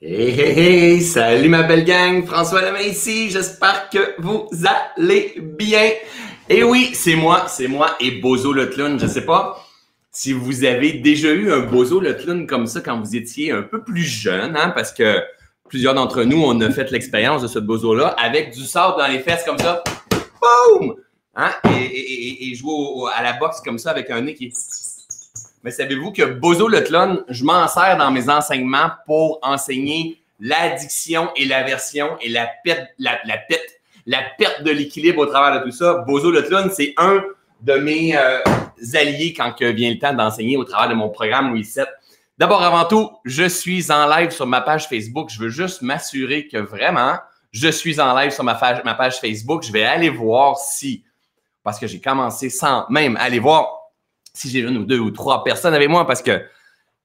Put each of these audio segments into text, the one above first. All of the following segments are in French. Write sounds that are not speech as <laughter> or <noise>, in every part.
Hey, hey, hey! Salut ma belle gang! François Lemay ici. J'espère que vous allez bien. Et eh oui, c'est moi, c'est moi et Bozo le clown. Je sais pas si vous avez déjà eu un Bozo le clown comme ça quand vous étiez un peu plus jeune, hein, parce que plusieurs d'entre nous, on a fait l'expérience de ce Bozo-là avec du sable dans les fesses comme ça. Boum! Hein? Et, jouer à la boxe comme ça avec un nez qui est mais savez-vous que Bozo Letlon, je m'en sers dans mes enseignements pour enseigner l'addiction et l'aversion et la perte, la, la perte de l'équilibre au travers de tout ça. Bozo Letlon, c'est un de mes euh, alliés quand que vient le temps d'enseigner au travers de mon programme Reset. D'abord, avant tout, je suis en live sur ma page Facebook. Je veux juste m'assurer que vraiment, je suis en live sur ma page, ma page Facebook. Je vais aller voir si, parce que j'ai commencé sans même aller voir si j'ai une ou deux ou trois personnes avec moi parce que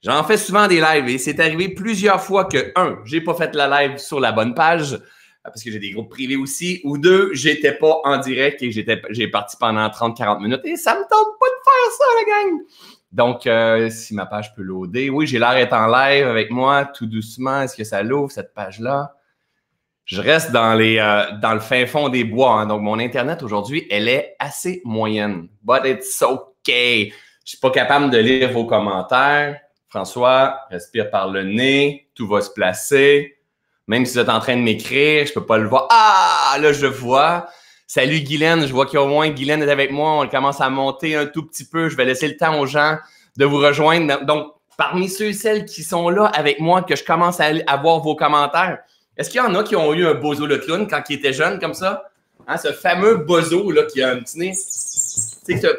j'en fais souvent des lives et c'est arrivé plusieurs fois que, un, j'ai pas fait la live sur la bonne page euh, parce que j'ai des groupes privés aussi, ou deux, j'étais pas en direct et j'étais, j'ai parti pendant 30-40 minutes et ça me tente pas de faire ça, la gang! Donc, euh, si ma page peut loader. Oui, j'ai l'air d'être en live avec moi, tout doucement. Est-ce que ça l'ouvre, cette page-là? Je reste dans, les, euh, dans le fin fond des bois. Hein. Donc, mon Internet aujourd'hui, elle est assez moyenne. But it's okay. Je suis pas capable de lire vos commentaires. François, respire par le nez, tout va se placer. Même si vous êtes en train de m'écrire, je peux pas le voir. Ah, là, je vois. Salut Guylaine, je vois qu'au moins Guylaine est avec moi. On commence à monter un tout petit peu. Je vais laisser le temps aux gens de vous rejoindre. Donc, parmi ceux et celles qui sont là avec moi, que je commence à, voir vos commentaires, est-ce qu'il y en a qui ont eu un bozo le clown quand ils étaient jeunes comme ça? Hein, ce fameux bozo là, qui a un petit nez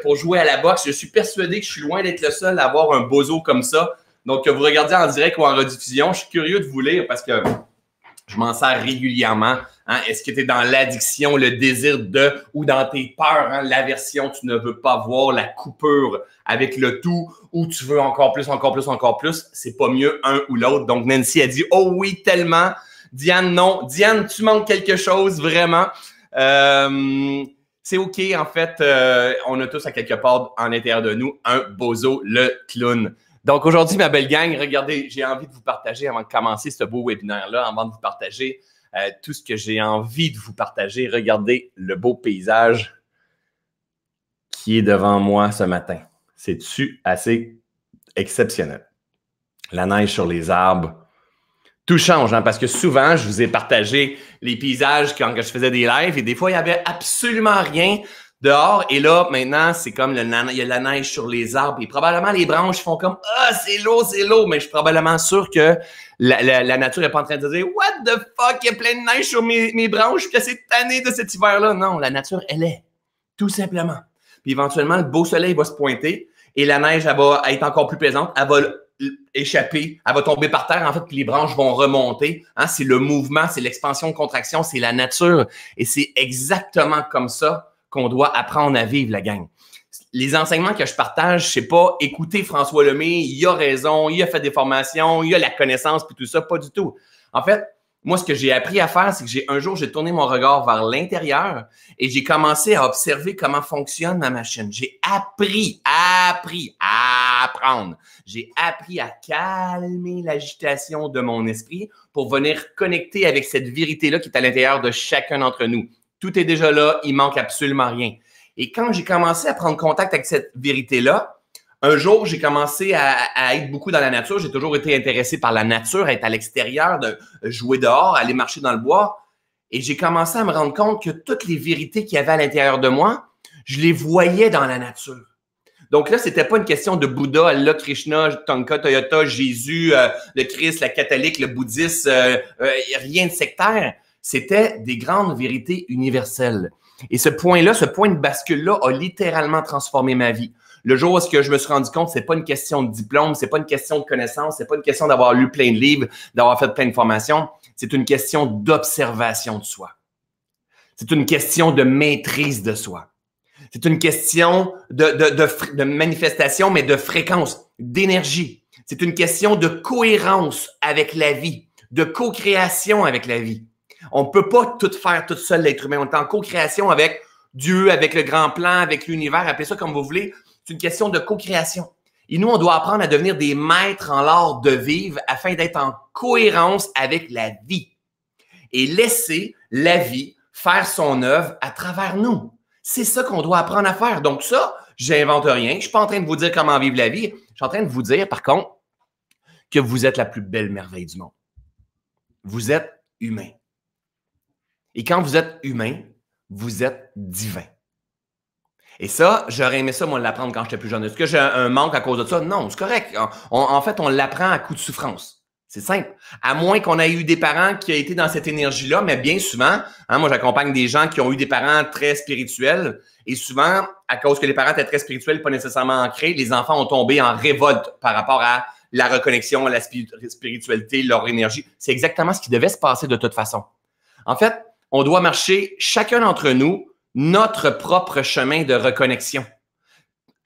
pour jouer à la boxe. Je suis persuadé que je suis loin d'être le seul à avoir un bozo comme ça. Donc, que vous regardez en direct ou en rediffusion, je suis curieux de vous lire parce que je m'en sers régulièrement. Hein. Est-ce que tu es dans l'addiction, le désir de, ou dans tes peurs, hein, l'aversion, tu ne veux pas voir la coupure avec le tout, ou tu veux encore plus, encore plus, encore plus. C'est pas mieux un ou l'autre. Donc, Nancy a dit, oh oui, tellement. Diane, non. Diane, tu manques quelque chose, vraiment. Euh, c'est OK, en fait, euh, on a tous à quelque part en intérieur de nous un bozo, le clown. Donc aujourd'hui, ma belle gang, regardez, j'ai envie de vous partager, avant de commencer ce beau webinaire-là, avant de vous partager euh, tout ce que j'ai envie de vous partager, regardez le beau paysage qui est devant moi ce matin. C'est-tu assez exceptionnel? La neige sur les arbres, tout change, hein, parce que souvent, je vous ai partagé les paysages quand je faisais des lives et des fois, il n'y avait absolument rien dehors. Et là, maintenant, c'est comme il y a la neige sur les arbres et probablement les branches font comme Ah, c'est l'eau, c'est l'eau. Mais je suis probablement sûr que la, nature n'est pas en train de dire What the fuck, il y a plein de neige sur mes, branches, puis c'est année de cet hiver-là. Non, la nature, elle est. Tout simplement. Puis éventuellement, le beau soleil va se pointer et la neige, elle va être encore plus présente Elle va échapper, elle va tomber par terre, en fait, puis les branches vont remonter. Hein? C'est le mouvement, c'est l'expansion, contraction, c'est la nature. Et c'est exactement comme ça qu'on doit apprendre à vivre, la gang. Les enseignements que je partage, c'est pas écouter François Lemay, il a raison, il a fait des formations, il a la connaissance, puis tout ça, pas du tout. En fait, moi, ce que j'ai appris à faire, c'est que j'ai un jour, j'ai tourné mon regard vers l'intérieur et j'ai commencé à observer comment fonctionne ma machine. J'ai appris, appris, à apprendre. J'ai appris à calmer l'agitation de mon esprit pour venir connecter avec cette vérité-là qui est à l'intérieur de chacun d'entre nous. Tout est déjà là, il manque absolument rien. Et quand j'ai commencé à prendre contact avec cette vérité-là, un jour, j'ai commencé à, être beaucoup dans la nature. J'ai toujours été intéressé par la nature, être à l'extérieur, de jouer dehors, aller marcher dans le bois. Et j'ai commencé à me rendre compte que toutes les vérités qu'il y avait à l'intérieur de moi, je les voyais dans la nature. Donc là, ce n'était pas une question de Bouddha, Allah, Krishna, Tonka, Toyota, Jésus, euh, le Christ, la catholique, le bouddhiste, euh, euh, rien de sectaire. C'était des grandes vérités universelles. Et ce point-là, ce point de bascule-là a littéralement transformé ma vie. Le jour où ce que je me suis rendu compte, c'est pas une question de diplôme, c'est pas une question de connaissance, c'est pas une question d'avoir lu plein de livres, d'avoir fait plein de formations. C'est une question d'observation de soi. C'est une question de maîtrise de soi. C'est une question de, de, de, manifestation, mais de fréquence, d'énergie. C'est une question de cohérence avec la vie, de co-création avec la vie. On ne peut pas tout faire tout seul, l'être humain. On est en co-création avec Dieu, avec le grand plan, avec l'univers, appelez ça comme vous voulez. C'est une question de co-création. Et nous, on doit apprendre à devenir des maîtres en l'art de vivre afin d'être en cohérence avec la vie et laisser la vie faire son œuvre à travers nous. C'est ça qu'on doit apprendre à faire. Donc ça, j'invente rien. Je suis pas en train de vous dire comment vivre la vie. Je suis en train de vous dire, par contre, que vous êtes la plus belle merveille du monde. Vous êtes humain. Et quand vous êtes humain, vous êtes divin. Et ça, j'aurais aimé ça, moi, l'apprendre quand j'étais plus jeune. Est-ce que j'ai un manque à cause de ça? Non, c'est correct. en fait, on l'apprend à coup de souffrance. C'est simple. À moins qu'on ait eu des parents qui aient été dans cette énergie-là, mais bien souvent, hein, moi, j'accompagne des gens qui ont eu des parents très spirituels. Et souvent, à cause que les parents étaient très spirituels, pas nécessairement ancrés, les enfants ont tombé en révolte par rapport à la reconnexion, à la spiritualité, leur énergie. C'est exactement ce qui devait se passer de toute façon. En fait, on doit marcher chacun d'entre nous notre propre chemin de reconnexion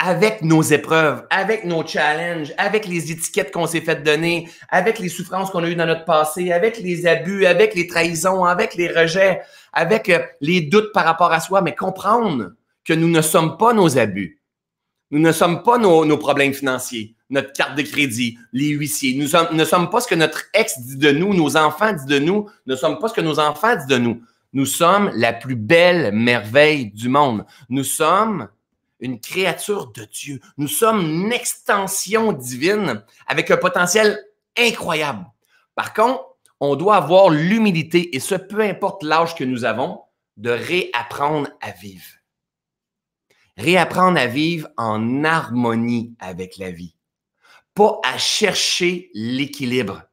avec nos épreuves, avec nos challenges, avec les étiquettes qu'on s'est fait donner, avec les souffrances qu'on a eues dans notre passé, avec les abus, avec les trahisons, avec les rejets, avec euh, les doutes par rapport à soi, mais comprendre que nous ne sommes pas nos abus. Nous ne sommes pas nos, nos problèmes financiers, notre carte de crédit, les huissiers. Nous ne sommes pas ce que notre ex dit de nous, nos enfants disent de nous, ne sommes pas ce que nos enfants disent de nous. Nous sommes la plus belle merveille du monde. Nous sommes une créature de Dieu. Nous sommes une extension divine avec un potentiel incroyable. Par contre, on doit avoir l'humilité, et ce, peu importe l'âge que nous avons, de réapprendre à vivre. Réapprendre à vivre en harmonie avec la vie, pas à chercher l'équilibre.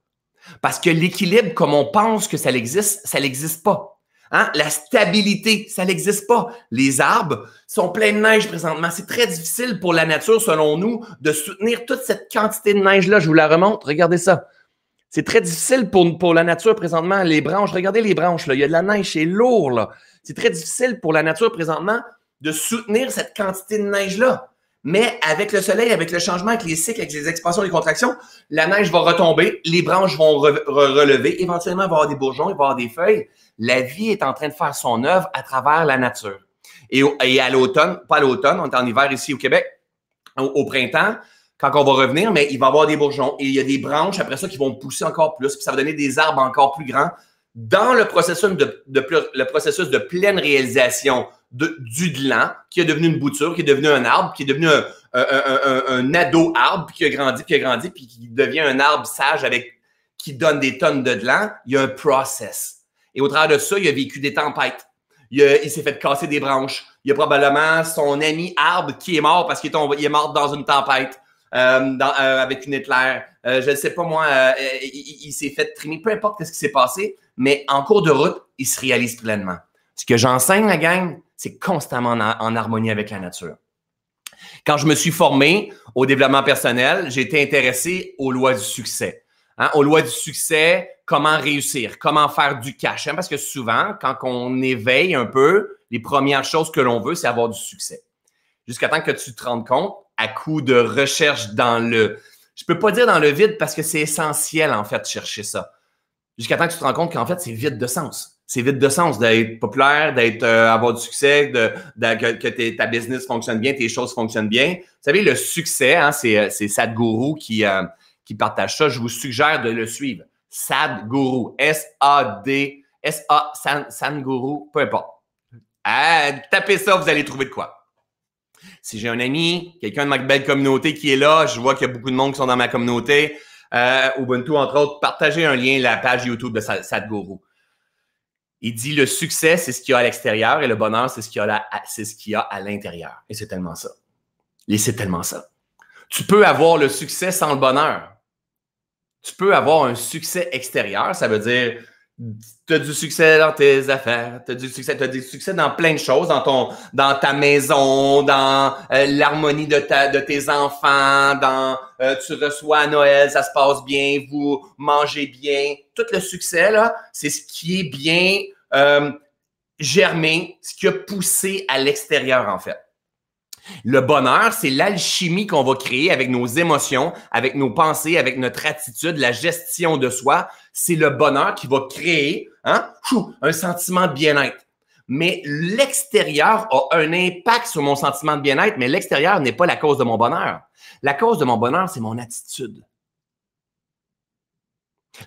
Parce que l'équilibre, comme on pense que ça existe, ça n'existe pas. Hein? La stabilité, ça n'existe pas. Les arbres sont pleins de neige présentement. C'est très difficile pour la nature, selon nous, de soutenir toute cette quantité de neige-là. Je vous la remonte. Regardez ça. C'est très difficile pour, la nature présentement. Les branches, regardez les branches. Là. Il y a de la neige, c'est lourd. C'est très difficile pour la nature présentement de soutenir cette quantité de neige-là. Mais avec le soleil, avec le changement, avec les cycles, avec les expansions, les contractions, la neige va retomber, les branches vont relever, éventuellement il va y avoir des bourgeons, il va y avoir des feuilles la vie est en train de faire son œuvre à travers la nature. Et, à l'automne, pas à l'automne, on est en hiver ici au Québec, au, printemps, quand on va revenir, mais il va y avoir des bourgeons et il y a des branches après ça qui vont pousser encore plus, puis ça va donner des arbres encore plus grands dans le processus de, le processus de pleine réalisation de, du gland, qui est devenu une bouture, qui est devenu un arbre, qui est devenu un, ado arbre, qui a grandi, qui a grandi, puis qui devient un arbre sage avec qui donne des tonnes de gland. Il y a un process. Et au travers de ça, il a vécu des tempêtes. Euh, il, s'est fait casser des branches. Il y a probablement son ami Arbre qui est mort parce qu'il est, mort dans une tempête. Euh, euh, avec une éclair. je ne sais pas moi, il, s'est fait trimer, peu importe ce qui s'est passé, mais en cours de route, il se réalise pleinement. Ce que j'enseigne, la gang, c'est constamment en, harmonie avec la nature. Quand je me suis formé au développement personnel, j'ai été intéressé aux lois du succès. Hein, aux lois du succès, comment réussir, comment faire du cash. Hein, parce que souvent, quand on éveille un peu, les premières choses que l'on veut, c'est avoir du succès. Jusqu'à temps que tu te rendes compte, à coup de recherche dans le... Je ne peux pas dire dans le vide parce que c'est essentiel, en fait, de chercher ça. Jusqu'à temps que tu te rends compte qu'en fait, c'est vide de sens. C'est vide de sens d'être populaire, d'être euh, avoir du succès, que, ta business fonctionne bien, tes choses fonctionnent bien. Vous savez, le succès, hein, c'est, euh, c'est Sadhguru qui... Euh, qui partage ça. Je vous suggère de le suivre. Sadguru, S-A-D, S-A, Sadguru, peu importe. Euh, tapez ça, vous allez trouver de quoi. Si j'ai un ami, quelqu'un de ma belle communauté qui est là, je vois qu'il y a beaucoup de monde qui sont dans ma communauté, euh, Ubuntu, entre autres, partagez un lien, la page YouTube de Sadguru. Il dit le succès, c'est ce qu'il y a à l'extérieur et le bonheur, c'est ce qu'il y a à l'intérieur. Et c'est tellement ça. Et c'est tellement ça. Tu peux avoir le succès sans le bonheur tu peux avoir un succès extérieur. Ça veut dire tu as du succès dans tes affaires, tu as du succès, du succès dans plein de choses, dans ton, dans ta maison, dans euh, l'harmonie de ta, de tes enfants, dans euh, tu reçois à Noël, ça se passe bien, vous mangez bien, tout le succès là, c'est ce qui est bien euh, germé, ce qui a poussé à l'extérieur en fait. Le bonheur, c'est l'alchimie qu'on va créer avec nos émotions, avec nos pensées, avec notre attitude, la gestion de soi. C'est le bonheur qui va créer hein, un sentiment de bien-être. Mais l'extérieur a un impact sur mon sentiment de bien-être, mais l'extérieur n'est pas la cause de mon bonheur. La cause de mon bonheur, c'est mon attitude.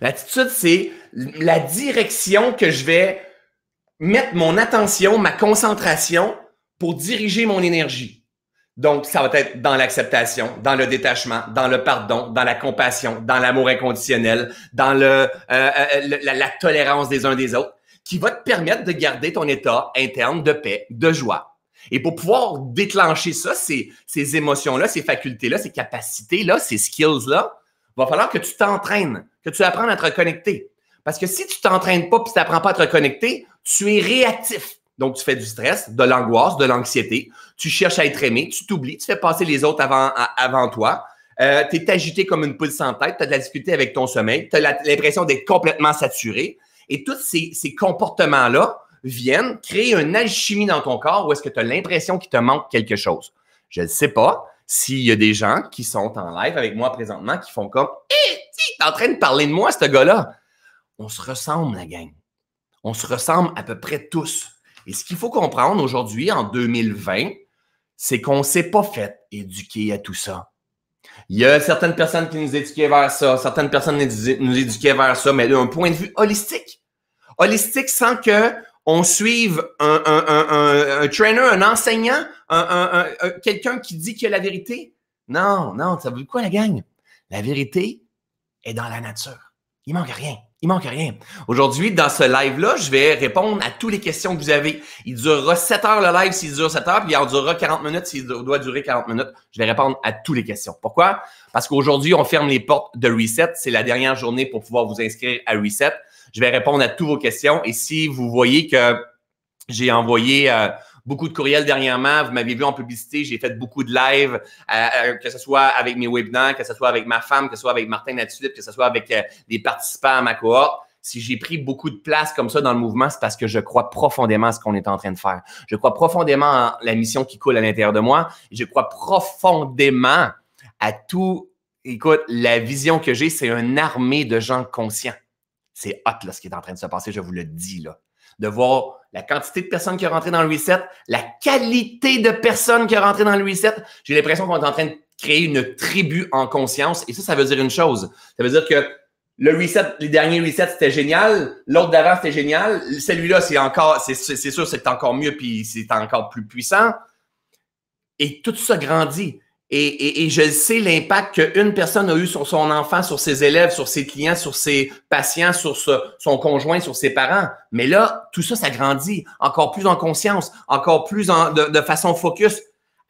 L'attitude, c'est la direction que je vais mettre mon attention, ma concentration pour diriger mon énergie. Donc, ça va être dans l'acceptation, dans le détachement, dans le pardon, dans la compassion, dans l'amour inconditionnel, dans euh, euh, la, tolérance des uns des autres, qui va te permettre de garder ton état interne de paix, de joie. Et pour pouvoir déclencher ça, ces, émotions-là, ces facultés-là, ces capacités-là, ces skills-là, va falloir que tu t'entraînes, que tu apprennes à te reconnecter. Parce que si tu t'entraînes pas et tu n'apprends pas à te reconnecter, tu es réactif. Donc, tu fais du stress, de l'angoisse, de l'anxiété tu cherches à être aimé, tu t'oublies, tu fais passer les autres avant, avant toi. Euh, tu es agité comme une poule sans tête, tu as de la difficulté avec ton sommeil, tu as l'impression d'être complètement saturé. Et tous ces, comportements-là viennent créer une alchimie dans ton corps où est-ce que tu as l'impression qu'il te manque quelque chose. Je ne sais pas s'il y a des gens qui sont en live avec moi présentement qui font comme Hé, t'es en train de parler de moi, ce gars-là. On se ressemble, la gang. On se ressemble à peu près tous. Et ce qu'il faut comprendre aujourd'hui, en 2020, c'est qu'on ne s'est pas fait éduquer à tout ça. Il y a certaines personnes qui nous éduquaient vers ça, certaines personnes nous éduquaient vers ça, mais d'un point de vue holistique. Holistique sans que on suive un, un, un, trainer, un enseignant, quelqu'un qui dit qu'il y a la vérité. Non, non, ça veut quoi la gang? La vérité est dans la nature. Il manque rien. Il manque rien. Aujourd'hui, dans ce live-là, je vais répondre à toutes les questions que vous avez. Il durera 7 heures le live s'il dure 7 heures, puis il en durera 40 minutes s'il doit durer 40 minutes. Je vais répondre à toutes les questions. Pourquoi? Parce qu'aujourd'hui, on ferme les portes de Reset. C'est la dernière journée pour pouvoir vous inscrire à Reset. Je vais répondre à toutes vos questions. Et si vous voyez que j'ai envoyé... Euh, beaucoup de courriels dernièrement. Vous m'avez vu en publicité, j'ai fait beaucoup de lives, euh, euh, que ce soit avec mes webinaires, que ce soit avec ma femme, que ce soit avec Martin Natulip, que ce soit avec euh, des participants à ma cohorte. Si j'ai pris beaucoup de place comme ça dans le mouvement, c'est parce que je crois profondément à ce qu'on est en train de faire. Je crois profondément à la mission qui coule à l'intérieur de moi. Je crois profondément à tout. Écoute, la vision que j'ai, c'est une armée de gens conscients. C'est hot là, ce qui est en train de se passer, je vous le dis là. De voir la quantité de personnes qui sont rentrées dans le reset, la qualité de personnes qui sont rentrées dans le reset. J'ai l'impression qu'on est en train de créer une tribu en conscience. Et ça, ça veut dire une chose. Ça veut dire que le reset, les derniers resets, c'était génial. L'autre d'avant, c'était génial. Celui-là, c'est encore, c'est sûr, c'est encore mieux, puis c'est encore plus puissant. Et tout ça grandit. Et, je sais l'impact qu'une personne a eu sur son enfant, sur ses élèves, sur ses clients, sur ses patients, sur son conjoint, sur ses parents. Mais là, tout ça, ça grandit encore plus en conscience, encore plus de, façon focus.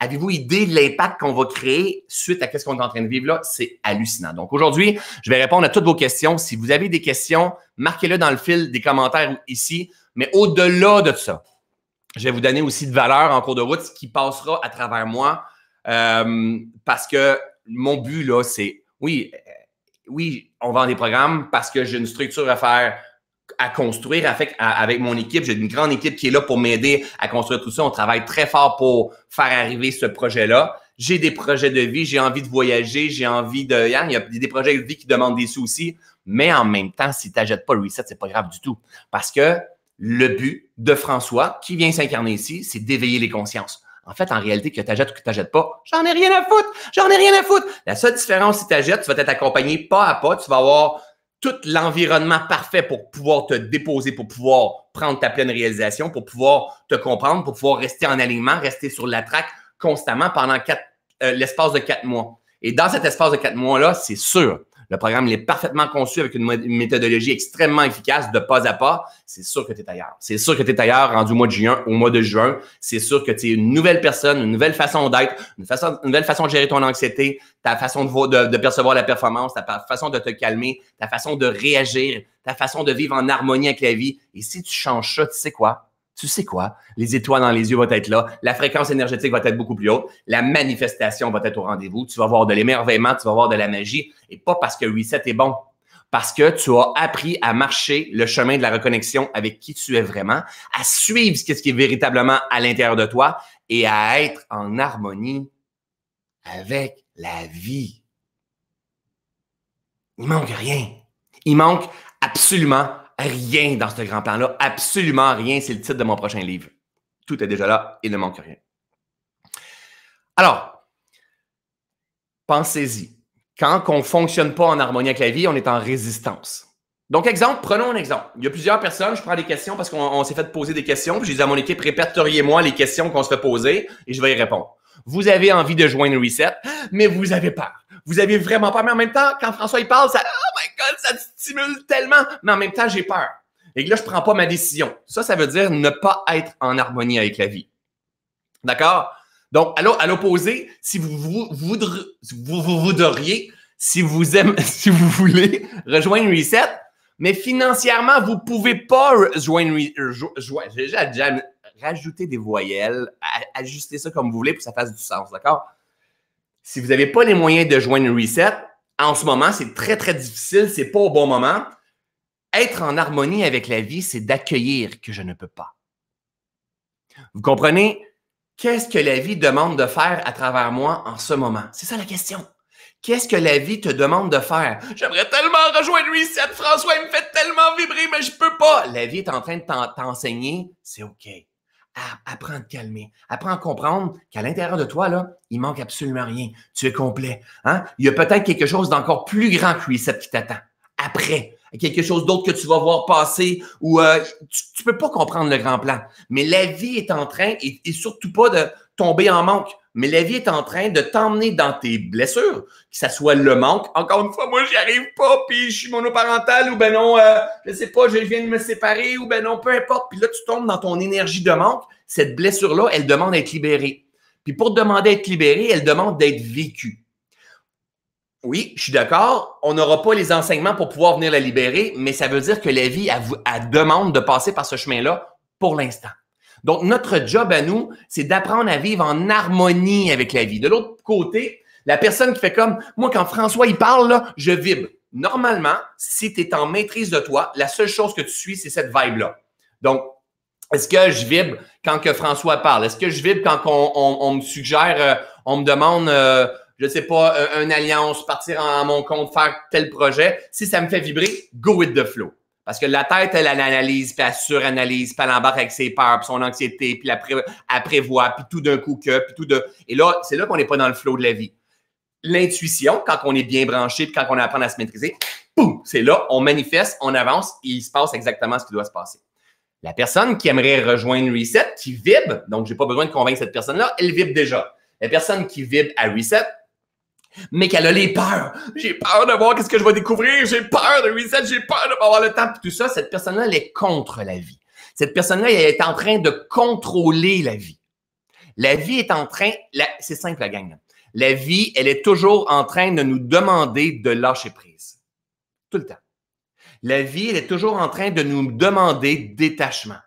Avez-vous idée de l'impact qu'on va créer suite à ce qu'on est en train de vivre là? C'est hallucinant. Donc aujourd'hui, je vais répondre à toutes vos questions. Si vous avez des questions, marquez-le dans le fil des commentaires ici. Mais au-delà de ça, je vais vous donner aussi de valeur en cours de route, ce qui passera à travers moi euh, parce que mon but, là, c'est oui, euh, oui, on vend des programmes parce que j'ai une structure à faire, à construire avec, avec mon équipe. J'ai une grande équipe qui est là pour m'aider à construire tout ça. On travaille très fort pour faire arriver ce projet-là. J'ai des projets de vie, j'ai envie de voyager, j'ai envie de. Hein, il y a des projets de vie qui demandent des soucis, Mais en même temps, si tu n'achètes pas le reset, ce n'est pas grave du tout. Parce que le but de François, qui vient s'incarner ici, c'est d'éveiller les consciences. En fait, en réalité, que tu jette ou que tu n'achètes pas, j'en ai rien à foutre! J'en ai rien à foutre! La seule différence, si tu tu vas être accompagné pas à pas, tu vas avoir tout l'environnement parfait pour pouvoir te déposer, pour pouvoir prendre ta pleine réalisation, pour pouvoir te comprendre, pour pouvoir rester en alignement, rester sur la traque constamment pendant euh, l'espace de quatre mois. Et dans cet espace de quatre mois-là, c'est sûr le programme, il est parfaitement conçu avec une méthodologie extrêmement efficace de pas à pas. C'est sûr que tu es ailleurs. C'est sûr que tu es ailleurs rendu au mois de juin, au mois de juin. C'est sûr que tu es une nouvelle personne, une nouvelle façon d'être, une, façon, une nouvelle façon de gérer ton anxiété, ta façon de, de, de percevoir la performance, ta façon de te calmer, ta façon de réagir, ta façon de vivre en harmonie avec la vie. Et si tu changes ça, tu sais quoi? tu sais quoi? Les étoiles dans les yeux vont être là, la fréquence énergétique va être beaucoup plus haute, la manifestation va être au rendez-vous, tu vas voir de l'émerveillement, tu vas voir de la magie, et pas parce que Reset est bon, parce que tu as appris à marcher le chemin de la reconnexion avec qui tu es vraiment, à suivre ce qui est véritablement à l'intérieur de toi et à être en harmonie avec la vie. Il manque rien. Il manque absolument rien dans ce grand plan-là, absolument rien. C'est le titre de mon prochain livre. Tout est déjà là, il ne manque rien. Alors, pensez-y. Quand on ne fonctionne pas en harmonie avec la vie, on est en résistance. Donc, exemple, prenons un exemple. Il y a plusieurs personnes, je prends des questions parce qu'on s'est fait poser des questions, je dis à mon équipe, répertoriez-moi les questions qu'on se fait poser et je vais y répondre vous avez envie de joindre Reset, mais vous avez peur. Vous avez vraiment peur. Mais en même temps, quand François il parle, ça, oh my God, ça te stimule tellement. Mais en même temps, j'ai peur. Et là, je ne prends pas ma décision. Ça, ça veut dire ne pas être en harmonie avec la vie. D'accord? Donc, à l'opposé, si vous, voudriez, si vous aimez, <laughs> si vous voulez rejoindre Reset, mais financièrement, vous pouvez pas rejoindre, déjà rejoindre rajouter des voyelles, ajuster ça comme vous voulez pour que ça fasse du sens, d'accord? Si vous n'avez pas les moyens de joindre une reset, en ce moment, c'est très, très difficile, c'est pas au bon moment. Être en harmonie avec la vie, c'est d'accueillir que je ne peux pas. Vous comprenez? Qu'est-ce que la vie demande de faire à travers moi en ce moment? C'est ça la question. Qu'est-ce que la vie te demande de faire? J'aimerais tellement rejoindre Reset. François, il me fait tellement vibrer, mais je peux pas. La vie est en train de t'enseigner. C'est OK apprends à te calmer. Apprends à comprendre qu'à l'intérieur de toi, là, il manque absolument rien. Tu es complet. Hein? Il y a peut-être quelque chose d'encore plus grand que ça, qui t'attend. Après, quelque chose d'autre que tu vas voir passer ou euh, tu ne peux pas comprendre le grand plan. Mais la vie est en train, et surtout pas de, tomber en manque. Mais la vie est en train de t'emmener dans tes blessures, que ça soit le manque. Encore une fois, moi, j'y arrive pas, puis je suis monoparental, ou ben non, euh, je sais pas, je viens de me séparer, ou ben non, peu importe. Puis là, tu tombes dans ton énergie de manque. Cette blessure-là, elle demande d'être libérée. Puis pour demander d'être libérée, elle demande d'être vécue. Oui, je suis d'accord, on n'aura pas les enseignements pour pouvoir venir la libérer, mais ça veut dire que la vie, vous, elle demande de passer par ce chemin-là pour l'instant. Donc, notre job à nous, c'est d'apprendre à vivre en harmonie avec la vie. De l'autre côté, la personne qui fait comme, moi, quand François, il parle, là, je vibre. Normalement, si tu es en maîtrise de toi, la seule chose que tu suis, c'est cette vibe-là. Donc, est-ce que je vibre quand que François parle? Est-ce que je vibre quand on, on, me suggère, euh, on me demande, euh, je ne sais pas, euh, une alliance, partir à en mon compte, faire tel projet? Si ça me fait vibrer, go with the flow. Parce que la tête, elle, analyse, puis elle suranalyse, puis elle embarque avec ses peurs, puis son anxiété, puis elle, elle prévoit, puis tout d'un coup que, puis tout de. Et là, c'est là qu'on n'est pas dans le flot de la vie. L'intuition, quand on est bien branché, puis quand on apprend à se maîtriser, c'est là, on manifeste, on avance, et il se passe exactement ce qui doit se passer. La personne qui aimerait rejoindre Reset, qui vibre, donc je n'ai pas besoin de convaincre cette personne-là, elle vibre déjà. La personne qui vibre à Reset, mais qu'elle a les peurs. J'ai peur de voir qu'est-ce que je vais découvrir, j'ai peur de reset, j'ai peur de pas avoir le temps, puis tout ça, cette personne-là, elle est contre la vie. Cette personne-là, elle est en train de contrôler la vie. La vie est en train, c'est simple la gang, la vie, elle est toujours en train de nous demander de lâcher prise. Tout le temps. La vie, elle est toujours en train de nous demander détachement.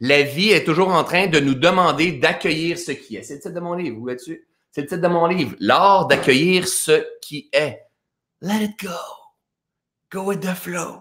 La vie est toujours en train de nous demander d'accueillir ce qui est. C'est le titre de mon livre, vous là-dessus c'est le titre de mon livre. L'art d'accueillir ce qui est. Let it go. Go with the flow.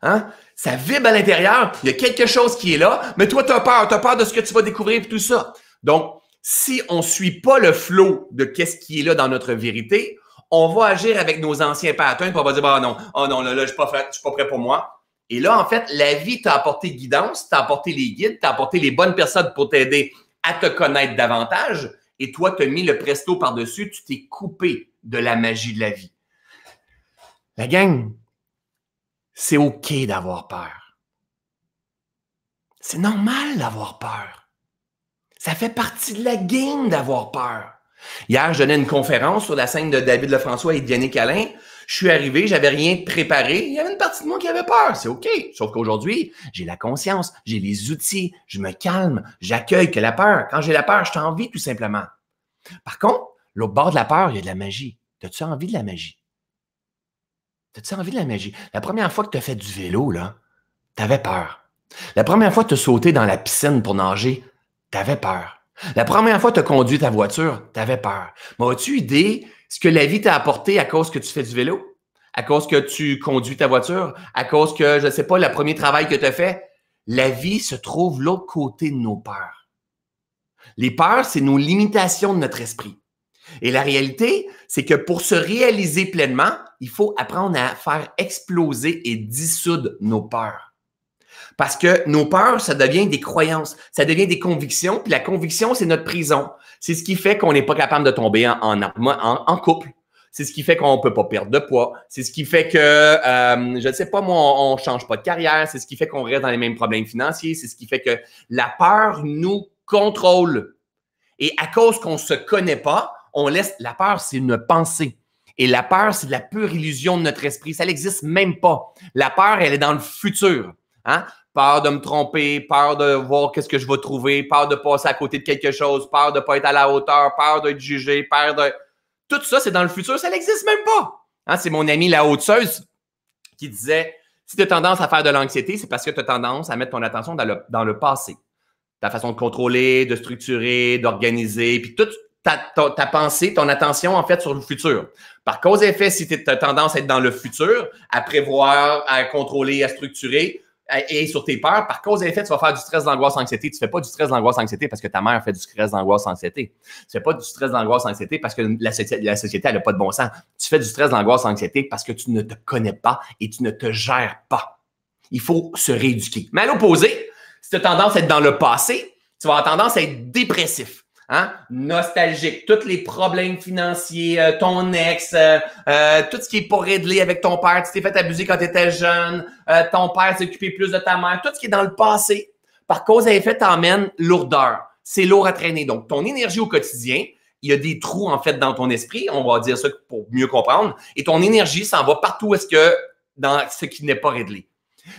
Hein? Ça vibre à l'intérieur. Il y a quelque chose qui est là, mais toi, tu as peur. Tu as peur de ce que tu vas découvrir et tout ça. Donc, si on ne suit pas le flot de qu'est-ce qui est là dans notre vérité, on va agir avec nos anciens patterns, pour on va dire, bah non, oh non, là, là, je ne suis pas prêt pour moi. Et là, en fait, la vie t'a apporté guidance, t'a apporté les guides, t'a apporté les bonnes personnes pour t'aider à te connaître davantage et toi, tu as mis le presto par-dessus, tu t'es coupé de la magie de la vie. La gang, c'est OK d'avoir peur. C'est normal d'avoir peur. Ça fait partie de la game d'avoir peur. Hier, je donnais une conférence sur la scène de David Lefrançois et Yannick Alain. Je suis arrivé, j'avais rien préparé. Il y avait une partie de moi qui avait peur. C'est OK. Sauf qu'aujourd'hui, j'ai la conscience, j'ai les outils, je me calme, j'accueille que la peur. Quand j'ai la peur, je envie tout simplement. Par contre, l'autre bord de la peur, il y a de la magie. tas tu envie de la magie? As-tu envie de la magie? La première fois que tu as fait du vélo, là, t'avais peur. La première fois que tu as sauté dans la piscine pour nager, t'avais peur. La première fois que tu as conduit ta voiture, t'avais peur. Mais as-tu idée ce que la vie t'a apporté à cause que tu fais du vélo, à cause que tu conduis ta voiture, à cause que, je ne sais pas, le premier travail que tu as fait. La vie se trouve l'autre côté de nos peurs. Les peurs, c'est nos limitations de notre esprit. Et la réalité, c'est que pour se réaliser pleinement, il faut apprendre à faire exploser et dissoudre nos peurs. Parce que nos peurs, ça devient des croyances, ça devient des convictions, puis la conviction, c'est notre prison. C'est ce qui fait qu'on n'est pas capable de tomber en, couple. C'est ce qui fait qu'on ne peut pas perdre de poids. C'est ce qui fait que, euh, je ne sais pas, moi, on ne change pas de carrière. C'est ce qui fait qu'on reste dans les mêmes problèmes financiers. C'est ce qui fait que la peur nous contrôle. Et à cause qu'on ne se connaît pas, on laisse. La peur, c'est une pensée. Et la peur, c'est la pure illusion de notre esprit. Ça n'existe même pas. La peur, elle est dans le futur. Hein? peur de me tromper, peur de voir qu'est-ce que je vais trouver, peur de passer à côté de quelque chose, peur de ne pas être à la hauteur, peur d'être jugé, peur de... Tout ça, c'est dans le futur, ça n'existe même pas. Hein, c'est mon ami la hauteuse qui disait, si tu as tendance à faire de l'anxiété, c'est parce que tu as tendance à mettre ton attention dans le, passé. Ta façon de contrôler, de structurer, d'organiser, puis toute ta, pensée, ton attention en fait sur le futur. Par cause et effet, si tu as tendance à être dans le futur, à prévoir, à contrôler, à structurer, et sur tes peurs, par cause et effet, tu vas faire du stress, d'angoisse, anxiété. Tu ne fais pas du stress, d'angoisse, anxiété parce que ta mère fait du stress, d'angoisse, anxiété. Tu ne fais pas du stress, d'angoisse, anxiété parce que la, société, n'a pas de bon sens. Tu fais du stress, d'angoisse, anxiété parce que tu ne te connais pas et tu ne te gères pas. Il faut se rééduquer. Mais à l'opposé, si tu as tendance à être dans le passé, tu vas avoir tendance à être dépressif. Hein, nostalgique, tous les problèmes financiers, euh, ton ex, euh, euh, tout ce qui est pas réglé avec ton père, tu t'es fait abuser quand tu étais jeune, ton père occupé plus de ta mère, tout ce qui est dans le passé, par cause à effet, t'emmène lourdeur. C'est lourd à traîner. Donc, ton énergie au quotidien, il y a des trous en fait dans ton esprit, on va dire ça pour mieux comprendre, et ton énergie s'en va partout est-ce que dans ce qui n'est pas réglé.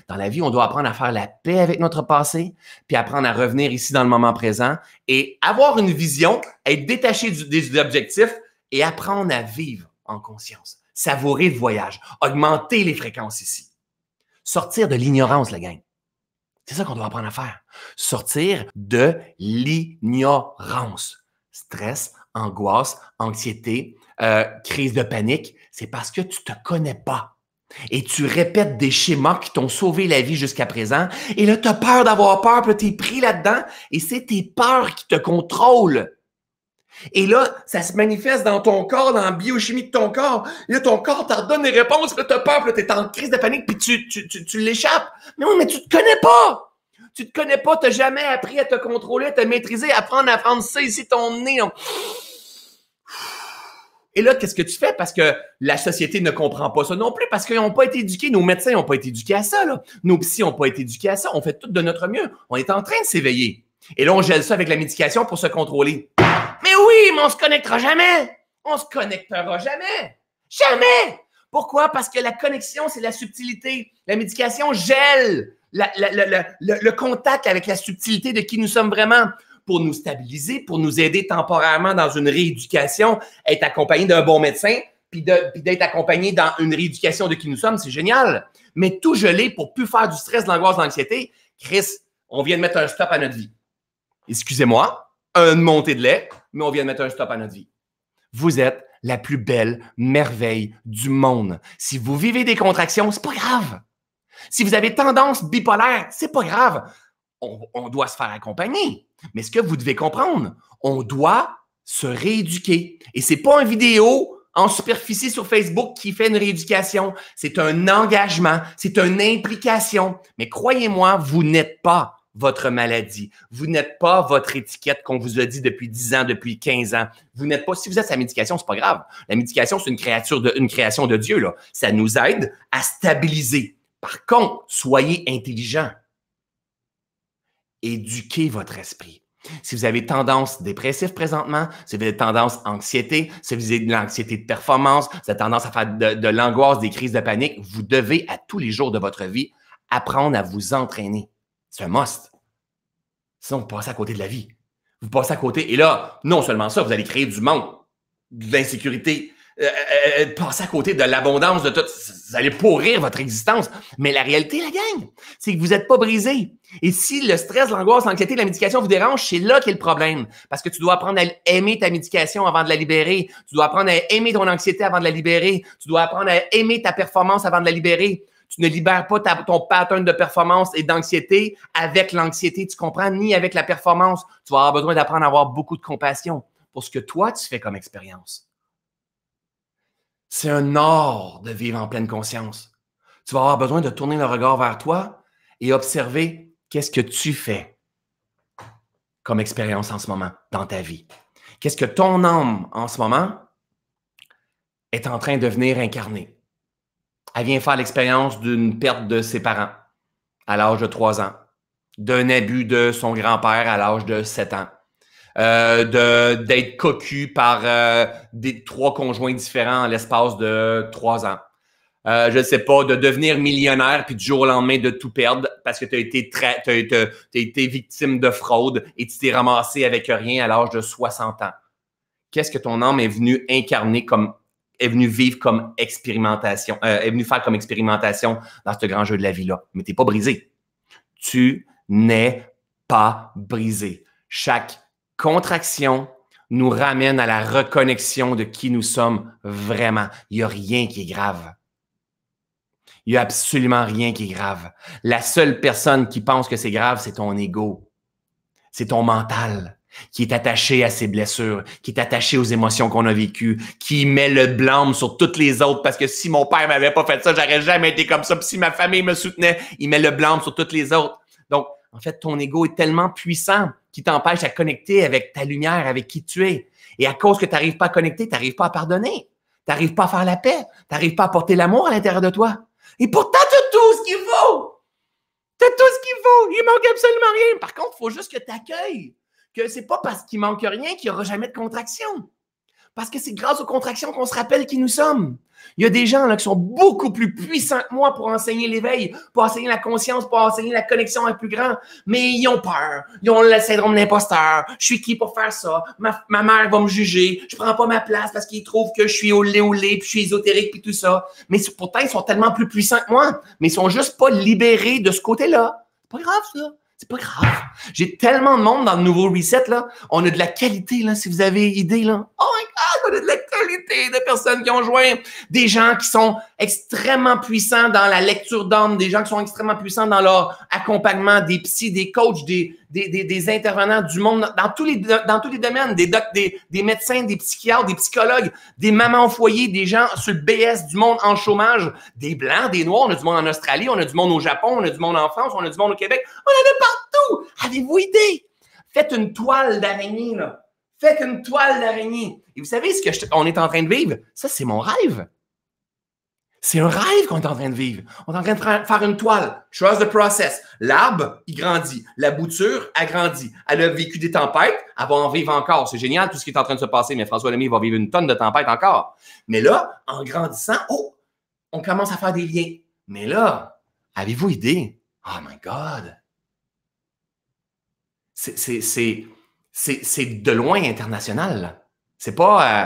Dans la vie, on doit apprendre à faire la paix avec notre passé, puis apprendre à revenir ici dans le moment présent et avoir une vision, être détaché du, des objectifs et apprendre à vivre en conscience, savourer le voyage, augmenter les fréquences ici. Sortir de l'ignorance, la gang. C'est ça qu'on doit apprendre à faire. Sortir de l'ignorance. Stress, angoisse, anxiété, euh, crise de panique, c'est parce que tu ne te connais pas. Et tu répètes des schémas qui t'ont sauvé la vie jusqu'à présent. Et là, tu as peur d'avoir peur, puis tu es pris là-dedans. Et c'est tes peurs qui te contrôlent. Et là, ça se manifeste dans ton corps, dans la biochimie de ton corps. Et là, ton corps t'en donne des réponses, là, t'as peur, là, t'es en crise de panique, puis tu, tu, tu, l'échappes. Mais oui, mais tu te connais pas! Tu te connais pas, t'as jamais appris à te contrôler, à te maîtriser, à prendre, à prendre ça ici, ton nez. Et là, qu'est-ce que tu fais? Parce que la société ne comprend pas ça non plus, parce qu'ils n'ont pas été éduqués. Nos médecins n'ont pas été éduqués à ça. Là. Nos psy n'ont pas été éduqués à ça. On fait tout de notre mieux. On est en train de s'éveiller. Et là, on gèle ça avec la médication pour se contrôler. Mais oui, mais on se connectera jamais. On se connectera jamais. Jamais. Pourquoi? Parce que la connexion, c'est la subtilité. La médication gèle le contact avec la subtilité de qui nous sommes vraiment pour nous stabiliser, pour nous aider temporairement dans une rééducation, être accompagné d'un bon médecin, puis d'être accompagné dans une rééducation de qui nous sommes, c'est génial. Mais tout gelé pour plus faire du stress, de l'angoisse, de l'anxiété, Chris, on vient de mettre un stop à notre vie. Excusez-moi, une montée de lait, mais on vient de mettre un stop à notre vie. Vous êtes la plus belle merveille du monde. Si vous vivez des contractions, c'est pas grave. Si vous avez tendance bipolaire, c'est pas grave. on, doit se faire accompagner. Mais ce que vous devez comprendre, on doit se rééduquer. Et c'est pas une vidéo en superficie sur Facebook qui fait une rééducation. C'est un engagement, c'est une implication. Mais croyez-moi, vous n'êtes pas votre maladie. Vous n'êtes pas votre étiquette qu'on vous a dit depuis 10 ans, depuis 15 ans. Vous n'êtes pas, si vous êtes sa médication, c'est pas grave. La médication, c'est une créature une création de Dieu, là. Ça nous aide à stabiliser. Par contre, soyez intelligent éduquez votre esprit. Si vous avez tendance dépressive présentement, si vous avez tendance anxiété, si vous avez de l'anxiété de performance, si vous avez tendance à faire de, l'angoisse, des crises de panique, vous devez à tous les jours de votre vie apprendre à vous entraîner. C'est un must. Sinon, vous passez à côté de la vie. Vous passez à côté. Et là, non seulement ça, vous allez créer du monde, de l'insécurité, euh, euh, euh, passer à côté de l'abondance de tout. Vous allez pourrir votre existence. Mais la réalité, la gang, c'est que vous n'êtes pas brisé. Et si le stress, l'angoisse, l'anxiété, la médication vous dérange, c'est là qu'est le problème. Parce que tu dois apprendre à aimer ta médication avant de la libérer. Tu dois apprendre à aimer ton anxiété avant de la libérer. Tu dois apprendre à aimer ta performance avant de la libérer. Tu ne libères pas ton pattern de performance et d'anxiété avec l'anxiété, tu comprends, ni avec la performance. Tu vas avoir besoin d'apprendre à avoir beaucoup de compassion pour ce que toi, tu fais comme expérience. C'est un art de vivre en pleine conscience. Tu vas avoir besoin de tourner le regard vers toi et observer qu'est-ce que tu fais comme expérience en ce moment dans ta vie. Qu'est-ce que ton âme en ce moment est en train de venir incarner? Elle vient faire l'expérience d'une perte de ses parents à l'âge de 3 ans, d'un abus de son grand-père à l'âge de 7 ans, euh, d'être cocu par euh, des, trois conjoints différents en l'espace de trois ans. Euh, je ne sais pas, de devenir millionnaire puis du jour au lendemain de tout perdre parce que tu as été, victime de fraude et tu t'es ramassé avec rien à l'âge de 60 ans. Qu'est-ce que ton âme est venue incarner comme, est venue vivre comme expérimentation, est venue faire comme expérimentation dans ce grand jeu de la vie-là? Mais tu n'es pas brisé. Tu n'es pas brisé. Chaque contraction nous ramène à la reconnexion de qui nous sommes vraiment. Il n'y a rien qui est grave. Il n'y a absolument rien qui est grave. La seule personne qui pense que c'est grave, c'est ton ego. C'est ton mental qui est attaché à ses blessures, qui est attaché aux émotions qu'on a vécues, qui met le blâme sur toutes les autres parce que si mon père m'avait pas fait ça, j'aurais jamais été comme ça. si ma famille me soutenait, il met le blâme sur toutes les autres. Donc, en fait, ton ego est tellement puissant qui t'empêche à connecter avec ta lumière, avec qui tu es. Et à cause que tu n'arrives pas à connecter, tu n'arrives pas à pardonner. Tu n'arrives pas à faire la paix. Tu n'arrives pas à porter l'amour à l'intérieur de toi. Et pourtant, tu as tout ce qu'il faut. Tu as tout ce qu'il faut. Il manque absolument rien. Par contre, il faut juste que tu accueilles que n'est pas parce qu'il manque rien qu'il n'y aura jamais de contraction. Parce que c'est grâce aux contractions qu'on se rappelle qui nous sommes. Il y a des gens là, qui sont beaucoup plus puissants que moi pour enseigner l'éveil, pour enseigner la conscience, pour enseigner la connexion à plus grand. Mais ils ont peur. Ils ont le syndrome de l'imposteur. Je suis qui pour faire ça? Ma, mère va me juger. Je prends pas ma place parce qu'ils trouvent que je suis au lait au lait, puis je suis ésotérique, puis tout ça. Mais pourtant, ils sont tellement plus puissants que moi. Mais ils sont juste pas libérés de ce côté-là. C'est pas grave, ça c'est pas grave. J'ai tellement de monde dans le nouveau reset, là. On a de la qualité, là, si vous avez idée, là. Oh my God, on a de la qualité de personnes qui ont joint. Des gens qui sont extrêmement puissants dans la lecture d'hommes, des gens qui sont extrêmement puissants dans leur accompagnement, des psys, des coachs, des, des, des, intervenants du monde dans tous les, dans tous les domaines, des, des, médecins, des psychiatres, des psychologues, des mamans au foyer, des gens sur le BS du monde en chômage, des blancs, des noirs, on a du monde en Australie, on a du monde au Japon, on a du monde en France, on a du monde au Québec, on en a partout! Avez-vous idée? Faites une toile d'araignée, là. Faites une toile d'araignée. Et vous savez ce que on est en train de vivre? Ça, c'est mon rêve. C'est un rêve qu'on est en train de vivre. On est en train de faire une toile. Trust the process. L'arbre, il grandit. La bouture, a grandit. Elle a vécu des tempêtes. Elle va en vivre encore. C'est génial tout ce qui est en train de se passer. Mais François Lemay va vivre une tonne de tempêtes encore. Mais là, en grandissant, oh, on commence à faire des liens. Mais là, avez-vous idée? Oh my God! C'est de loin international. C'est pas. Euh,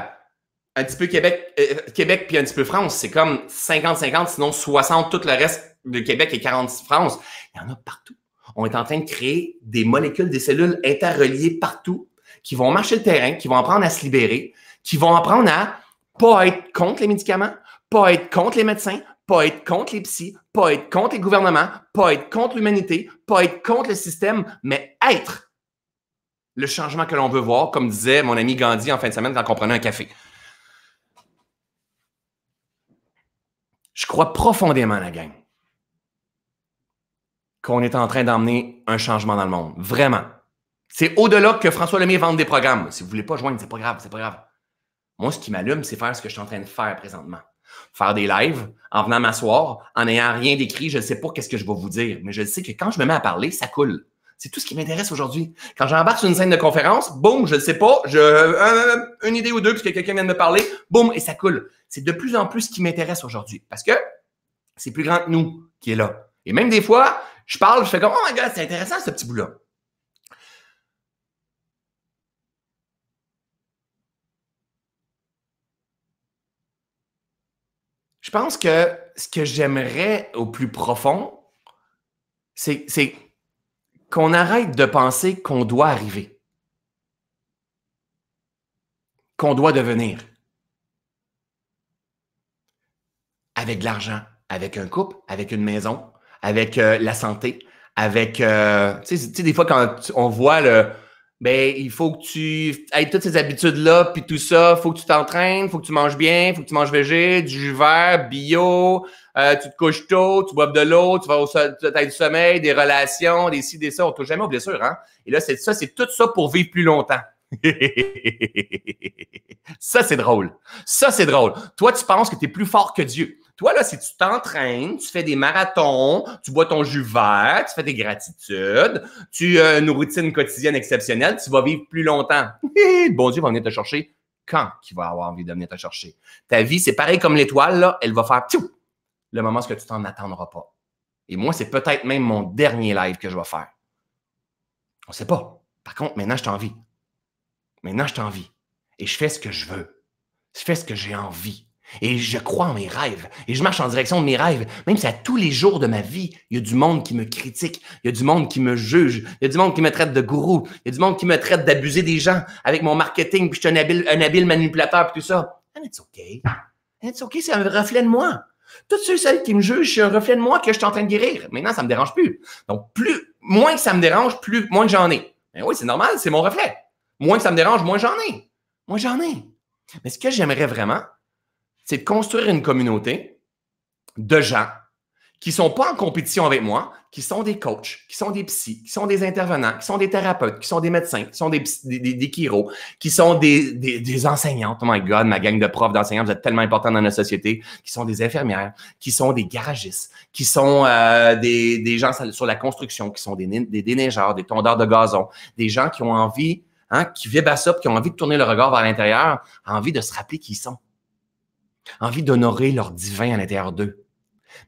un petit peu Québec, euh, Québec puis un petit peu France, c'est comme 50-50, sinon 60, tout le reste de Québec et 46, France. Il y en a partout. On est en train de créer des molécules, des cellules interreliées partout qui vont marcher le terrain, qui vont apprendre à se libérer, qui vont apprendre à pas être contre les médicaments, pas être contre les médecins, pas être contre les psys, pas être contre les gouvernements, pas être contre l'humanité, pas être contre le système, mais être le changement que l'on veut voir, comme disait mon ami Gandhi en fin de semaine quand on prenait un café. Je crois profondément la gang qu'on est en train d'emmener un changement dans le monde. Vraiment. C'est au-delà que François Lemier vende des programmes. Si vous voulez pas joindre, c'est pas grave, c'est pas grave. Moi, ce qui m'allume, c'est faire ce que je suis en train de faire présentement. Faire des lives, en venant m'asseoir, en n'ayant rien d'écrit, je ne sais pas qu'est-ce que je vais vous dire, mais je sais que quand je me mets à parler, ça coule. C'est tout ce qui m'intéresse aujourd'hui. Quand j'embarque sur une scène de conférence, boum, je ne sais pas, je, euh, euh, une idée ou deux, puisque quelqu'un vient de me parler, boum, et ça coule. C'est de plus en plus ce qui m'intéresse aujourd'hui. Parce que c'est plus grand que nous qui est là. Et même des fois, je parle, je fais comme, oh my god, c'est intéressant ce petit bout-là. Je pense que ce que j'aimerais au plus profond, c'est qu'on arrête de penser qu'on doit arriver, qu'on doit devenir. Avec de l'argent, avec un couple, avec une maison, avec euh, la santé, avec... Euh, tu sais, des fois, quand on voit le ben, il faut que tu aies toutes ces habitudes-là, puis tout ça, faut que tu t'entraînes, faut que tu manges bien, faut que tu manges végé, du jus vert, bio, euh, tu te couches tôt, tu bois de l'eau, tu vas au as du sommeil, des relations, des ci, des ça, on touche jamais aux blessures, hein? Et là, c'est ça, c'est tout ça pour vivre plus longtemps. <laughs> ça, c'est drôle. Ça, c'est drôle. Toi, tu penses que tu es plus fort que Dieu. Toi, là, si tu t'entraînes, tu fais des marathons, tu bois ton jus vert, tu fais des gratitudes, tu as euh, une routine quotidienne exceptionnelle, tu vas vivre plus longtemps. bon Dieu va venir te chercher quand qu'il va avoir envie de venir te chercher. Ta vie, c'est pareil comme l'étoile, là, elle va faire tchou, le moment ce que tu t'en attendras pas. Et moi, c'est peut-être même mon dernier live que je vais faire. On ne sait pas. Par contre, maintenant, je t'envie. Maintenant, je t'envie. Et je fais ce que je veux. Je fais ce que j'ai envie. Et je crois en mes rêves. Et je marche en direction de mes rêves. Même si à tous les jours de ma vie, il y a du monde qui me critique, il y a du monde qui me juge, il y a du monde qui me traite de gourou, il y a du monde qui me traite d'abuser des gens avec mon marketing, puis je suis un habile, manipulateur, puis tout ça. And it's okay. And it's okay, c'est un reflet de moi. Tout ceux celles qui me jugent, c'est un reflet de moi que je suis en train de guérir. Maintenant, ça me dérange plus. Donc, plus, moins que ça me dérange, plus, moins que j'en ai. Mais ben oui, c'est normal, c'est mon reflet. Moins que ça me dérange, moins j'en ai. Moins j'en ai. Mais ce que j'aimerais vraiment, c'est de construire une communauté de gens qui ne sont pas en compétition avec moi, qui sont des coachs, qui sont des psys, qui sont des intervenants, qui sont des thérapeutes, qui sont des médecins, qui sont des, des, des, qui sont des, des, enseignants. Oh my God, ma gang de profs, d'enseignants, vous êtes tellement importants dans notre société, qui sont des infirmières, qui sont des garagistes, qui sont des, des gens sur la construction, qui sont des, des déneigeurs, des tondeurs de gazon, des gens qui ont envie, hein, qui vibrent à ça, qui ont envie de tourner le regard vers l'intérieur, envie de se rappeler qui ils sont envie d'honorer leur divin à l'intérieur d'eux,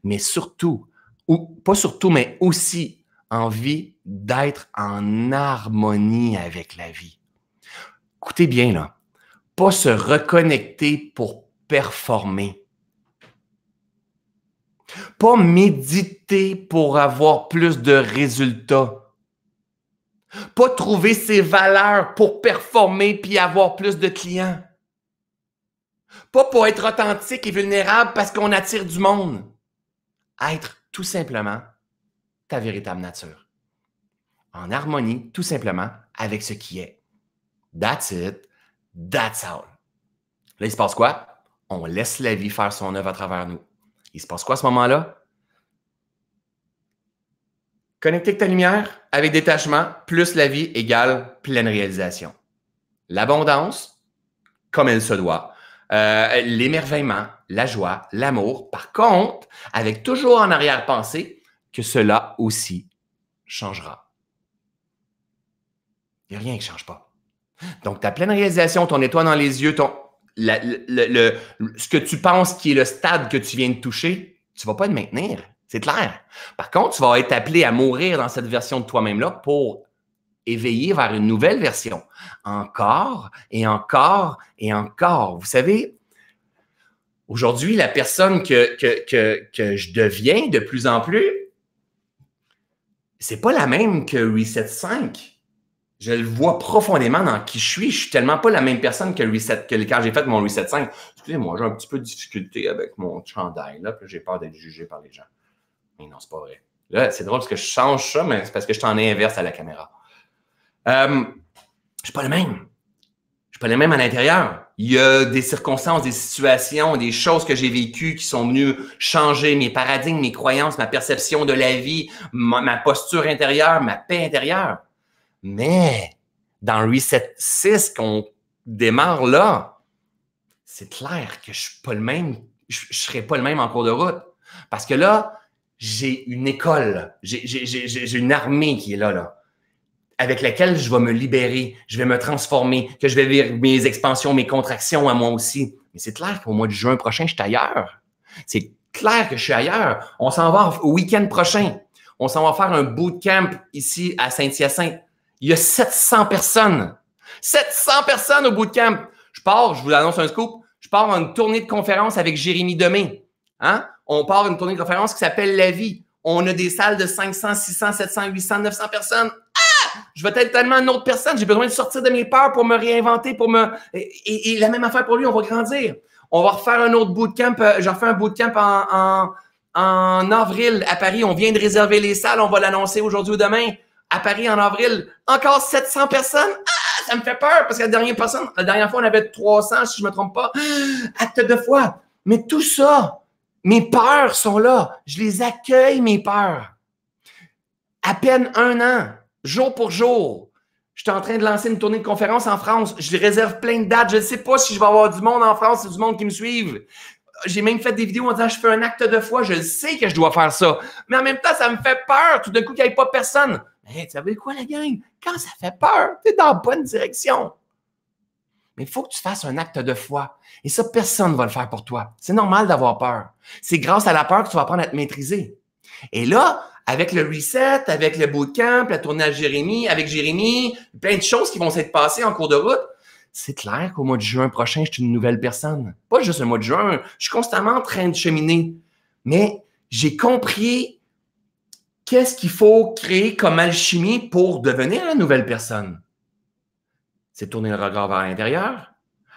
mais surtout, ou pas surtout, mais aussi envie d'être en harmonie avec la vie. Écoutez bien là, pas se reconnecter pour performer. Pas méditer pour avoir plus de résultats. Pas trouver ses valeurs pour performer puis avoir plus de clients. Pas pour être authentique et vulnérable parce qu'on attire du monde. Être tout simplement ta véritable nature. En harmonie, tout simplement, avec ce qui est. That's it. That's all. Là, il se passe quoi? On laisse la vie faire son œuvre à travers nous. Il se passe quoi à ce moment-là? Connecter ta lumière avec détachement plus la vie égale pleine réalisation. L'abondance, comme elle se doit, euh, l'émerveillement, la joie, l'amour. Par contre, avec toujours en arrière-pensée que cela aussi changera. Il n'y a rien qui ne change pas. Donc, ta pleine réalisation, ton étoile dans les yeux, ton, le, ce que tu penses qui est le stade que tu viens de toucher, tu ne vas pas le maintenir. C'est clair. Par contre, tu vas être appelé à mourir dans cette version de toi-même-là pour éveiller vers une nouvelle version. Encore et encore et encore. Vous savez, aujourd'hui, la personne que, que, je deviens de plus en plus, c'est pas la même que Reset 5. Je le vois profondément dans qui je suis. Je suis tellement pas la même personne que, reset, que quand j'ai fait mon Reset 5. Excusez-moi, j'ai un petit peu de difficulté avec mon chandail, là, j'ai peur d'être jugé par les gens. Mais non, c'est pas vrai. Là, c'est drôle parce que je change ça, mais c'est parce que je t'en ai inverse à la caméra. Je euh, je suis pas le même. Je suis pas le même à l'intérieur. Il y a des circonstances, des situations, des choses que j'ai vécues qui sont venues changer mes paradigmes, mes croyances, ma perception de la vie, ma, posture intérieure, ma paix intérieure. Mais dans reset 6 qu'on démarre là, c'est clair que je suis pas le même, je, ne serai pas le même en cours de route. Parce que là, j'ai une école, j'ai une armée qui est là, là avec laquelle je vais me libérer, je vais me transformer, que je vais vivre mes expansions, mes contractions à moi aussi. Mais c'est clair qu'au mois de juin prochain, je suis ailleurs. C'est clair que je suis ailleurs. On s'en va au week-end prochain. On s'en va faire un bootcamp ici à Saint-Hyacinthe. Il y a 700 personnes. 700 personnes au bootcamp. Je pars, je vous annonce un scoop, je pars en une tournée de conférence avec Jérémy demain. Hein? On part une tournée de conférence qui s'appelle La vie. On a des salles de 500, 600, 700, 800, 900 personnes je vais être tellement une autre personne. J'ai besoin de sortir de mes peurs pour me réinventer, pour me. Et, la même affaire pour lui, on va grandir. On va refaire un autre bootcamp. Euh, J'en fais un bootcamp en, en, en avril à Paris. On vient de réserver les salles. On va l'annoncer aujourd'hui ou demain à Paris en avril. Encore 700 personnes. Ah, ça me fait peur parce que la dernière personne, la dernière fois, on avait 300, si je me trompe pas. <gasps> Acte de foi. Mais tout ça, mes peurs sont là. Je les accueille, mes peurs. À peine un an, jour pour jour. Je suis en train de lancer une tournée de conférences en France. Je réserve plein de dates. Je ne sais pas si je vais avoir du monde en France, ou du monde qui me suive. J'ai même fait des vidéos en disant je fais un acte de foi, je sais que je dois faire ça. Mais en même temps, ça me fait peur tout d'un coup qu'il n'y ait pas personne. tu savais quoi, la gang? Quand ça fait peur, tu es dans la bonne direction. Mais il faut que tu fasses un acte de foi. Et ça, personne ne va le faire pour toi. C'est normal d'avoir peur. C'est grâce à la peur que tu vas apprendre à te maîtriser. Et là, avec le reset, avec le bootcamp, la tournée à Jérémy, avec Jérémy, plein de choses qui vont s'être passées en cours de route. C'est clair qu'au mois de juin prochain, je suis une nouvelle personne. Pas juste un mois de juin, je suis constamment en train de cheminer. Mais j'ai compris qu'est-ce qu'il faut créer comme alchimie pour devenir une nouvelle personne. C'est tourner le regard vers l'intérieur,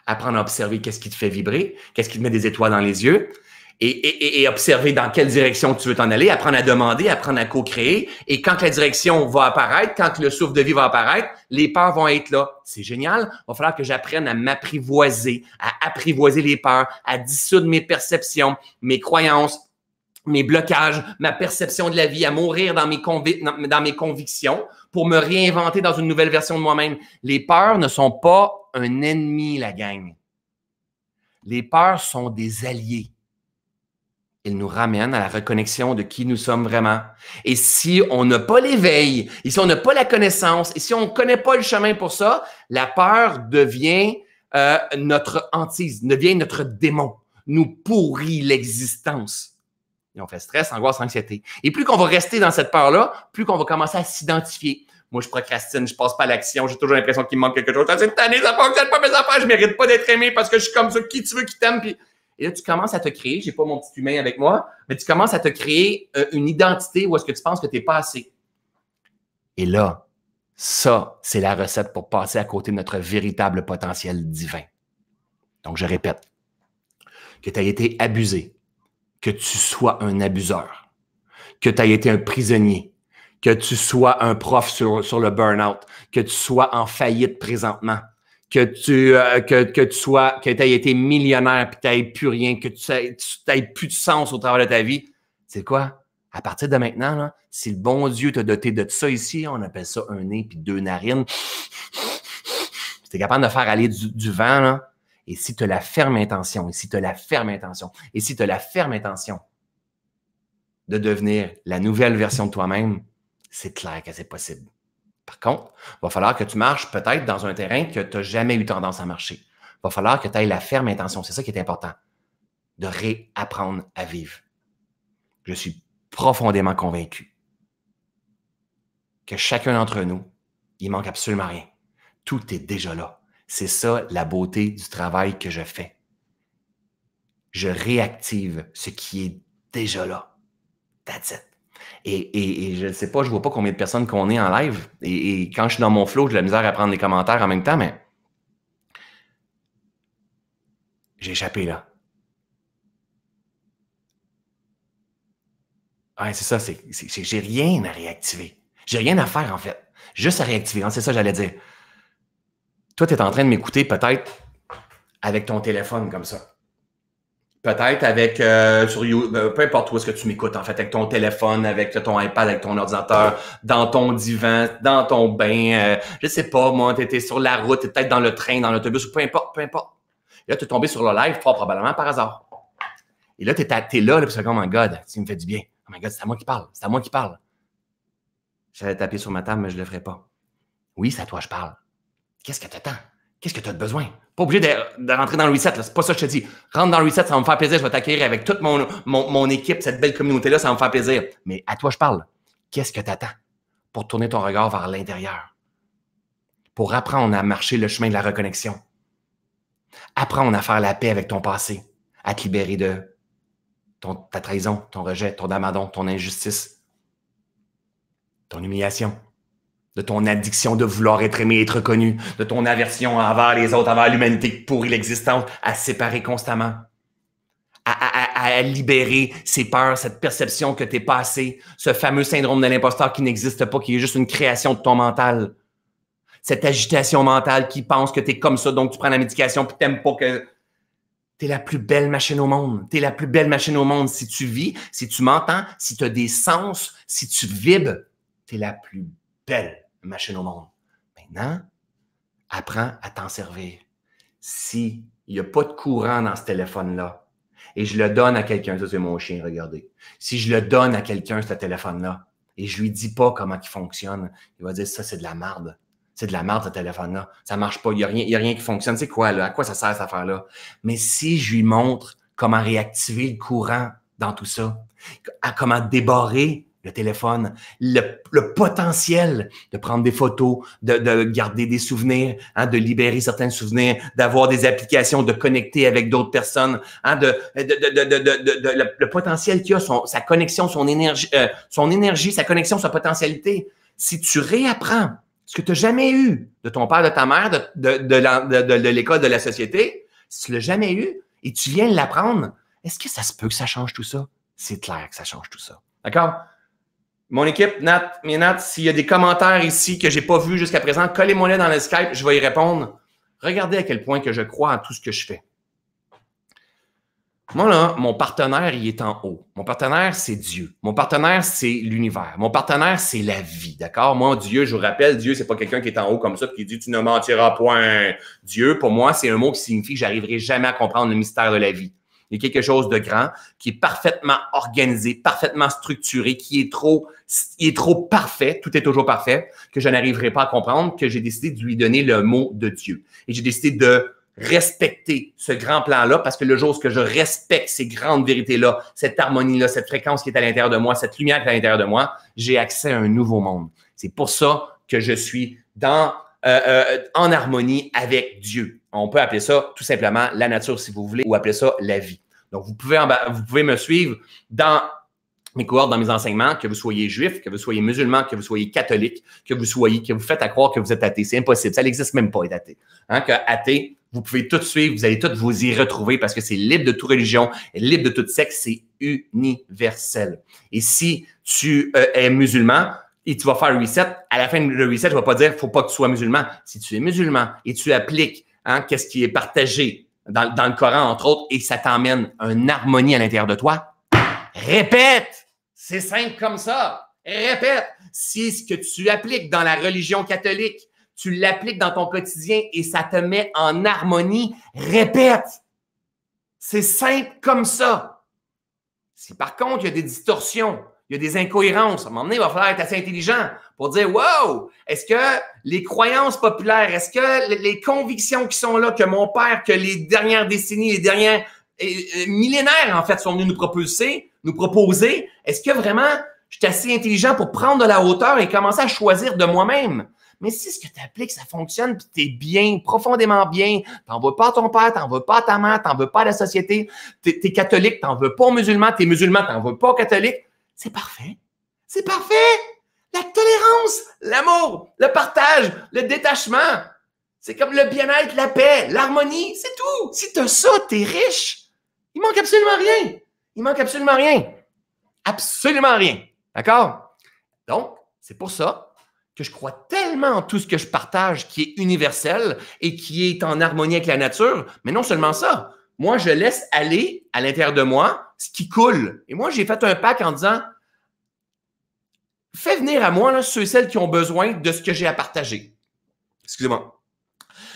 apprendre à observer qu'est-ce qui te fait vibrer, qu'est-ce qui te met des étoiles dans les yeux, et, observer dans quelle direction tu veux t'en aller, apprendre à demander, apprendre à co-créer. Et quand la direction va apparaître, quand le souffle de vie va apparaître, les peurs vont être là. C'est génial. Il va falloir que j'apprenne à m'apprivoiser, à apprivoiser les peurs, à dissoudre mes perceptions, mes croyances, mes blocages, ma perception de la vie, à mourir dans mes, dans mes convictions pour me réinventer dans une nouvelle version de moi-même. Les peurs ne sont pas un ennemi, la gang. Les peurs sont des alliés il nous ramène à la reconnexion de qui nous sommes vraiment. Et si on n'a pas l'éveil, et si on n'a pas la connaissance, et si on ne connaît pas le chemin pour ça, la peur devient euh, notre hantise, devient notre démon, nous pourrit l'existence. Et on fait stress, angoisse, anxiété. Et plus qu'on va rester dans cette peur-là, plus qu'on va commencer à s'identifier. Moi, je procrastine, je passe pas à l'action, j'ai toujours l'impression qu'il me manque quelque chose. C'est une année, ça fonctionne pas mes affaires, je mérite pas d'être aimé parce que je suis comme ça. Qui tu veux qui t'aime? Puis et là, tu commences à te créer, n'ai pas mon petit humain avec moi, mais tu commences à te créer euh, une identité où est-ce que tu penses que tu n'es pas assez. Et là, ça, c'est la recette pour passer à côté de notre véritable potentiel divin. Donc, je répète, que tu as été abusé, que tu sois un abuseur, que tu as été un prisonnier, que tu sois un prof sur, sur le burn-out, que tu sois en faillite présentement, que tu, euh, que, sois, que tu aies été millionnaire puis que tu plus rien, que tu n'aies plus de sens au travers de ta vie, c'est quoi? À partir de maintenant, si le bon Dieu t'a doté de ça ici, on appelle ça un nez puis deux narines. tu es capable de faire aller du, vent, et si tu as la ferme intention, et si tu as la ferme intention, et si tu as la ferme intention de devenir la nouvelle version de toi-même, c'est clair que c'est possible. Par contre, il va falloir que tu marches peut-être dans un terrain que tu n'as jamais eu tendance à marcher. Il va falloir que tu ailles la ferme intention. C'est ça qui est important, de réapprendre à vivre. Je suis profondément convaincu que chacun d'entre nous, il manque absolument rien. Tout est déjà là. C'est ça la beauté du travail que je fais. Je réactive ce qui est déjà là. That's it. Et, je ne sais pas, je ne vois pas combien de personnes qu'on est en live. Et, quand je suis dans mon flow, j'ai la misère à prendre les commentaires en même temps, mais j'ai échappé là. c'est ça, c'est, j'ai rien à réactiver. J'ai rien à faire en fait. Juste à réactiver, c'est ça j'allais dire. Toi, tu es en train de m'écouter peut-être avec ton téléphone comme ça. Peut-être avec euh, sur ben, peu importe où est-ce que tu m'écoutes, en fait, avec ton téléphone, avec ton iPad, avec ton ordinateur, dans ton divan, dans ton bain, euh, je sais pas, moi, tu étais sur la route, étais peut-être dans le train, dans l'autobus, ou peu importe, peu importe. Et là, es tombé sur le live, probablement par hasard. Et là, tu es là, là, puis c'est comme, oh my God, tu me fais du bien. Oh my God, c'est à moi qui parle, c'est à moi qui parle. J'allais taper sur ma table, mais je le ferai pas. Oui, c'est à toi, je parle. Qu'est-ce que t'attends? Qu'est-ce que tu as besoin? Pas obligé de, rentrer dans le reset. C'est pas ça que je te dis. Rentre dans le reset, ça va me faire plaisir. Je vais t'accueillir avec toute mon, mon, mon équipe, cette belle communauté-là, ça va me faire plaisir. Mais à toi, je parle. Qu'est-ce que tu attends pour tourner ton regard vers l'intérieur? Pour apprendre à marcher le chemin de la reconnexion. Apprendre à faire la paix avec ton passé, à te libérer de ta trahison, ton rejet, ton damadon, ton injustice, ton humiliation, de ton addiction de vouloir être aimé, être connu, de ton aversion envers les autres, envers l'humanité pourrie l'existence, à séparer constamment, à, libérer ces peurs, cette perception que t'es pas assez, ce fameux syndrome de l'imposteur qui n'existe pas, qui est juste une création de ton mental. Cette agitation mentale qui pense que t'es comme ça, donc tu prends la médication puis t'aimes pas que... T'es la plus belle machine au monde. T'es la plus belle machine au monde si tu vis, si tu m'entends, si tu as des sens, si tu vibes, T'es la plus belle machine au monde. Maintenant, apprends à t'en servir. Si il n'y a pas de courant dans ce téléphone-là, et je le donne à quelqu'un, ça c'est mon chien, regardez. Si je le donne à quelqu'un, ce téléphone-là, et je lui dis pas comment il fonctionne, il va dire ça c'est de la merde. C'est de la merde ce téléphone-là. Ça marche pas, il n'y a, rien, rien qui fonctionne. C'est quoi là? À quoi ça sert cette affaire-là? Mais si je lui montre comment réactiver le courant dans tout ça, à comment débarrer le téléphone, le, potentiel de prendre des photos, de, de garder des souvenirs, hein, de libérer certains souvenirs, d'avoir des applications, de connecter avec d'autres personnes, hein, de, de, de, le, le potentiel qu'il a, son, sa connexion, son énergie, euh, son énergie, sa connexion, sa potentialité. Si tu réapprends ce que tu n'as jamais eu de ton père, de ta mère, de, l'école, de la société, si tu l'as jamais eu et tu viens l'apprendre, est-ce que ça se peut que ça change tout ça? C'est clair que ça change tout ça. D'accord? Mon équipe, Nat, mais Nat, s'il y a des commentaires ici que j'ai pas vus jusqu'à présent, collez-moi-les dans le Skype, je vais y répondre. Regardez à quel point que je crois en tout ce que je fais. Moi, là, mon partenaire, il est en haut. Mon partenaire, c'est Dieu. Mon partenaire, c'est l'univers. Mon partenaire, c'est la vie. D'accord? Moi, Dieu, je vous rappelle, Dieu, c'est pas quelqu'un qui est en haut comme ça qui dit Tu ne mentiras point. Dieu, pour moi, c'est un mot qui signifie que j'arriverai jamais à comprendre le mystère de la vie. Il y a quelque chose de grand qui est parfaitement organisé, parfaitement structuré, qui est trop, est trop parfait, tout est toujours parfait, que je n'arriverai pas à comprendre, que j'ai décidé de lui donner le mot de Dieu. Et j'ai décidé de respecter ce grand plan-là, parce que le jour où je respecte ces grandes vérités-là, cette harmonie-là, cette fréquence qui est à l'intérieur de moi, cette lumière qui est à l'intérieur de moi, j'ai accès à un nouveau monde. C'est pour ça que je suis dans, euh, euh, en harmonie avec Dieu on peut appeler ça tout simplement la nature si vous voulez, ou appeler ça la vie. Donc, vous pouvez, vous pouvez me suivre dans mes cours, dans mes enseignements, que vous soyez juif, que vous soyez musulman, que vous soyez catholique, que vous soyez, que vous faites à croire que vous êtes athée. C'est impossible. Ça n'existe même pas être athée. Hein, que athée, vous pouvez tout suivre, vous allez tout vous y retrouver parce que c'est libre de toute religion, libre de tout sexe. c'est universel. Et si tu euh, es musulman, et tu vas faire reset, à la fin du reset, je ne vais pas dire ne faut pas que tu sois musulman. Si tu es musulman et tu appliques Hein, qu'est-ce qui est partagé dans, le Coran, entre autres, et ça t'emmène une harmonie à l'intérieur de toi. Répète! C'est simple comme ça. Répète! Si ce que tu appliques dans la religion catholique, tu l'appliques dans ton quotidien et ça te met en harmonie, répète! C'est simple comme ça. Si par contre, il y a des distorsions, il y a des incohérences. À un moment donné, il va falloir être assez intelligent pour dire Wow, est-ce que les croyances populaires, est-ce que les convictions qui sont là, que mon père, que les dernières décennies, les dernières euh, euh, millénaires, en fait, sont venus nous proposer, nous proposer, est-ce que vraiment je suis assez intelligent pour prendre de la hauteur et commencer à choisir de moi-même? Mais si ce que tu appliques, ça fonctionne, puis tu es bien, profondément bien, t'en veux pas à ton père, t'en veux pas à ta mère, t'en veux pas à la société, tu es, es, catholique, t'en veux pas aux musulmans, t'es musulman, t'en veux pas aux catholiques, c'est parfait. C'est parfait. La tolérance, l'amour, le partage, le détachement. C'est comme le bien-être, la paix, l'harmonie, c'est tout. Si t'as ça, es riche. Il manque absolument rien. Il manque absolument rien. Absolument rien. D'accord? Donc, c'est pour ça que je crois tellement en tout ce que je partage qui est universel et qui est en harmonie avec la nature. Mais non seulement ça, moi, je laisse aller à l'intérieur de moi ce qui coule. Et moi, j'ai fait un pack en disant, fais venir à moi ceux et celles qui ont besoin de ce que j'ai à partager. Excusez-moi.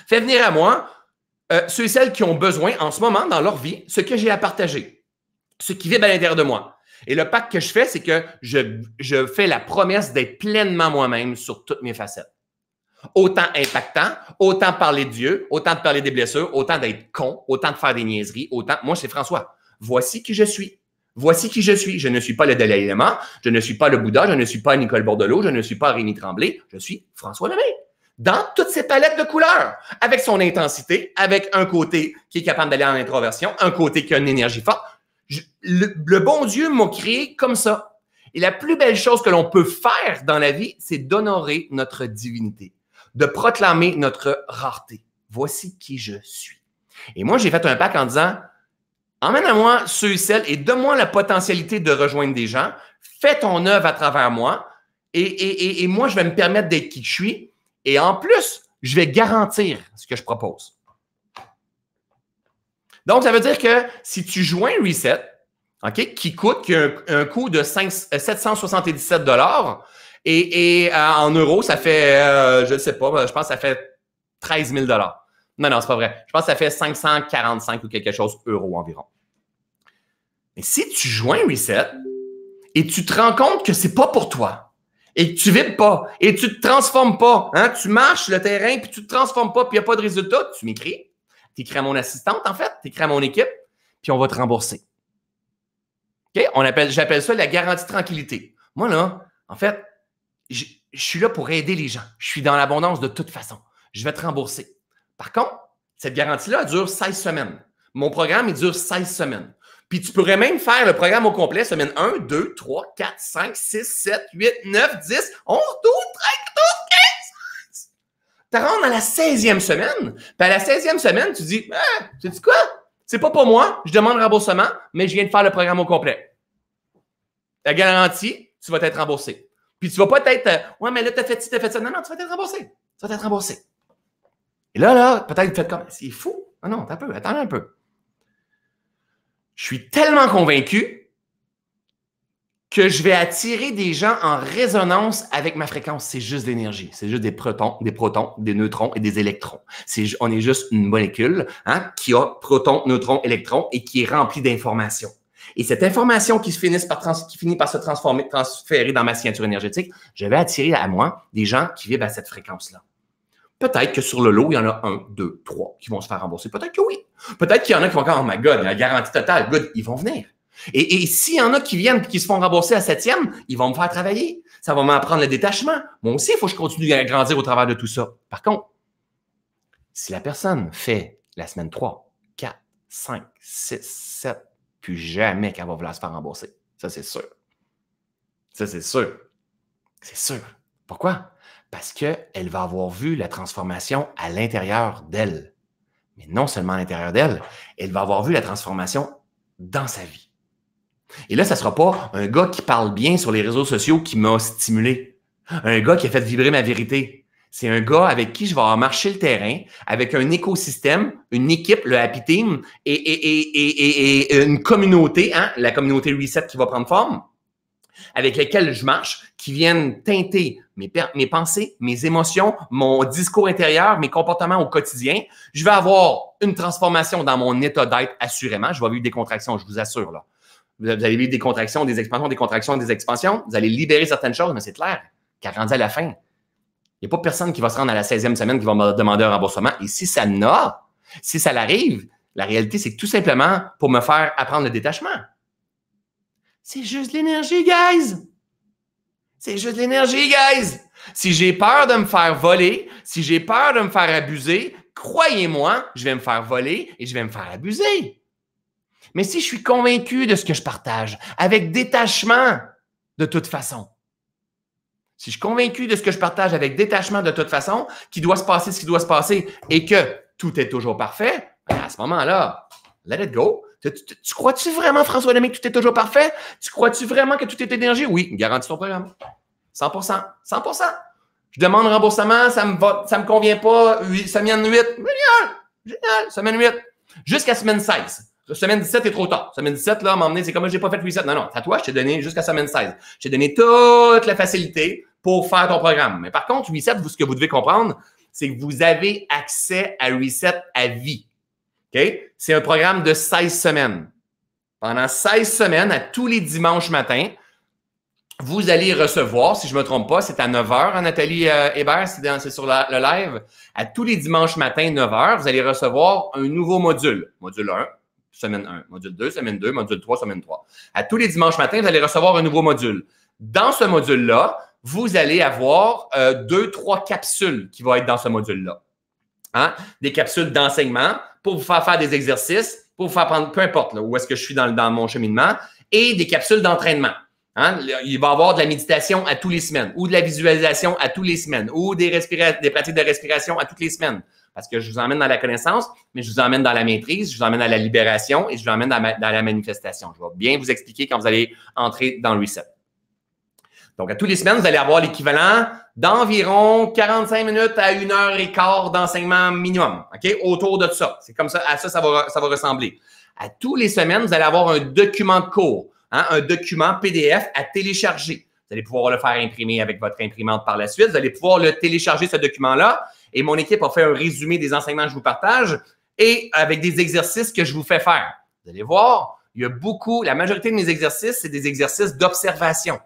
Fais venir à moi euh, ceux et celles qui ont besoin en ce moment dans leur vie ce que j'ai à partager, ce qui vibre à l'intérieur de moi. Et le pacte que je fais, c'est que je, fais la promesse d'être pleinement moi-même sur toutes mes facettes. Autant impactant, autant parler de Dieu, autant parler des blessures, autant d'être con, autant de faire des niaiseries, autant. Moi, c'est François. Voici qui je suis. Voici qui je suis. Je ne suis pas le Dalai Lama, je ne suis pas le Bouddha, je ne suis pas Nicole Bordelot, je ne suis pas Rémi Tremblay, je suis François Lemay. Dans toutes ses palettes de couleurs, avec son intensité, avec un côté qui est capable d'aller en introversion, un côté qui a une énergie forte. le, bon Dieu m'a créé comme ça. Et la plus belle chose que l'on peut faire dans la vie, c'est d'honorer notre divinité, de proclamer notre rareté. Voici qui je suis. Et moi, j'ai fait un pack en disant, Emmène à moi ceux et celles et donne-moi la potentialité de rejoindre des gens. Fais ton œuvre à travers moi et, moi, je vais me permettre d'être qui je suis. Et en plus, je vais garantir ce que je propose. Donc, ça veut dire que si tu joins Reset, OK, qui coûte un, coût de 777 euh, dollars et, euh, en euros, ça fait, euh, je ne sais pas, je pense que ça fait 13 000 non, non, c'est pas vrai. Je pense que ça fait 545 ou quelque chose euros environ. Mais si tu joins Reset et tu te rends compte que c'est pas pour toi et que tu vives pas et tu te transformes pas, hein, tu marches le terrain puis tu te transformes pas puis il n'y a pas de résultat, tu m'écris. Tu écris à mon assistante, en fait, tu écris à mon équipe, puis on va te rembourser. Ok appelle, j'appelle ça la garantie de tranquillité. Moi, là, en fait, je suis là pour aider les gens. Je suis dans l'abondance de toute façon. Je vais te rembourser. Par contre, cette garantie-là dure 16 semaines. Mon programme, il dure 16 semaines. Puis tu pourrais même faire le programme au complet, semaine 1, 2, 3, 4, 5, 6, 7, 8, 9, 10, 11, 12, 13, 14, 15, 16. Tu rentres à la 16e semaine. Puis à la 16e semaine, tu dis, ah, tu dis quoi? C'est pas pour moi, je demande remboursement, mais je viens de faire le programme au complet. La garantie, tu vas être remboursé. Puis tu vas pas être, euh, ouais, mais là, tu as fait ci, as fait ça. Non, non, tu vas être remboursé. Tu vas être remboursé. Et là, là, peut-être vous faites comme, c'est fou. Ah non, attendez un peu. Je suis tellement convaincu que je vais attirer des gens en résonance avec ma fréquence. C'est juste d'énergie. C'est juste des protons, des protons, des neutrons et des électrons. on est juste une molécule hein, qui a protons, neutrons, électrons et qui est remplie d'informations. Et cette information qui, qui finit par se transformer, transférer dans ma signature énergétique, je vais attirer à moi des gens qui vivent à cette fréquence-là. Peut-être que sur le lot, il y en a un, deux, trois qui vont se faire rembourser. Peut-être que oui. Peut-être qu'il y en a qui vont dire, oh my God, la garantie totale, good, ils vont venir. Et, et s'il y en a qui viennent et qui se font rembourser à septième, ils vont me faire travailler. Ça va m'apprendre le détachement. Moi aussi, il faut que je continue à grandir au travers de tout ça. Par contre, si la personne fait la semaine 3, 4, 5, 6, 7, plus jamais qu'elle va vouloir se faire rembourser. Ça, c'est sûr. Ça, c'est sûr. C'est sûr. Pourquoi? Parce qu'elle va avoir vu la transformation à l'intérieur d'elle. Mais non seulement à l'intérieur d'elle, elle va avoir vu la transformation dans sa vie. Et là, ça ne sera pas un gars qui parle bien sur les réseaux sociaux qui m'a stimulé. Un gars qui a fait vibrer ma vérité. C'est un gars avec qui je vais avoir le terrain, avec un écosystème, une équipe, le Happy Team, et, une communauté, hein, la communauté Reset qui va prendre forme avec lesquels je marche qui viennent teinter mes, pensées, mes émotions, mon discours intérieur, mes comportements au quotidien. Je vais avoir une transformation dans mon état d'être, assurément. Je vais vivre des contractions, je vous assure. Là. Vous allez vivre des contractions, des expansions, des contractions, des expansions. Vous allez libérer certaines choses, mais c'est clair car à la fin, il n'y a pas personne qui va se rendre à la 16e semaine qui va me demander un remboursement. Et si ça n'a, si ça l'arrive, la réalité, c'est tout simplement pour me faire apprendre le détachement. C'est juste l'énergie, guys. C'est juste l'énergie, guys. Si j'ai peur de me faire voler, si j'ai peur de me faire abuser, croyez-moi, je vais me faire voler et je vais me faire abuser. Mais si je suis convaincu de ce que je partage, avec détachement, de toute façon, si je suis convaincu de ce que je partage avec détachement de toute façon, qu'il doit se passer ce qui doit se passer et que tout est toujours parfait, ben, à ce moment-là, let it go. Tu, crois-tu vraiment, François Lemay, que tout est toujours parfait? Tu crois-tu vraiment que tout est énergie? Oui, garantis ton programme. 100 100 Je demande remboursement, ça me ça me convient pas. Semaine 8, génial! Génial! Semaine 8. Jusqu'à semaine 16. Semaine 17 est trop tard. Semaine 17, là, m'emmener, c'est comme j'ai pas fait le reset. Non, non, à toi, je t'ai donné jusqu'à semaine 16. Je t'ai donné toute la facilité pour faire ton programme. Mais par contre, reset, ce que vous devez comprendre, c'est que vous avez accès à reset à vie. C'est un programme de 16 semaines. Pendant 16 semaines, à tous les dimanches matins, vous allez recevoir, si je ne me trompe pas, c'est à 9h, hein, Nathalie euh, Hébert, c'est sur le live. À tous les dimanches matins, 9h, vous allez recevoir un nouveau module. Module 1, semaine 1, module 2, semaine 2, module 3, semaine 3. À tous les dimanches matins, vous allez recevoir un nouveau module. Dans ce module-là, vous allez avoir 2 euh, deux, trois capsules qui vont être dans ce module-là. Hein? Des capsules d'enseignement, pour vous faire faire des exercices, pour vous faire prendre, peu importe là, où est-ce que je suis dans, dans mon cheminement, et des capsules d'entraînement. Hein. Il va y avoir de la méditation à tous les semaines, ou de la visualisation à tous les semaines, ou des, pratiques de respiration à toutes les semaines. Parce que je vous emmène dans la connaissance, mais je vous emmène dans la maîtrise, je vous emmène à la libération et je vous emmène dans, dans la manifestation. Je vais bien vous expliquer quand vous allez entrer dans le reset. Donc, à tous les semaines, vous allez avoir l'équivalent d'environ 45 minutes à une heure et quart d'enseignement minimum, OK? Autour de ça. C'est comme ça, à ça, ça va, ressembler. À tous les semaines, vous allez avoir un document de cours, hein? un document PDF à télécharger. Vous allez pouvoir le faire imprimer avec votre imprimante par la suite. Vous allez pouvoir le télécharger, ce document-là. Et mon équipe a fait un résumé des enseignements que je vous partage et avec des exercices que je vous fais faire. Vous allez voir, il y a beaucoup, la majorité de mes exercices, c'est des exercices d'observation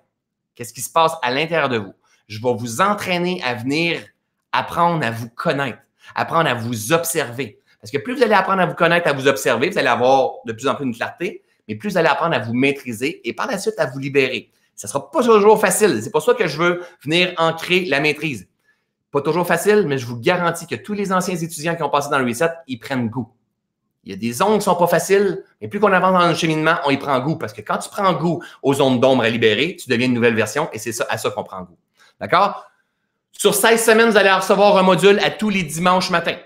qu'est-ce qui se passe à l'intérieur de vous. Je vais vous entraîner à venir apprendre à vous connaître, apprendre à vous observer. Parce que plus vous allez apprendre à vous connaître, à vous observer, vous allez avoir de plus en plus une clarté, mais plus vous allez apprendre à vous maîtriser et par la suite à vous libérer. Ça ne sera pas toujours facile. C'est pour ça que je veux venir ancrer la maîtrise. Pas toujours facile, mais je vous garantis que tous les anciens étudiants qui ont passé dans le reset, ils prennent goût. Il y a des zones qui ne sont pas faciles, mais plus qu'on avance dans le cheminement, on y prend goût. Parce que quand tu prends goût aux zones d'ombre à libérer, tu deviens une nouvelle version et c'est ça, à ça qu'on prend goût. D'accord? Sur 16 semaines, vous allez recevoir un module à tous les dimanches matin.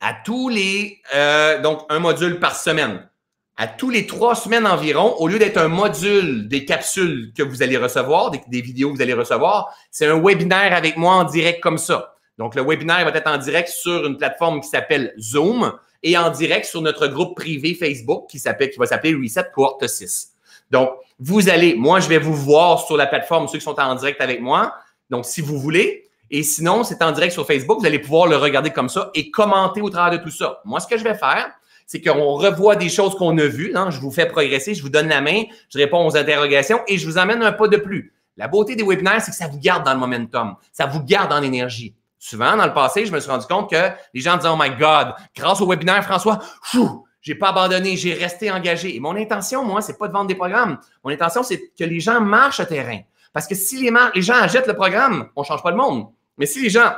À tous les. Euh, donc, un module par semaine. À tous les trois semaines environ, au lieu d'être un module des capsules que vous allez recevoir, des vidéos que vous allez recevoir, c'est un webinaire avec moi en direct comme ça. Donc, le webinaire va être en direct sur une plateforme qui s'appelle Zoom et en direct sur notre groupe privé Facebook qui, va s'appeler Reset Cohorte 6. Donc, vous allez, moi, je vais vous voir sur la plateforme, ceux qui sont en direct avec moi. Donc, si vous voulez. Et sinon, c'est en direct sur Facebook. Vous allez pouvoir le regarder comme ça et commenter au travers de tout ça. Moi, ce que je vais faire, c'est qu'on revoit des choses qu'on a vues. Hein. Je vous fais progresser, je vous donne la main, je réponds aux interrogations et je vous emmène un pas de plus. La beauté des webinaires, c'est que ça vous garde dans le momentum, ça vous garde en énergie. Souvent, dans le passé, je me suis rendu compte que les gens disaient Oh my God, grâce au webinaire, François, fou, j'ai pas abandonné, j'ai resté engagé. Et mon intention, moi, c'est pas de vendre des programmes. Mon intention, c'est que les gens marchent au terrain. Parce que si les, gens achètent le programme, on change pas le monde. Mais si les gens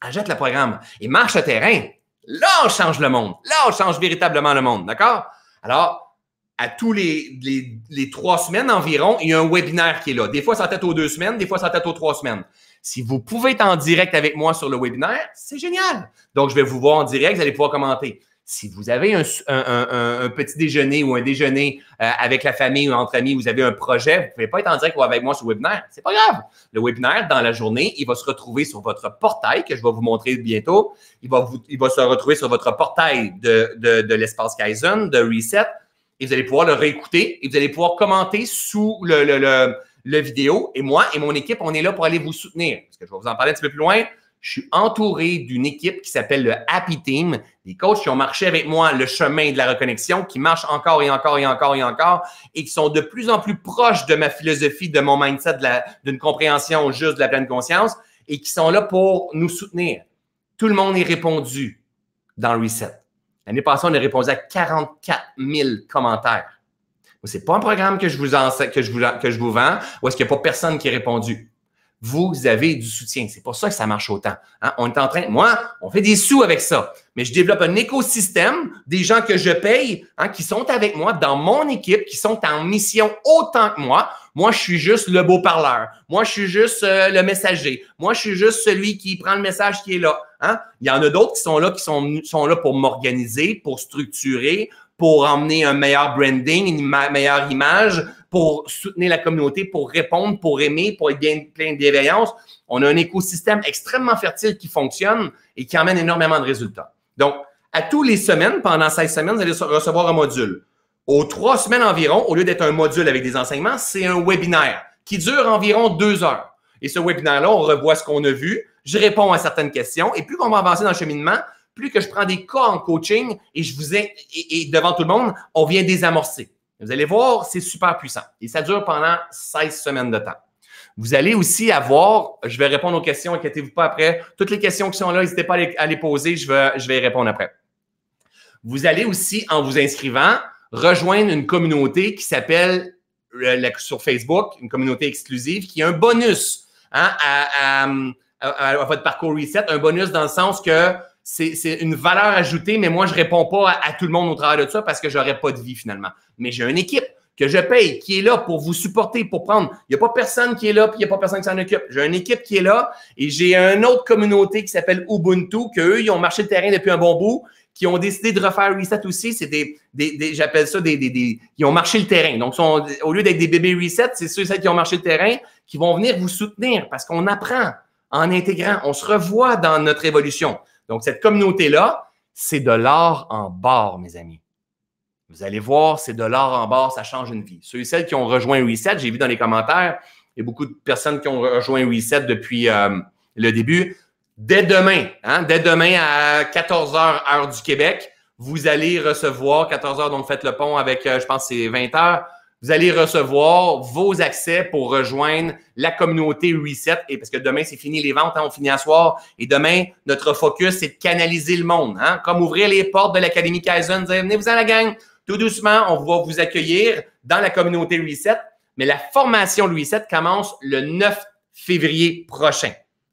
achètent le programme et marchent au terrain, là, on change le monde. Là, on change véritablement le monde. D'accord? Alors, à tous les, les, trois semaines environ, il y a un webinaire qui est là. Des fois, ça tête aux deux semaines, des fois, ça tête aux trois semaines. Si vous pouvez être en direct avec moi sur le webinaire, c'est génial. Donc, je vais vous voir en direct, vous allez pouvoir commenter. Si vous avez un, petit déjeuner ou un déjeuner euh, avec la famille ou entre amis, vous avez un projet, vous ne pouvez pas être en direct avec moi sur le webinaire, Ce n'est pas grave. Le webinaire, dans la journée, il va se retrouver sur votre portail que je vais vous montrer bientôt. Il va, il va se retrouver sur votre portail de, l'espace Kaizen, de Reset, et vous allez pouvoir le réécouter et vous allez pouvoir commenter sous le le vidéo. Et moi et mon équipe, on est là pour aller vous soutenir. Parce que je vais vous en parler un petit peu plus loin. Je suis entouré d'une équipe qui s'appelle le Happy Team, des coachs qui ont marché avec moi le chemin de la reconnexion, qui marchent encore et encore et encore et encore, et qui sont de plus en plus proches de ma philosophie, de mon mindset, d'une compréhension juste de la pleine conscience, et qui sont là pour nous soutenir. Tout le monde est répondu dans le reset. L'année passée, on a répondu à 44 000 commentaires c'est pas un programme que je vous, enseigne, que je vous, que je vous vends, ou est-ce qu'il n'y a pas personne qui a répondu? Vous avez du soutien. C'est pour ça que ça marche autant. Hein? On est en train, moi, on fait des sous avec ça, mais je développe un écosystème des gens que je paye, hein, qui sont avec moi dans mon équipe, qui sont en mission autant que moi. Moi, je suis juste le beau parleur. Moi, je suis juste euh, le messager. Moi, je suis juste celui qui prend le message qui est là. Hein? Il y en a d'autres qui sont là, qui sont là pour m'organiser, pour structurer, pour emmener un meilleur branding, une meilleure image, pour soutenir la communauté, pour répondre, pour aimer, pour être plein de bienveillance. On a un écosystème extrêmement fertile qui fonctionne et qui emmène énormément de résultats. Donc, à toutes les semaines, pendant 16 semaines, vous allez recevoir un module. Aux trois semaines environ, au lieu d'être un module avec des enseignements, c'est un webinaire qui dure environ deux heures. Et ce webinaire-là, on revoit ce qu'on a vu, je réponds à certaines questions, et plus qu'on va avancer dans le cheminement, plus que je prends des cas en coaching et je vous ai, et, devant tout le monde, on vient désamorcer. Vous allez voir, c'est super puissant. Et ça dure pendant 16 semaines de temps. Vous allez aussi avoir, je vais répondre aux questions, inquiétez-vous pas après. Toutes les questions qui sont là, n'hésitez pas à les, poser, je vais, je vais y répondre après. Vous allez aussi, en vous inscrivant, rejoindre une communauté qui s'appelle sur Facebook, une communauté exclusive, qui est un bonus hein, à, à, votre parcours reset, un bonus dans le sens que c'est une valeur ajoutée, mais moi, je réponds pas à, tout le monde au travers de ça parce que j'aurais pas de vie finalement. Mais j'ai une équipe que je paye, qui est là pour vous supporter, pour prendre. Il n'y a pas personne qui est là, puis il n'y a pas personne qui s'en occupe. J'ai une équipe qui est là et j'ai une autre communauté qui s'appelle Ubuntu, qu'eux, ils ont marché le terrain depuis un bon bout, qui ont décidé de refaire Reset aussi. C'est des, des, j'appelle ça des, des, Ils ont marché le terrain. Donc, sont, au lieu d'être des bébés Reset, c'est ceux là qui ont marché le terrain qui vont venir vous soutenir parce qu'on apprend en intégrant. On se revoit dans notre évolution. Donc, cette communauté-là, c'est de l'art en barre, mes amis. Vous allez voir, c'est de l'art en barre, ça change une vie. Ceux et celles qui ont rejoint Reset, j'ai vu dans les commentaires, il y a beaucoup de personnes qui ont rejoint Reset depuis euh, le début. Dès demain, hein, dès demain à 14h, heure du Québec, vous allez recevoir 14h, donc faites le pont avec, euh, je pense, c'est 20h vous allez recevoir vos accès pour rejoindre la communauté Reset. Et parce que demain, c'est fini les ventes, hein, on finit à soir. Et demain, notre focus, c'est de canaliser le monde. Hein, comme ouvrir les portes de l'Académie Kaizen, dire venez-vous à la gang. Tout doucement, on va vous accueillir dans la communauté Reset. Mais la formation Reset commence le 9 février prochain.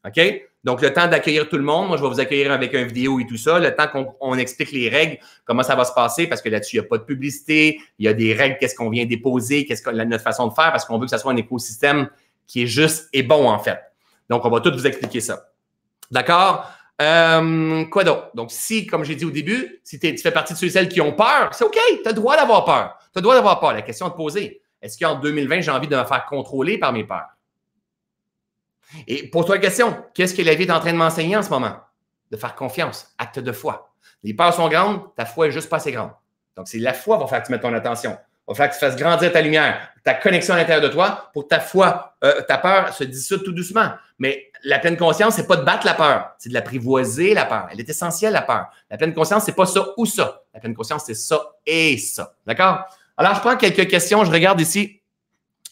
OK? Donc, le temps d'accueillir tout le monde, moi, je vais vous accueillir avec un vidéo et tout ça, le temps qu'on explique les règles, comment ça va se passer, parce que là-dessus, il n'y a pas de publicité, il y a des règles, qu'est-ce qu'on vient déposer, qu'est-ce que notre façon de faire, parce qu'on veut que ça soit un écosystème qui est juste et bon, en fait. Donc, on va tout vous expliquer ça. D'accord? Euh, quoi d'autre? Donc, si, comme j'ai dit au début, si tu fais partie de ceux et celles qui ont peur, c'est OK, tu as le droit d'avoir peur. Tu as le droit d'avoir peur. La question à te poser, est-ce qu'en 2020, j'ai envie de me faire contrôler par mes peurs? Et pour toi, question, qu'est-ce que la vie est en train de m'enseigner en ce moment? De faire confiance, acte de foi. Les peurs sont grandes, ta foi est juste pas assez grande. Donc, c'est la foi qui va faire que tu mettes ton attention, va faire que tu fasses grandir ta lumière, ta connexion à l'intérieur de toi pour que ta foi, euh, ta peur se dissoute tout doucement. Mais la pleine conscience, c'est pas de battre la peur, c'est de l'apprivoiser, la peur. Elle est essentielle, la peur. La pleine conscience, c'est pas ça ou ça. La pleine conscience, c'est ça et ça. D'accord? Alors, je prends quelques questions. Je regarde ici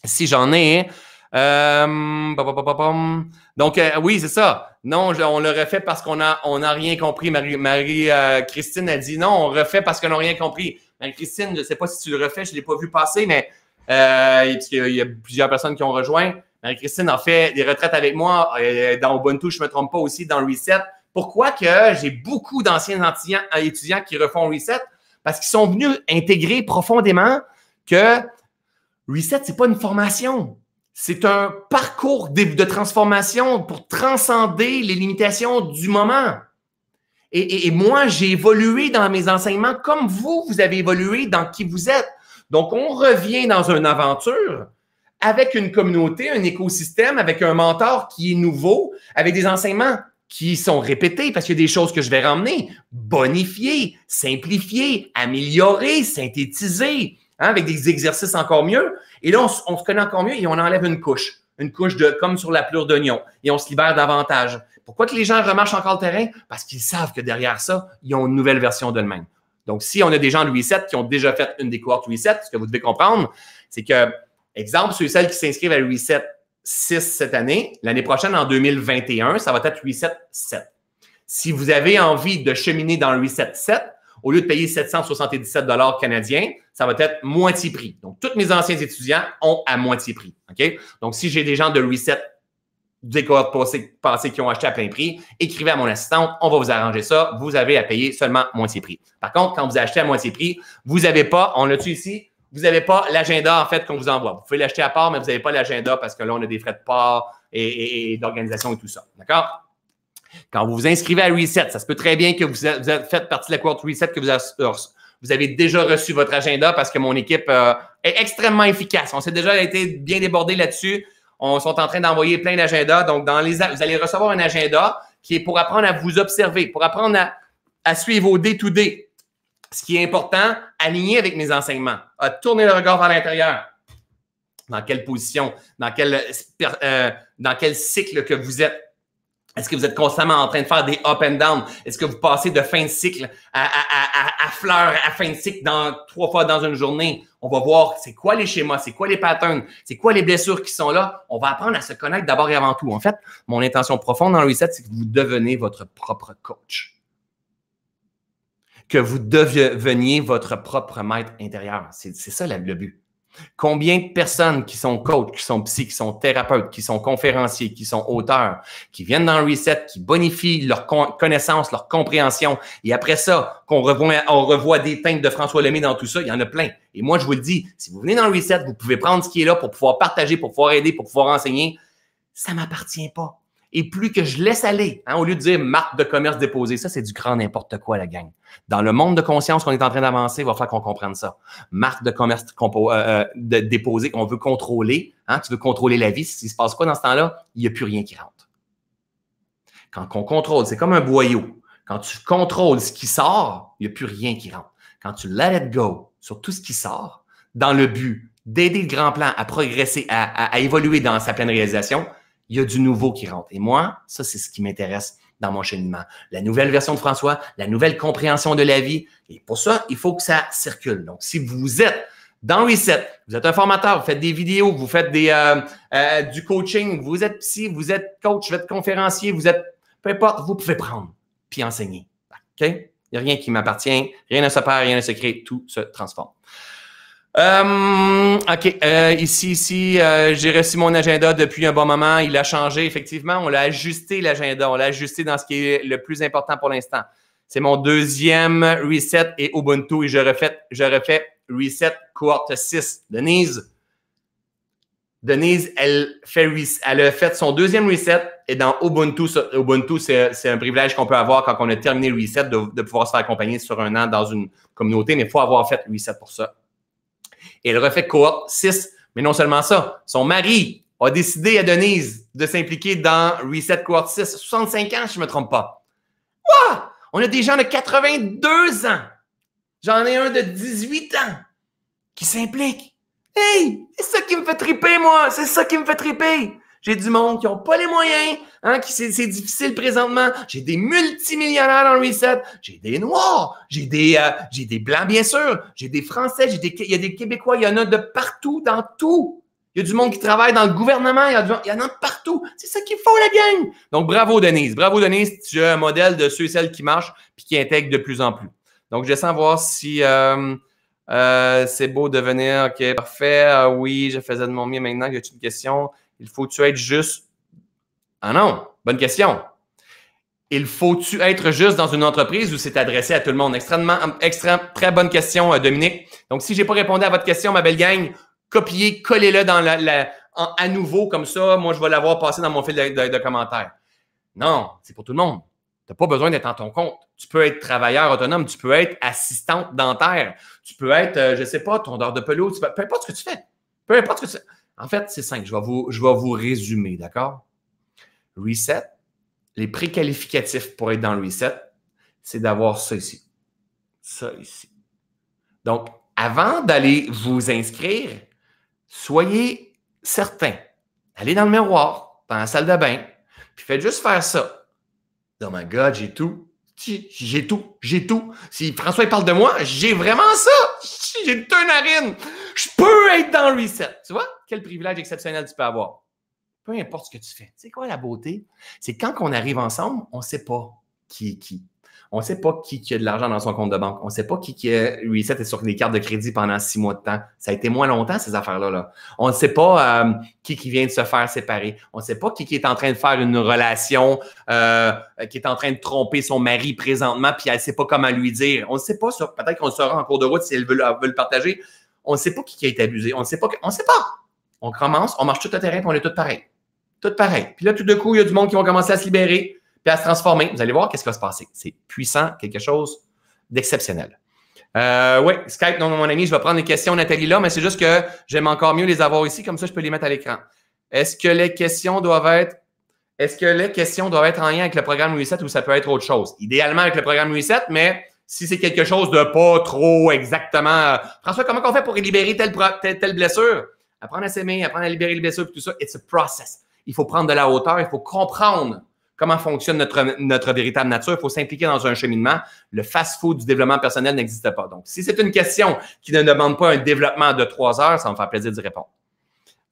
si j'en ai. Euh, donc, euh, oui, c'est ça. Non, on le refait parce qu'on n'a on a rien compris. Marie-Christine euh, a dit non, on refait parce qu'on n'a rien compris. Marie-Christine, je ne sais pas si tu le refais, je l'ai pas vu passer, mais il y, a plusieurs personnes qui ont rejoint. Marie-Christine a fait des retraites avec moi dans Ubuntu, je me trompe pas aussi, dans Reset. Pourquoi que j'ai beaucoup d'anciens étudiants qui refont Reset? Parce qu'ils sont venus intégrer profondément que Reset, c'est pas une formation. C'est un parcours de transformation pour transcender les limitations du moment. Et, moi, j'ai évolué dans mes enseignements comme vous, vous avez évolué dans qui vous êtes. Donc, on revient dans une aventure avec une communauté, un écosystème, avec un mentor qui est nouveau, avec des enseignements qui sont répétés parce qu'il y a des choses que je vais ramener, bonifier, simplifier, améliorer, synthétiser, Hein, avec des exercices encore mieux. Et là, on, se connaît encore mieux et on enlève une couche, une couche de comme sur la pleure d'oignon, et on se libère davantage. Pourquoi que les gens remarchent encore le terrain? Parce qu'ils savent que derrière ça, ils ont une nouvelle version d'eux-mêmes. Donc, si on a des gens de reset qui ont déjà fait une des cohortes 8 ce que vous devez comprendre, c'est que, exemple, ceux et celles qui s'inscrivent à reset 7 6 cette année. L'année prochaine, en 2021, ça va être reset 7 7 Si vous avez envie de cheminer dans le 8 7 au lieu de payer 777 dollars canadiens, ça va être moitié prix. Donc, tous mes anciens étudiants ont à moitié prix. OK? Donc, si j'ai des gens de Reset des cohortes passées, qui ont acheté à plein prix, écrivez à mon assistant, on va vous arranger ça. Vous avez à payer seulement moitié prix. Par contre, quand vous achetez à moitié prix, vous n'avez pas, on l'a-tu ici? Vous n'avez pas l'agenda, en fait, qu'on vous envoie. Vous pouvez l'acheter à part, mais vous n'avez pas l'agenda parce que là, on a des frais de part et d'organisation et tout ça. D'accord? Quand vous vous inscrivez à Reset, ça se peut très bien que vous, faites partie de la cohorte Reset, que euh, vous, avez déjà reçu votre agenda parce que mon équipe euh, est extrêmement efficace. On s'est déjà été bien débordé là-dessus. On sont en train d'envoyer plein d'agendas. Donc, dans les, vous allez recevoir un agenda qui est pour apprendre à vous observer, pour apprendre à, suivre vos day-to-day. Ce qui est important, aligner avec mes enseignements, à tourner le regard vers l'intérieur. Dans quelle position, dans quel, euh, dans quel cycle que vous êtes. Est-ce que vous êtes constamment en train de faire des up and down? Est-ce que vous passez de fin de cycle à, à, à, fleur à fin de cycle trois fois dans une journée? On va voir c'est quoi les schémas, c'est quoi les patterns, c'est quoi les blessures qui sont là. On va apprendre à se connaître d'abord et avant tout. En fait, mon intention profonde dans le reset, c'est que vous devenez votre propre coach. Que vous deveniez votre propre maître intérieur. C'est ça le but. Combien de personnes qui sont coachs, qui sont psy, qui sont thérapeutes, qui sont conférenciers, qui sont auteurs, qui viennent dans le reset, qui bonifient leur connaissance, leur compréhension, et après ça, qu'on revoit, on revoit des teintes de François Lemay dans tout ça, il y en a plein. Et moi, je vous le dis, si vous venez dans le reset, vous pouvez prendre ce qui est là pour pouvoir partager, pour pouvoir aider, pour pouvoir enseigner. Ça m'appartient pas et plus que je laisse aller, hein, au lieu de dire marque de commerce déposée. Ça, c'est du grand n'importe quoi, la gang. Dans le monde de conscience qu'on est en train d'avancer, il va falloir qu'on comprenne ça. Marque de commerce euh, euh, déposée qu'on veut contrôler. Hein, tu veux contrôler la vie. S'il se passe quoi dans ce temps-là? Il n'y a plus rien qui rentre. Quand on contrôle, c'est comme un boyau. Quand tu contrôles ce qui sort, il n'y a plus rien qui rentre. Quand tu let go sur tout ce qui sort, dans le but d'aider le grand plan à progresser, à évoluer dans sa pleine réalisation, il y a du nouveau qui rentre. Et moi, ça, c'est ce qui m'intéresse dans mon cheminement. La nouvelle version de François, la nouvelle compréhension de la vie. Et pour ça, il faut que ça circule. Donc, si vous êtes dans Reset, vous êtes un formateur, vous faites des vidéos, vous faites des, euh, euh, du coaching, vous êtes psy, vous êtes coach, vous êtes conférencier, vous êtes peu importe, vous pouvez prendre puis enseigner. OK? Il n'y a rien qui m'appartient, rien ne se perd, rien ne se crée, tout se transforme. Euh, OK. Euh, ici, ici, euh, j'ai reçu mon agenda depuis un bon moment. Il a changé, effectivement. On l'a ajusté, l'agenda. On l'a ajusté dans ce qui est le plus important pour l'instant. C'est mon deuxième reset et Ubuntu. Et je refais, je refais reset cohorte 6. Denise, Denise, elle, fait, elle a fait son deuxième reset. Et dans Ubuntu, Ubuntu c'est un privilège qu'on peut avoir quand on a terminé le reset de, de pouvoir se faire accompagner sur un an dans une communauté. Mais il faut avoir fait reset pour ça. Et elle refait quoi 6. Mais non seulement ça, son mari a décidé à Denise de s'impliquer dans Reset Cohort 6. 65 ans, je ne me trompe pas. Wow! On a des gens de 82 ans. J'en ai un de 18 ans qui s'implique. Hey, c'est ça qui me fait triper, moi. C'est ça qui me fait triper. J'ai du monde qui n'ont pas les moyens, hein, qui c'est, difficile présentement. J'ai des multimillionnaires en reset. J'ai des Noirs. J'ai des, euh, j'ai des Blancs, bien sûr. J'ai des Français. J'ai des, il y a des Québécois. Il y en a de partout, dans tout. Il y a du monde qui travaille dans le gouvernement. Il y, en a partout. C'est ça qu'il faut, la gang. Donc, bravo, Denise. Bravo, Denise. Tu es un modèle de ceux et celles qui marchent puis qui intègrent de plus en plus. Donc, je sens voir si... Euh, euh, c'est beau de venir. OK, parfait. Ah oui, je faisais de mon mieux maintenant. Y a une question? Il faut-tu être juste. Ah non, bonne question. Il faut-tu être juste dans une entreprise où c'est adressé à tout le monde? Extrêmement, extrême, très bonne question, euh, Dominique. Donc, si j'ai pas répondu à votre question, ma belle gang, copiez, collez-le dans la, à nouveau comme ça. Moi, je vais l'avoir passé dans mon fil de, commentaires. Non, c'est pour tout le monde. Tu n'as pas besoin d'être en ton compte. Tu peux être travailleur autonome, tu peux être assistante dentaire, tu peux être, euh, je ne sais pas, tondeur de pelouse, peu importe ce que tu fais. Peu importe ce que tu fais. En fait, c'est simple. Je vais vous, je vais vous résumer, d'accord? Reset, les préqualificatifs pour être dans le reset, c'est d'avoir ça ici. Ça ici. Donc, avant d'aller vous inscrire, soyez certain. Allez dans le miroir, dans la salle de bain, puis faites juste faire ça. Oh my God, j'ai tout. J'ai tout, j'ai tout. Si François parle de moi, j'ai vraiment ça. J'ai deux narines je peux être dans le reset. Tu vois quel privilège exceptionnel tu peux avoir. Peu importe ce que tu fais. Tu sais quoi la beauté? C'est quand on arrive ensemble, on ne sait pas qui est qui. On ne sait pas qui, qui a de l'argent dans son compte de banque. On ne sait pas qui, qui a reset est sur des cartes de crédit pendant six mois de temps. Ça a été moins longtemps, ces affaires-là. Là. On ne sait pas euh, qui, qui vient de se faire séparer. On ne sait pas qui, qui est en train de faire une relation, euh, qui est en train de tromper son mari présentement, puis elle ne sait pas comment lui dire. On ne sait pas ça. Peut-être qu'on le saura en cours de route si elle veut le partager. On ne sait pas qui a été abusé. On ne sait pas. On sait pas. On commence, on marche tout le terrain, puis on est tout pareil. Tout pareil. Puis là, tout de coup, il y a du monde qui va commencer à se libérer, puis à se transformer. Vous allez voir qu'est-ce qui va se passer. C'est puissant, quelque chose d'exceptionnel. Euh, oui, Skype, non, mon ami, je vais prendre les questions, Nathalie, là, mais c'est juste que j'aime encore mieux les avoir ici, comme ça, je peux les mettre à l'écran. Est-ce que les questions doivent être. Est-ce que les questions doivent être en lien avec le programme Louis 7 ou ça peut être autre chose? Idéalement avec le programme Louis 7, mais si c'est quelque chose de pas trop exactement. Euh, François, comment on fait pour libérer telle, telle, blessure? Apprendre à s'aimer, apprendre à libérer les blessures, tout ça, it's a process. Il faut prendre de la hauteur, il faut comprendre comment fonctionne notre, notre véritable nature. Il faut s'impliquer dans un cheminement. Le fast-food du développement personnel n'existe pas. Donc, si c'est une question qui ne demande pas un développement de trois heures, ça me faire plaisir d'y répondre.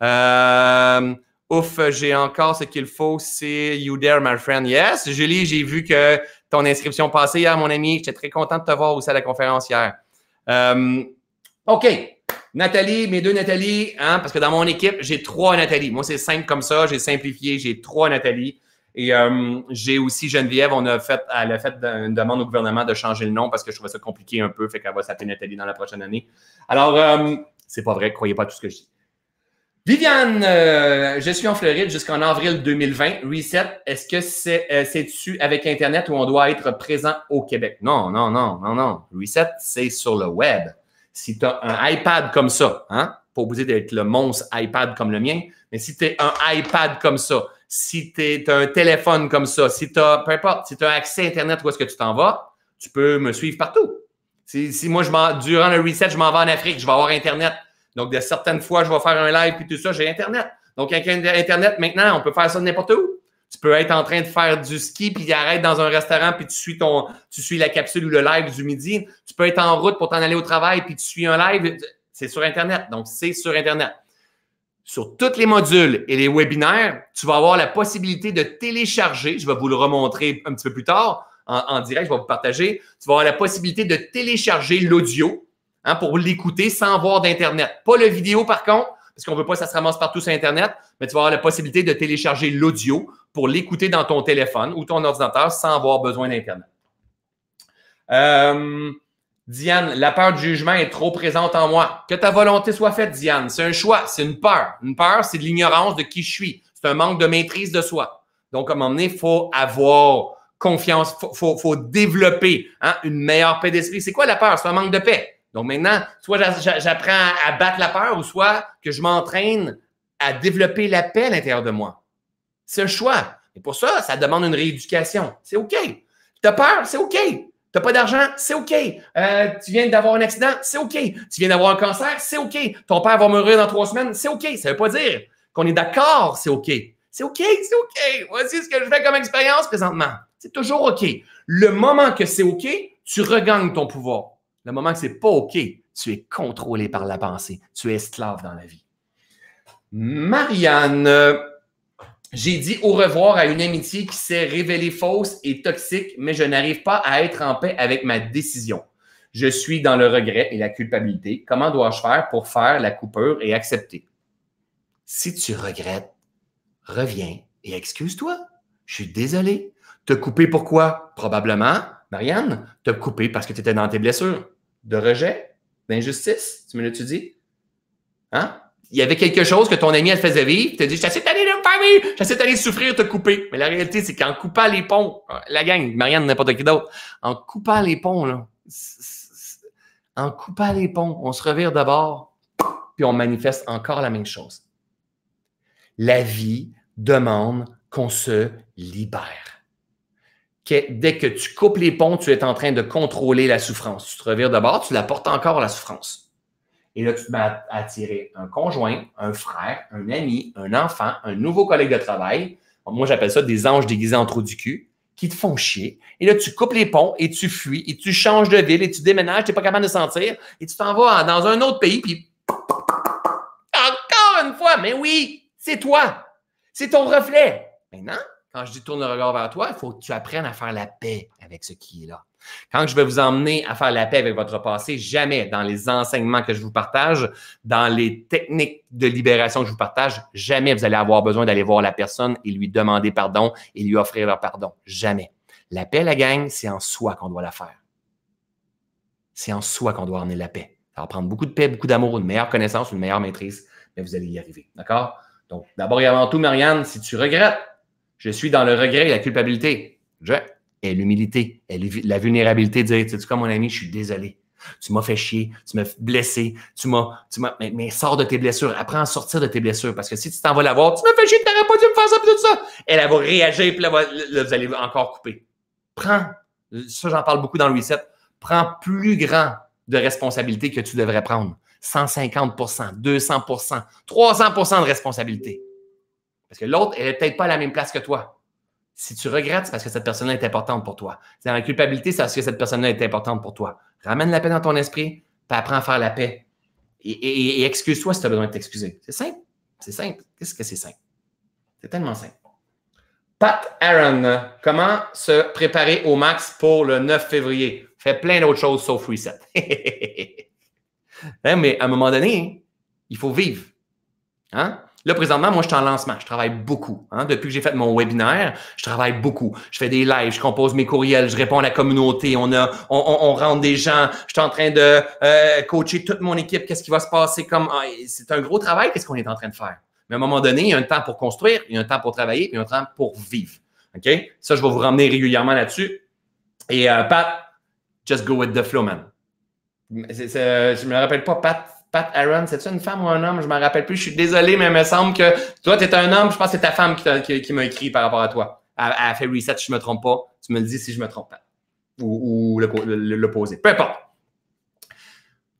Euh, Ouf, j'ai encore ce qu'il faut, c'est You There, my friend. Yes, Julie, j'ai vu que ton inscription passait hier, mon ami. J'étais très content de te voir aussi à la conférence hier. Euh, OK. Nathalie, mes deux Nathalie, hein, parce que dans mon équipe, j'ai trois Nathalie. Moi, c'est simple comme ça. J'ai simplifié, j'ai trois Nathalie. Et euh, j'ai aussi Geneviève, on a fait, elle a fait une demande au gouvernement de changer le nom parce que je trouvais ça compliqué un peu, fait qu'elle va s'appeler Nathalie dans la prochaine année. Alors, euh, c'est pas vrai, croyez pas tout ce que je dis. Viviane, euh, je suis en Floride jusqu'en avril 2020. Reset, est-ce que c'est euh, tu avec Internet où on doit être présent au Québec? Non, non, non, non, non. Reset, c'est sur le web. Si tu as un iPad comme ça, hein, pas obligé d'être le monstre iPad comme le mien, mais si tu es un iPad comme ça, si tu as un téléphone comme ça, si tu peu importe, si tu as accès Internet où est-ce que tu t'en vas, tu peux me suivre partout. Si, si moi, je durant le reset, je m'en vais en Afrique, je vais avoir Internet donc, de certaines fois, je vais faire un live puis tout ça, j'ai Internet. Donc, avec Internet, maintenant, on peut faire ça n'importe où. Tu peux être en train de faire du ski, puis arrête dans un restaurant, puis tu suis ton, tu suis la capsule ou le live du midi. Tu peux être en route pour t'en aller au travail, puis tu suis un live. C'est sur Internet. Donc, c'est sur Internet. Sur tous les modules et les webinaires, tu vas avoir la possibilité de télécharger. Je vais vous le remontrer un petit peu plus tard en direct. Je vais vous partager. Tu vas avoir la possibilité de télécharger l'audio Hein, pour l'écouter sans voir d'Internet. Pas le vidéo, par contre, parce qu'on ne veut pas que ça se ramasse partout sur Internet, mais tu vas avoir la possibilité de télécharger l'audio pour l'écouter dans ton téléphone ou ton ordinateur sans avoir besoin d'Internet. Euh, Diane, la peur du jugement est trop présente en moi. Que ta volonté soit faite, Diane. C'est un choix, c'est une peur. Une peur, c'est de l'ignorance de qui je suis. C'est un manque de maîtrise de soi. Donc, à un moment donné, il faut avoir confiance, il faut, développer hein, une meilleure paix d'esprit. C'est quoi la peur? C'est un manque de paix. Donc maintenant, soit j'apprends à battre la peur ou soit que je m'entraîne à développer la paix à l'intérieur de moi. C'est un choix. Et pour ça, ça demande une rééducation. C'est OK. T'as peur, c'est OK. T'as pas d'argent, c'est OK. Euh, tu viens d'avoir un accident, c'est OK. Tu viens d'avoir un cancer, c'est OK. Ton père va mourir dans trois semaines, c'est OK. Ça veut pas dire qu'on est d'accord, c'est OK. C'est OK, c'est OK. Voici ce que je fais comme expérience présentement. C'est toujours OK. Le moment que c'est OK, tu regagnes ton pouvoir. Le moment que n'est pas OK, tu es contrôlé par la pensée. Tu es esclave dans la vie. Marianne, euh, j'ai dit au revoir à une amitié qui s'est révélée fausse et toxique, mais je n'arrive pas à être en paix avec ma décision. Je suis dans le regret et la culpabilité. Comment dois-je faire pour faire la coupure et accepter? Si tu regrettes, reviens et excuse-toi. Je suis désolé. Te couper pourquoi? Probablement, Marianne, te couper parce que tu étais dans tes blessures de rejet, d'injustice, tu me l'as-tu dit? Hein? Il y avait quelque chose que ton ami, elle faisait vivre, tu dit, je d'aller allé faire vivre, souffrir, te couper. Mais la réalité, c'est qu'en coupant les ponts, la gang, Marianne, n'importe qui d'autre, en coupant les ponts, là, en coupant les ponts, on se revire d'abord, puis on manifeste encore la même chose. La vie demande qu'on se libère dès que tu coupes les ponts, tu es en train de contrôler la souffrance. Tu te revires de bord, tu la portes encore la souffrance. Et là, tu te attiré un conjoint, un frère, un ami, un enfant, un nouveau collègue de travail. Moi, j'appelle ça des anges déguisés en trou du cul qui te font chier. Et là, tu coupes les ponts et tu fuis et tu changes de ville et tu déménages, tu n'es pas capable de sentir et tu t'en vas dans un autre pays. Puis encore une fois, mais oui, c'est toi. C'est ton reflet. Maintenant, quand je dis tourne le regard vers toi, il faut que tu apprennes à faire la paix avec ce qui est là. Quand je vais vous emmener à faire la paix avec votre passé, jamais dans les enseignements que je vous partage, dans les techniques de libération que je vous partage, jamais vous allez avoir besoin d'aller voir la personne et lui demander pardon et lui offrir leur pardon. Jamais. La paix, la gagne, c'est en soi qu'on doit la faire. C'est en soi qu'on doit emmener la paix. Alors, prendre beaucoup de paix, beaucoup d'amour, une meilleure connaissance, une meilleure maîtrise, mais vous allez y arriver. D'accord? Donc, d'abord et avant tout, Marianne, si tu regrettes je suis dans le regret et la culpabilité. Je et l'humilité, la vulnérabilité, de dire, tu sais, quoi, mon ami, je suis désolé. Tu m'as fait chier, tu m'as blessé, tu m'as. Mais, mais, sors de tes blessures, apprends à sortir de tes blessures. Parce que si tu t'en vas l'avoir, voir, tu m'as fait chier, t'aurais pas dû me faire ça, puis tout ça. Elle, elle va réagir, puis là, vous allez encore couper. Prends, ça, j'en parle beaucoup dans le reset, prends plus grand de responsabilité que tu devrais prendre. 150 200 300 de responsabilité. Parce que l'autre, elle n'est peut-être pas à la même place que toi. Si tu regrettes, c'est parce que cette personne-là est importante pour toi. Si dans la culpabilité, c'est parce que cette personne-là est importante pour toi. Ramène la paix dans ton esprit, puis apprends à faire la paix. Et, excuse-toi si tu as besoin de t'excuser. C'est simple. C'est simple. Qu'est-ce que c'est simple? C'est tellement simple. Pat Aaron, comment se préparer au max pour le 9 février? Fais plein d'autres choses sauf reset. <laughs> Hein, mais à un moment donné, il faut vivre. Hein? Là, présentement, moi, je suis en lancement. Je travaille beaucoup. Hein. Depuis que j'ai fait mon webinaire, je travaille beaucoup. Je fais des lives, je compose mes courriels, je réponds à la communauté. On a, on, rentre des gens. Je suis en train de euh, coacher toute mon équipe. Qu'est-ce qui va se passer comme ah, C'est un gros travail. Qu'est-ce qu'on est en train de faire Mais à un moment donné, il y a un temps pour construire, il y a un temps pour travailler, il y a un temps pour vivre. Ok Ça, je vais vous ramener régulièrement là-dessus. Et euh, Pat, just go with the flow, man. Euh, je ne me rappelle pas, Pat Pat Aaron, c'est-tu une femme ou un homme? Je m'en rappelle plus. Je suis désolé, mais il me semble que toi, tu es un homme. Je pense que c'est ta femme qui, m'a écrit par rapport à toi. Elle, a fait reset si je me trompe pas. Tu me le dis si je me trompe pas. Ou, ou l'opposé. Peu importe.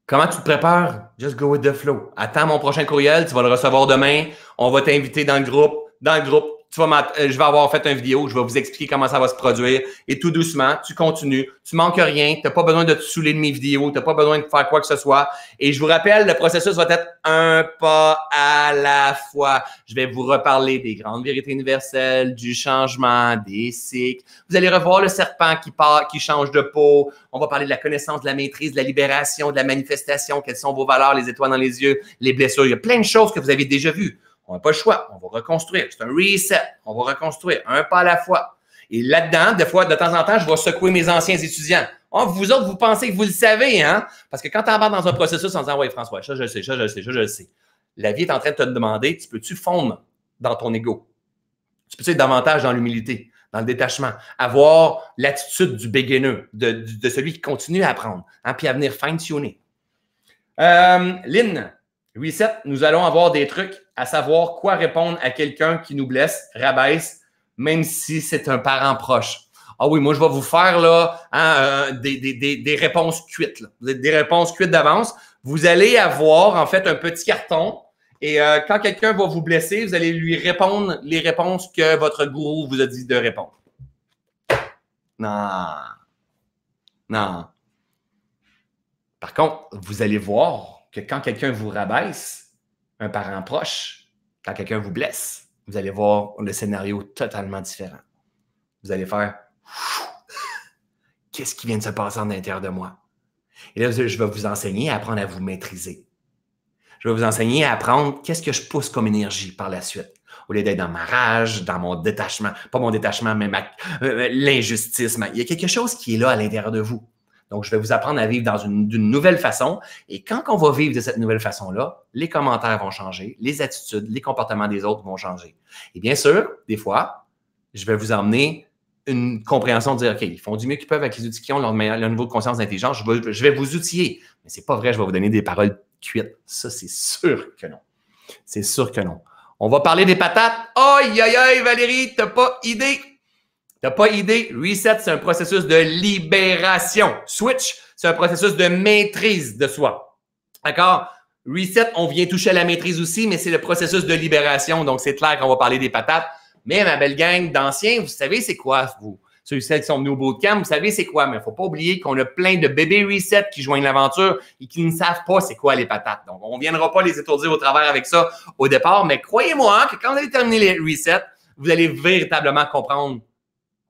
Comment tu te prépares? Just go with the flow. Attends mon prochain courriel. Tu vas le recevoir demain. On va t'inviter dans le groupe. Dans le groupe, tu vas euh, je vais avoir fait une vidéo, je vais vous expliquer comment ça va se produire. Et tout doucement, tu continues. Tu manques rien. Tu n'as pas besoin de te saouler de mes vidéos. Tu n'as pas besoin de faire quoi que ce soit. Et je vous rappelle, le processus va être un pas à la fois. Je vais vous reparler des grandes vérités universelles, du changement, des cycles. Vous allez revoir le serpent qui part, qui change de peau. On va parler de la connaissance, de la maîtrise, de la libération, de la manifestation. Quelles sont vos valeurs, les étoiles dans les yeux, les blessures. Il y a plein de choses que vous avez déjà vues. On n'a pas le choix. On va reconstruire. C'est un reset. On va reconstruire un pas à la fois. Et là-dedans, des fois, de temps en temps, je vais secouer mes anciens étudiants. Oh, vous autres, vous pensez que vous le savez, hein? Parce que quand tu embarques dans un processus en disant, Oui, François, ça, je le sais, ça, je le sais, ça, je le sais. La vie est en train de te demander, tu peux-tu fondre dans ton ego? Tu peux-tu être davantage dans l'humilité, dans le détachement, avoir l'attitude du beginner, de, celui qui continue à apprendre, hein, puis à venir fonctionner. Euh, Lynn, Reset, nous allons avoir des trucs à savoir quoi répondre à quelqu'un qui nous blesse, rabaisse, même si c'est un parent proche. Ah oui, moi, je vais vous faire là, hein, euh, des, réponses cuites. Des réponses cuites d'avance. Vous allez avoir, en fait, un petit carton. Et euh, quand quelqu'un va vous blesser, vous allez lui répondre les réponses que votre gourou vous a dit de répondre. Non. Non. Par contre, vous allez voir que quand quelqu'un vous rabaisse, un parent proche, quand quelqu'un vous blesse, vous allez voir le scénario totalement différent. Vous allez faire Qu'est-ce qui vient de se passer en intérieur de moi? Et là, je vais vous enseigner à apprendre à vous maîtriser. Je vais vous enseigner à apprendre qu'est-ce que je pousse comme énergie par la suite. Au lieu d'être dans ma rage, dans mon détachement, pas mon détachement, mais euh, l'injustice. Il y a quelque chose qui est là à l'intérieur de vous. Donc, je vais vous apprendre à vivre dans une, nouvelle façon. Et quand on va vivre de cette nouvelle façon-là, les commentaires vont changer, les attitudes, les comportements des autres vont changer. Et bien sûr, des fois, je vais vous emmener une compréhension de dire, OK, ils font du mieux qu'ils peuvent avec les outils qu'ils ont, leur, niveau de conscience d'intelligence, je vais, vous outiller. Mais c'est pas vrai, je vais vous donner des paroles cuites. Ça, c'est sûr que non. C'est sûr que non. On va parler des patates. Aïe, aïe, aïe, Valérie, t'as pas idée. T'as pas idée, reset, c'est un processus de libération. Switch, c'est un processus de maîtrise de soi. D'accord? Reset, on vient toucher à la maîtrise aussi, mais c'est le processus de libération. Donc, c'est clair qu'on va parler des patates. Mais ma belle gang d'anciens, vous savez c'est quoi, vous? Ceux qui sont venus au bootcamp, vous savez c'est quoi, mais il ne faut pas oublier qu'on a plein de bébés reset qui joignent l'aventure et qui ne savent pas c'est quoi les patates. Donc, on ne viendra pas les étourdir au travers avec ça au départ, mais croyez-moi que quand vous allez terminer les resets, vous allez véritablement comprendre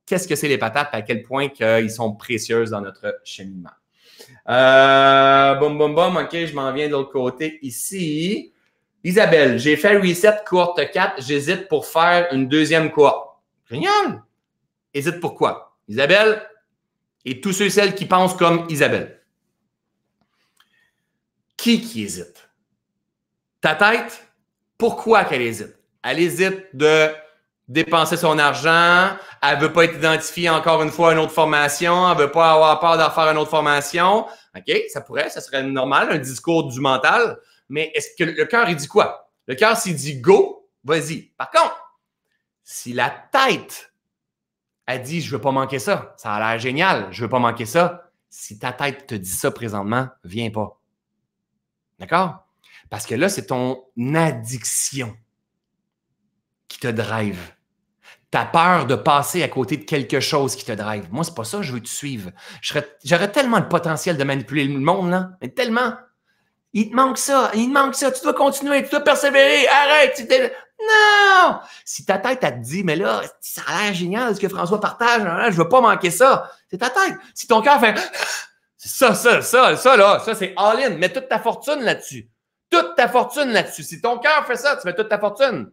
qu'est-ce que c'est les patates et à quel point qu'ils sont précieuses dans notre cheminement. Euh, boum, boum, boum. OK, je m'en viens de l'autre côté ici. Isabelle, j'ai fait reset courte 4. J'hésite pour faire une deuxième courte. Génial! Hésite pourquoi? Isabelle et tous ceux et celles qui pensent comme Isabelle. Qui qui hésite? Ta tête, pourquoi qu'elle hésite? Elle hésite de dépenser son argent, elle veut pas être identifiée encore une fois à une autre formation, elle veut pas avoir peur d'en faire une autre formation. OK, ça pourrait, ça serait normal, un discours du mental, mais est-ce que le cœur, il dit quoi? Le cœur, s'il dit go, vas-y. Par contre, si la tête a dit je veux pas manquer ça, ça a l'air génial, je veux pas manquer ça, si ta tête te dit ça présentement, viens pas. D'accord? Parce que là, c'est ton addiction qui te drive ta peur de passer à côté de quelque chose qui te drive. Moi, c'est pas ça, je veux te suivre. J'aurais tellement le potentiel de manipuler le monde, là, mais tellement. Il te manque ça, il te manque ça, tu dois continuer, tu dois persévérer, arrête, tu non! Si ta tête, a te dit, mais là, ça a l'air génial ce que François partage, là, hein, je veux pas manquer ça. C'est ta tête. Si ton cœur fait <gasps> ça, ça, ça, ça, là, ça, c'est all-in. Mets toute ta fortune là-dessus. Toute ta fortune là-dessus. Si ton cœur fait ça, tu mets toute ta fortune.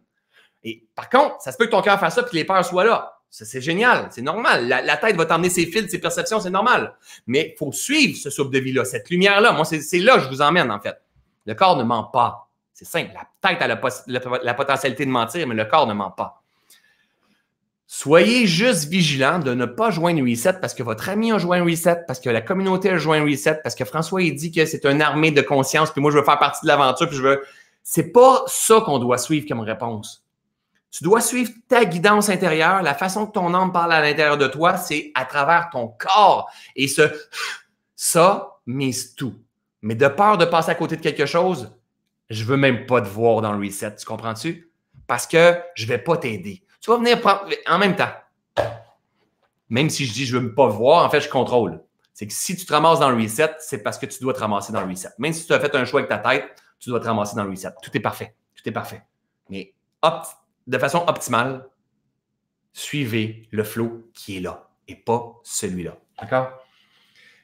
Et par contre, ça se peut que ton cœur fasse ça et que les peurs soient là. C'est génial, c'est normal. La, tête va t'emmener ses fils, ses perceptions, c'est normal. Mais il faut suivre ce souffle de vie-là, cette lumière-là. Moi, c'est là que je vous emmène, en fait. Le corps ne ment pas. C'est simple. La tête a la, potentialité de mentir, mais le corps ne ment pas. Soyez juste vigilant de ne pas joindre Reset parce que votre ami a joint Reset, parce que la communauté a joint Reset, parce que François, il dit que c'est une armée de conscience, puis moi, je veux faire partie de l'aventure, puis je veux. C'est pas ça qu'on doit suivre comme réponse. Tu dois suivre ta guidance intérieure. La façon que ton âme parle à l'intérieur de toi, c'est à travers ton corps. Et ce, ça mise tout. Mais de peur de passer à côté de quelque chose, je ne veux même pas te voir dans le reset. Tu comprends-tu? Parce que je ne vais pas t'aider. Tu vas venir en même temps. Même si je dis je ne veux pas voir, en fait, je contrôle. C'est que si tu te ramasses dans le reset, c'est parce que tu dois te ramasser dans le reset. Même si tu as fait un choix avec ta tête, tu dois te ramasser dans le reset. Tout est parfait. Tout est parfait. Mais hop, de façon optimale, suivez le flot qui est là et pas celui-là. D'accord?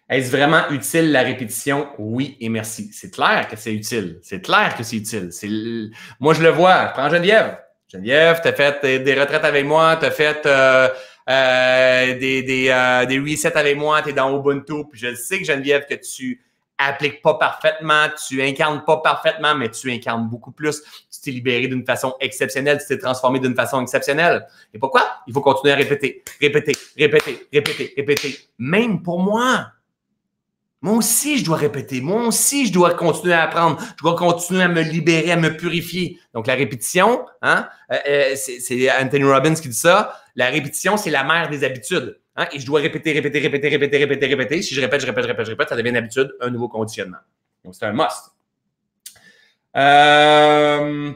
Est-ce vraiment utile la répétition? Oui et merci. C'est clair que c'est utile. C'est clair que c'est utile. Moi, je le vois. Je prends Geneviève. Geneviève, tu as fait des retraites avec moi, tu as fait euh, euh, des, euh, des, resets avec moi, tu es dans Ubuntu. Puis je sais que Geneviève, que tu appliques pas parfaitement, tu incarnes pas parfaitement, mais tu incarnes beaucoup plus t'es libéré d'une façon exceptionnelle, tu t'es transformé d'une façon exceptionnelle. Et pourquoi? Il faut continuer à répéter, répéter, répéter, répéter, répéter. Même pour moi. Moi aussi, je dois répéter. Moi aussi, je dois continuer à apprendre. Je dois continuer à me libérer, à me purifier. Donc, la répétition, hein, euh, euh, c'est Anthony Robbins qui dit ça. La répétition, c'est la mère des habitudes. Hein. et je dois répéter, répéter, répéter, répéter, répéter, répéter. Si je répète, je répète, je répète, je répète, ça devient une habitude, un nouveau conditionnement. Donc, c'est un must. Euh,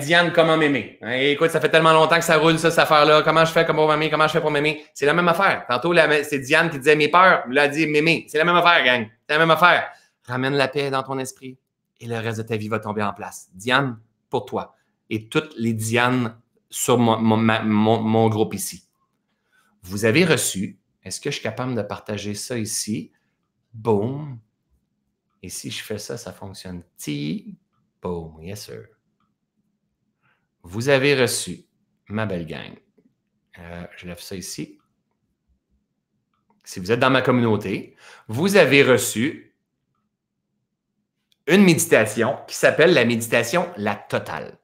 Diane, comment m'aimer? écoute, ça fait tellement longtemps que ça roule, ça, cette affaire-là. Comment je fais pour m'aimer? Comment je fais pour m'aimer? C'est la même affaire. Tantôt, c'est Diane qui disait mes peurs. l'a dit m'aimer. C'est la même affaire, gang. C'est la même affaire. Ramène la paix dans ton esprit et le reste de ta vie va tomber en place. Diane, pour toi. Et toutes les Dianes sur mon, mon, groupe ici. Vous avez reçu. Est-ce que je suis capable de partager ça ici? Boom! Et si je fais ça, ça fonctionne. Ti... Boom, yes Vous avez reçu, ma belle gang. Euh, je lève ça ici. Si vous êtes dans ma communauté, vous avez reçu une méditation qui s'appelle la méditation la totale.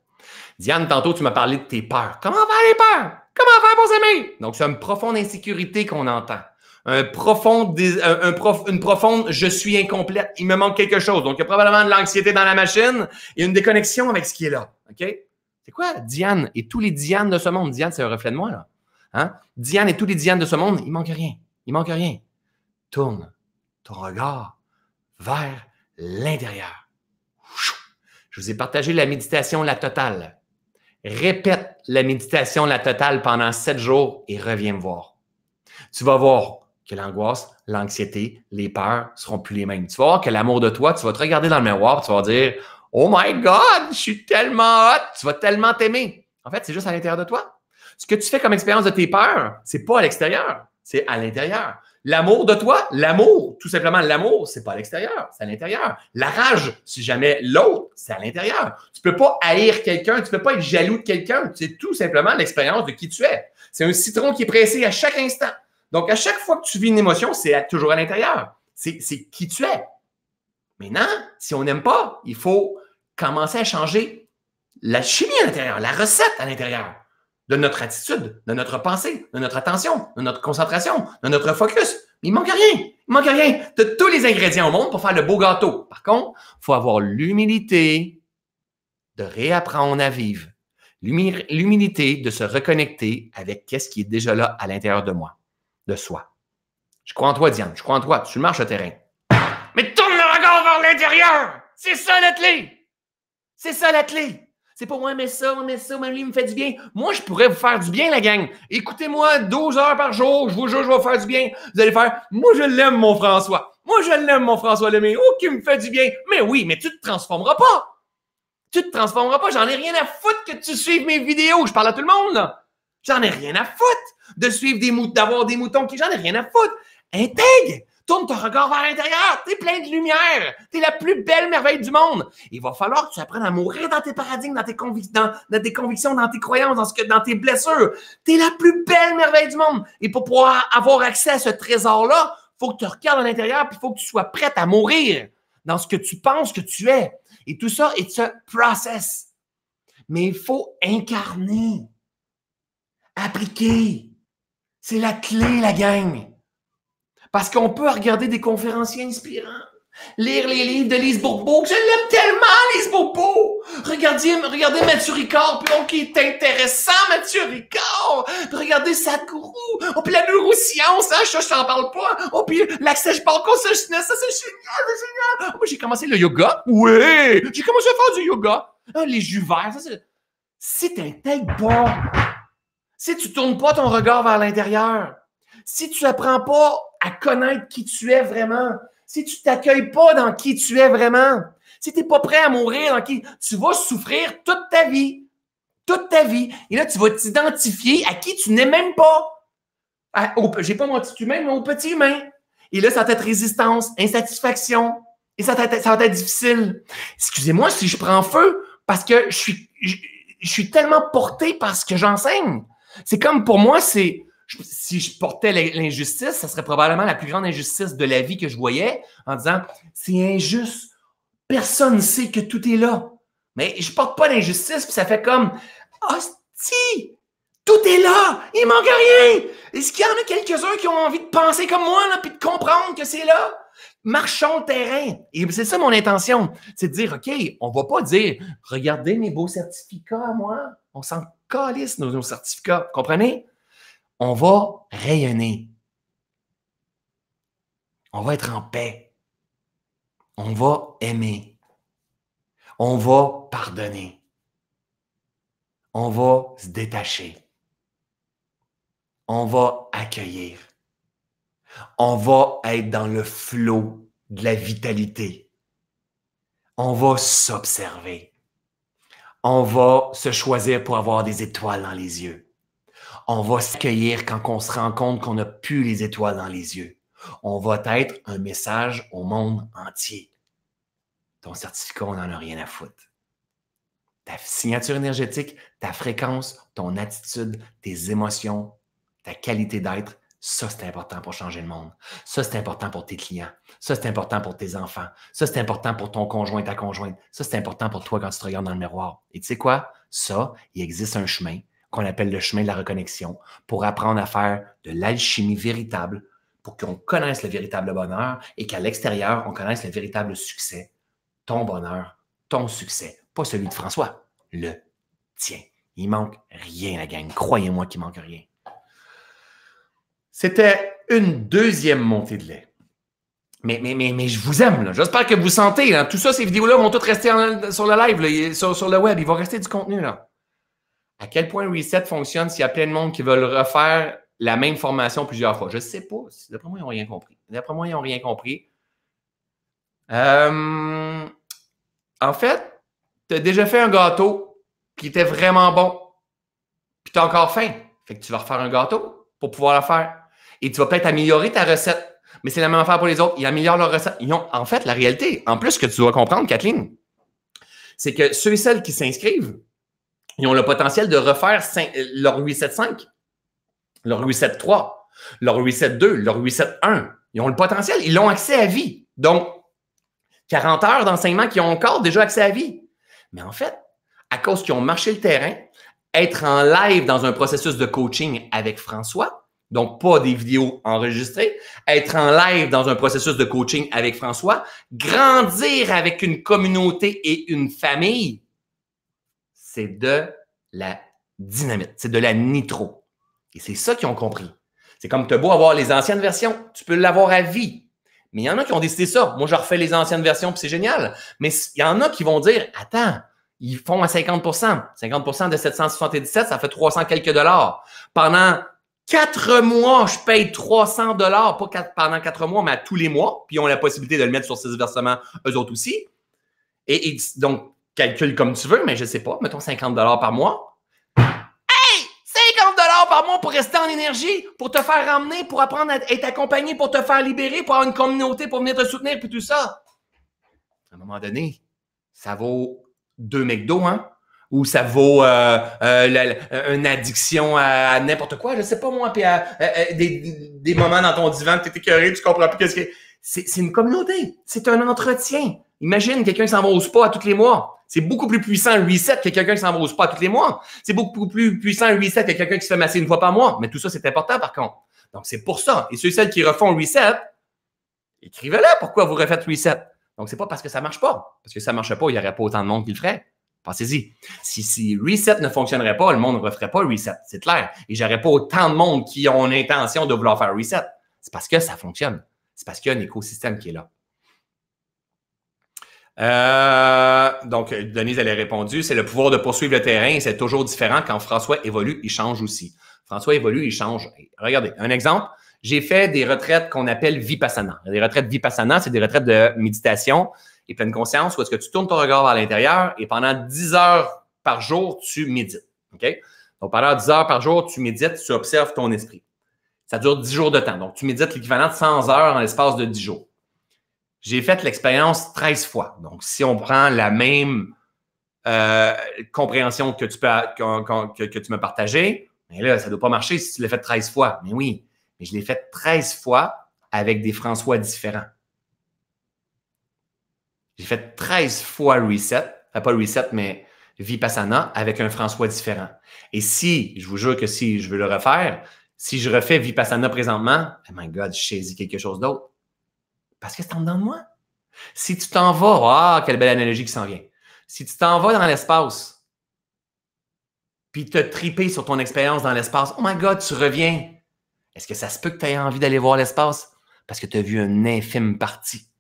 Diane, tantôt, tu m'as parlé de tes peurs. Comment faire les peurs? Comment faire pour s'aimer? Donc, c'est une profonde insécurité qu'on entend un profond, une profonde je suis incomplète, il me manque quelque chose. Donc, il y a probablement de l'anxiété dans la machine et une déconnexion avec ce qui est là. OK? C'est quoi Diane et tous les Diane de ce monde? Diane, c'est un reflet de moi, là. Hein? Diane et tous les Diane de ce monde, il manque rien. Il manque rien. Tourne ton regard vers l'intérieur. Je vous ai partagé la méditation la totale. Répète la méditation la totale pendant sept jours et reviens me voir. Tu vas voir que l'angoisse, l'anxiété, les peurs seront plus les mêmes. Tu vas voir que l'amour de toi, tu vas te regarder dans le miroir, tu vas dire Oh my God, je suis tellement hot, tu vas tellement t'aimer. En fait, c'est juste à l'intérieur de toi. Ce que tu fais comme expérience de tes peurs, c'est pas à l'extérieur, c'est à l'intérieur. L'amour de toi, l'amour, tout simplement l'amour, c'est pas à l'extérieur, c'est à l'intérieur. La rage, si jamais l'autre, c'est à l'intérieur. Tu peux pas haïr quelqu'un, tu peux pas être jaloux de quelqu'un, c'est tout simplement l'expérience de qui tu es. C'est un citron qui est pressé à chaque instant. Donc, à chaque fois que tu vis une émotion, c'est toujours à l'intérieur. C'est qui tu es. Maintenant, si on n'aime pas, il faut commencer à changer la chimie à l'intérieur, la recette à l'intérieur de notre attitude, de notre pensée, de notre attention, de notre concentration, de notre focus. Il manque rien. Il manque rien. Tu tous les ingrédients au monde pour faire le beau gâteau. Par contre, il faut avoir l'humilité de réapprendre à vivre. L'humilité de se reconnecter avec ce qui est déjà là à l'intérieur de moi de soi. Je crois en toi, Diane. Je crois en toi. Tu marches au terrain. Mais tourne le regard vers l'intérieur. C'est ça la clé. C'est ça la clé. C'est pas moi, mais ça, mais ça, mais lui, il me fait du bien. Moi, je pourrais vous faire du bien, la gang. Écoutez-moi 12 heures par jour. Je vous jure, je vais faire du bien. Vous allez faire, moi, je l'aime, mon François. Moi, je l'aime, mon François Lemay. Oh, qui me fait du bien. Mais oui, mais tu te transformeras pas. Tu te transformeras pas. J'en ai rien à foutre que tu suives mes vidéos. Je parle à tout le monde, J'en ai rien à foutre de suivre des moutons, d'avoir des moutons qui. J'en ai rien à foutre. Intègre! Tourne ton regard vers l'intérieur. T'es plein de lumière. T'es la plus belle merveille du monde. Il va falloir que tu apprennes à mourir dans tes paradigmes, dans tes, convictions, dans tes croyances, dans, ce que, dans tes blessures. T'es la plus belle merveille du monde. Et pour pouvoir avoir accès à ce trésor-là, faut que tu regardes à l'intérieur, puis il faut que tu sois prête à mourir dans ce que tu penses que tu es. Et tout ça est ce process. Mais il faut incarner appliquer. C'est la clé, la gang. Parce qu'on peut regarder des conférenciers inspirants, lire les livres de Lise Bourbeau, je l'aime tellement, Lise Bourbeau. Regardez, regardez Mathieu Ricard, puis qui est intéressant, Mathieu Ricard. regardez Sadhguru, oh, puis la neuroscience, hein, je, je t'en parle pas. Oh, puis l'accès, je parle ça, c'est génial, c'est génial. Oh, j'ai commencé le yoga. Oui, j'ai commencé à faire du yoga. Hein, les jus verts, ça, c'est... un t'intègres bon. Si tu ne tournes pas ton regard vers l'intérieur, si tu n'apprends pas à connaître qui tu es vraiment, si tu t'accueilles pas dans qui tu es vraiment, si tu n'es pas prêt à mourir dans qui tu vas souffrir toute ta vie, toute ta vie, et là tu vas t'identifier à qui tu n'es même pas. J'ai pas mon petit humain, mais petit humain. Et là, ça va être résistance, insatisfaction, et ça va être, difficile. Excusez-moi si je prends feu parce que je suis, je suis tellement porté par ce que j'enseigne. C'est comme pour moi, c'est si je portais l'injustice, ça serait probablement la plus grande injustice de la vie que je voyais en disant c'est injuste, personne ne sait que tout est là. Mais je porte pas l'injustice, puis ça fait comme si tout est là, il manque rien. Est-ce qu'il y en a quelques-uns qui ont envie de penser comme moi là, puis de comprendre que c'est là? Marchons le terrain. Et c'est ça mon intention. C'est de dire, OK, on va pas dire, regardez mes beaux certificats, moi. On s'en calisse nos certificats. Comprenez? On va rayonner. On va être en paix. On va aimer. On va pardonner. On va se détacher. On va accueillir. On va être dans le flot de la vitalité. On va s'observer on va se choisir pour avoir des étoiles dans les yeux. On va s'accueillir quand on se rend compte qu'on n'a plus les étoiles dans les yeux. On va être un message au monde entier. Ton certificat, on n'en a rien à foutre. Ta signature énergétique, ta fréquence, ton attitude, tes émotions, ta qualité d'être, ça, c'est important pour changer le monde. Ça, c'est important pour tes clients. Ça, c'est important pour tes enfants. Ça, c'est important pour ton conjoint, ta conjointe. Ça, c'est important pour toi quand tu te regardes dans le miroir. Et tu sais quoi? Ça, il existe un chemin qu'on appelle le chemin de la reconnexion pour apprendre à faire de l'alchimie véritable pour qu'on connaisse le véritable bonheur et qu'à l'extérieur, on connaisse le véritable succès. Ton bonheur, ton succès, pas celui de François, le tien. Il manque rien, la gang. Croyez-moi qu'il manque rien. C'était une deuxième montée de lait. Mais, mais, mais, je vous aime. J'espère que vous sentez. Là. Tout ça, ces vidéos-là vont toutes rester sur le live, sur, le web. Il va rester du contenu. Là. À quel point Reset fonctionne s'il y a plein de monde qui veulent refaire la même formation plusieurs fois? Je ne sais pas. D'après moi, ils n'ont rien compris. D'après moi, ils n'ont rien compris. Euh, en fait, tu as déjà fait un gâteau qui était vraiment bon. Puis tu as encore faim. Fait que tu vas refaire un gâteau pour pouvoir le faire et tu vas peut-être améliorer ta recette. Mais c'est la même affaire pour les autres. Ils améliorent leur recette. Ils ont, en fait, la réalité, en plus, que tu dois comprendre, Kathleen, c'est que ceux et celles qui s'inscrivent, ils ont le potentiel de refaire leur 875, leur 873, leur 872, leur 871. Ils ont le potentiel, ils ont accès à vie. Donc, 40 heures d'enseignement qui ont encore déjà accès à vie. Mais en fait, à cause qu'ils ont marché le terrain, être en live dans un processus de coaching avec François, donc pas des vidéos enregistrées, être en live dans un processus de coaching avec François, grandir avec une communauté et une famille, c'est de la dynamite, c'est de la nitro. Et c'est ça qu'ils ont compris. C'est comme tu beau avoir les anciennes versions, tu peux l'avoir à vie. Mais il y en a qui ont décidé ça. Moi, je refais les anciennes versions, puis c'est génial. Mais il y en a qui vont dire, attends, ils font à 50 50 de 777, ça fait 300 quelques dollars. Pendant Quatre mois, je paye 300 dollars, pas pendant quatre mois, mais à tous les mois. Puis ils ont la possibilité de le mettre sur ces versements, eux autres aussi. Et, donc, calcule comme tu veux, mais je sais pas, mettons 50 dollars par mois. Hey! 50 dollars par mois pour rester en énergie, pour te faire ramener, pour apprendre à être accompagné, pour te faire libérer, pour avoir une communauté, pour venir te soutenir, puis tout ça. À un moment donné, ça vaut deux McDo, hein? ou ça vaut euh, euh, une addiction à, n'importe quoi, je sais pas moi, des, moments dans ton divan, tu es écœuré, tu comprends plus qu'est-ce que c'est. C'est une communauté, c'est un entretien. Imagine quelqu'un qui s'en va au spa tous les mois. C'est beaucoup plus puissant un reset que quelqu'un qui s'en va au spa tous les mois. C'est beaucoup plus puissant un reset que quelqu'un qui se fait masser une fois par mois. Mais tout ça, c'est important par contre. Donc, c'est pour ça. Et ceux et celles qui refont reset, écrivez-le pourquoi vous refaites reset. Donc, c'est pas parce que ça marche pas. Parce que ça marche pas, il n'y aurait pas autant de monde qui le ferait passez y Si, Reset ne fonctionnerait pas, le monde ne referait pas Reset, c'est clair. Et j'aurais pas autant de monde qui ont l'intention de vouloir faire Reset. C'est parce que ça fonctionne. C'est parce qu'il y a un écosystème qui est là. Euh, donc, Denise, elle a répondu, c'est le pouvoir de poursuivre le terrain. C'est toujours différent quand François évolue, il change aussi. François évolue, il change. Regardez, un exemple, j'ai fait des retraites qu'on appelle vipassana. Les retraites vipassana, c'est des retraites de méditation et pleine conscience, ou est-ce que tu tournes ton regard vers l'intérieur et pendant 10 heures par jour, tu médites. OK? Donc, pendant 10 heures par jour, tu médites, tu observes ton esprit. Ça dure 10 jours de temps. Donc, tu médites l'équivalent de 100 heures en l'espace de 10 jours. J'ai fait l'expérience 13 fois. Donc, si on prend la même euh, compréhension que tu, peux, que, m'as partagée, mais là, ça ne doit pas marcher si tu l'as fait 13 fois. Mais oui, mais je l'ai fait 13 fois avec des François différents. J'ai fait 13 fois reset, euh, pas reset, mais Vipassana avec un François différent. Et si, je vous jure que si je veux le refaire, si je refais Vipassana présentement, oh my God, je saisis quelque chose d'autre. Parce que c'est en dedans de moi. Si tu t'en vas, ah, quelle belle analogie qui s'en vient. Si tu t'en vas dans l'espace, puis tu te tripé sur ton expérience dans l'espace, oh my God, tu reviens. Est-ce que ça se peut que tu aies envie d'aller voir l'espace? Parce que tu as vu un infime parti.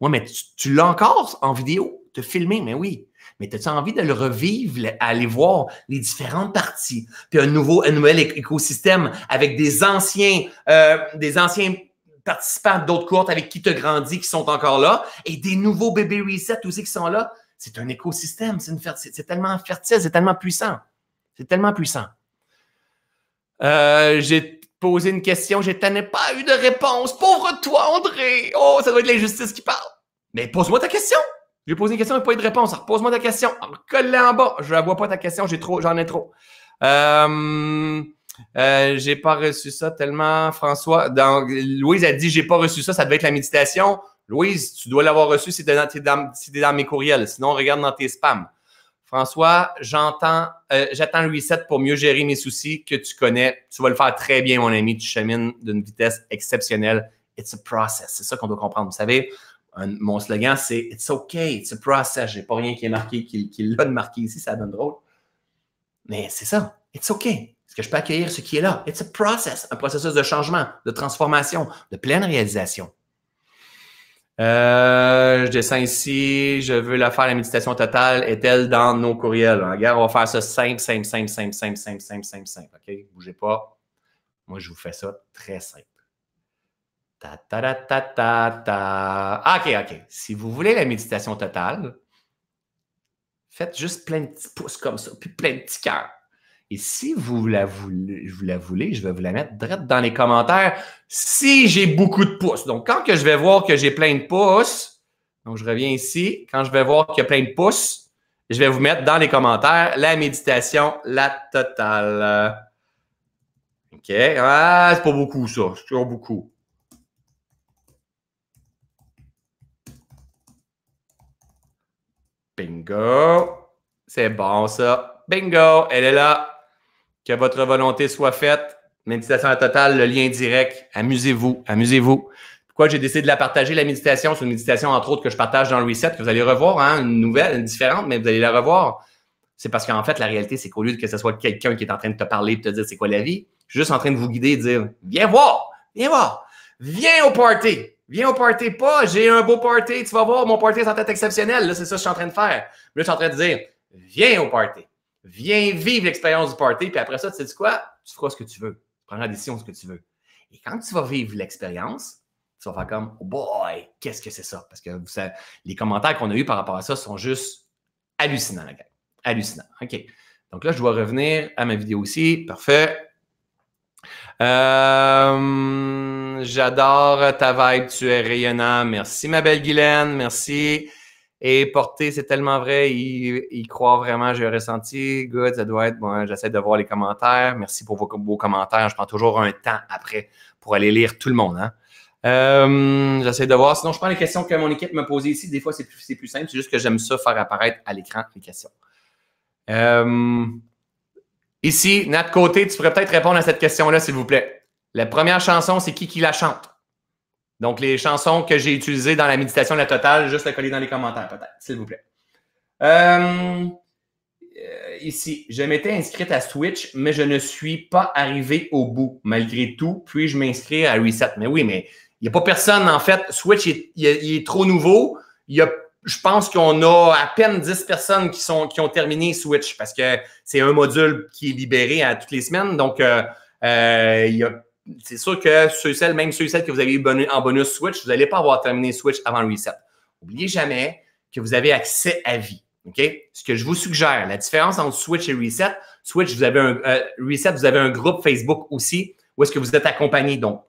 Oui, mais tu, l'as encore en vidéo, te filmer, mais oui. Mais as-tu envie de le revivre, aller voir les différentes parties, puis un nouveau, un nouvel écosystème avec des anciens, euh, des anciens participants d'autres courtes avec qui tu as grandi qui sont encore là et des nouveaux bébés reset aussi qui sont là. C'est un écosystème, c'est tellement fertile, c'est tellement puissant. C'est tellement puissant. Euh, J'ai poser une question, je n'ai pas eu de réponse. Pauvre toi, André! Oh, ça doit être l'injustice qui parle. Mais pose-moi ta question! J'ai posé une question, et pas eu de réponse. Pose-moi ta question. colle en bas. Je ne vois pas ta question, j'ai trop, j'en ai trop. Euh, euh, j'ai pas reçu ça tellement, François. Donc, Louise a dit j'ai pas reçu ça, ça devait être la méditation. Louise, tu dois l'avoir reçu si tu dans mes courriels. Sinon, regarde dans tes spams. François, j'entends, euh, j'attends le reset pour mieux gérer mes soucis que tu connais. Tu vas le faire très bien, mon ami. Tu chemines d'une vitesse exceptionnelle. It's a process. C'est ça qu'on doit comprendre. Vous savez, mon slogan, c'est It's okay, it's a process. J'ai pas rien qui est marqué, qui, qui l'a de marqué ici, ça donne drôle. Mais c'est ça. It's okay. Est-ce que je peux accueillir ce qui est là? It's a process, un processus de changement, de transformation, de pleine réalisation. Euh, je descends ici, je veux la faire la méditation totale, est-elle dans nos courriels? Hein. Regarde, on va faire ça simple, simple, simple, simple, simple, simple, simple, simple, simple. OK? Bougez pas. Moi, je vous fais ça très simple. Ta, ta, ta, ta, ta, ta. Ah, OK, OK. Si vous voulez la méditation totale, faites juste plein de petits pouces comme ça, puis plein de petits cœurs. Et si vous la voulez, je vais vous la mettre direct dans les commentaires si j'ai beaucoup de pouces. Donc, quand que je vais voir que j'ai plein de pouces, donc je reviens ici, quand je vais voir qu'il y a plein de pouces, je vais vous mettre dans les commentaires la méditation, la totale. OK. Ah, c'est pas beaucoup, ça. C'est toujours beaucoup. Bingo. C'est bon, ça. Bingo. Elle est là. Que votre volonté soit faite. Méditation à la totale, le lien direct. Amusez-vous, amusez-vous. Pourquoi j'ai décidé de la partager, la méditation? C'est une méditation, entre autres, que je partage dans le reset, que vous allez revoir, hein, une nouvelle, une différente, mais vous allez la revoir. C'est parce qu'en fait, la réalité, c'est qu'au lieu que ce soit quelqu'un qui est en train de te parler de te dire c'est quoi la vie, je suis juste en train de vous guider et dire Viens voir, viens voir, viens au party, Viens au party pas, j'ai un beau party, tu vas voir, mon party est en tête exceptionnel. Là, c'est ça que je suis en train de faire. Là, je suis en train de dire, viens au party. Viens vivre l'expérience du party, puis après ça, tu sais -tu quoi? Tu feras ce que tu veux. Tu prends la décision de ce que tu veux. Et quand tu vas vivre l'expérience, tu vas faire comme oh boy, qu'est-ce que c'est ça? Parce que savez, les commentaires qu'on a eus par rapport à ça sont juste hallucinants, la Hallucinants. OK. Donc là, je dois revenir à ma vidéo aussi. Parfait. Euh, j'adore ta vibe, tu es rayonnant. Merci, ma belle Guylaine. Merci. Et porter, c'est tellement vrai, il, croit vraiment, j'ai ressenti, good, ça doit être, bon, j'essaie de voir les commentaires, merci pour vos, beaux commentaires, je prends toujours un temps après pour aller lire tout le monde. Hein. Euh, j'essaie de voir, sinon je prends les questions que mon équipe me posait ici, des fois c'est plus, plus, simple, c'est juste que j'aime ça faire apparaître à l'écran les questions. Euh, ici, Nat Côté, tu pourrais peut-être répondre à cette question-là, s'il vous plaît. La première chanson, c'est qui qui la chante? Donc, les chansons que j'ai utilisées dans la méditation de la totale, juste à coller dans les commentaires, peut-être, s'il vous plaît. Euh, ici, je m'étais inscrite à Switch, mais je ne suis pas arrivé au bout. Malgré tout, puis-je m'inscris à Reset? Mais oui, mais il n'y a pas personne, en fait. Switch, il est, trop nouveau. Il y a, je pense qu'on a à peine 10 personnes qui, sont, qui ont terminé Switch parce que c'est un module qui est libéré à toutes les semaines. Donc, euh, euh, il y a c'est sûr que ceux celles, même ceux et celles que vous avez eu en bonus Switch, vous n'allez pas avoir terminé Switch avant reset. N'oubliez jamais que vous avez accès à vie. OK? Ce que je vous suggère, la différence entre Switch et Reset, Switch, vous avez un euh, Reset, vous avez un groupe Facebook aussi où est-ce que vous êtes accompagné. Donc,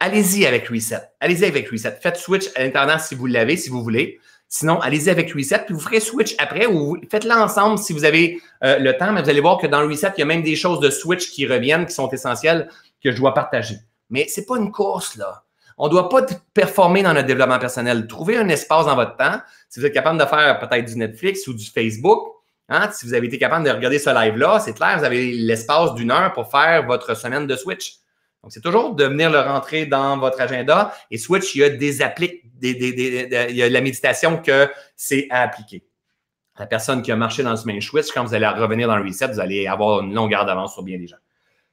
allez-y avec Reset. Allez-y avec Reset. Faites Switch à l'Internet si vous l'avez, si vous voulez. Sinon, allez-y avec Reset, puis vous ferez Switch après ou faites l'ensemble si vous avez euh, le temps. Mais vous allez voir que dans Reset, il y a même des choses de Switch qui reviennent, qui sont essentielles que je dois partager. Mais ce n'est pas une course, là. On ne doit pas performer dans notre développement personnel. Trouvez un espace dans votre temps. Si vous êtes capable de faire peut-être du Netflix ou du Facebook, hein, si vous avez été capable de regarder ce live-là, c'est clair, vous avez l'espace d'une heure pour faire votre semaine de Switch. Donc, c'est toujours de venir le rentrer dans votre agenda. Et Switch, il y a des appliques, il y a la méditation que c'est à appliquer. La personne qui a marché dans le semaine Switch, quand vous allez revenir dans le reset, vous allez avoir une longueur d'avance sur bien des gens.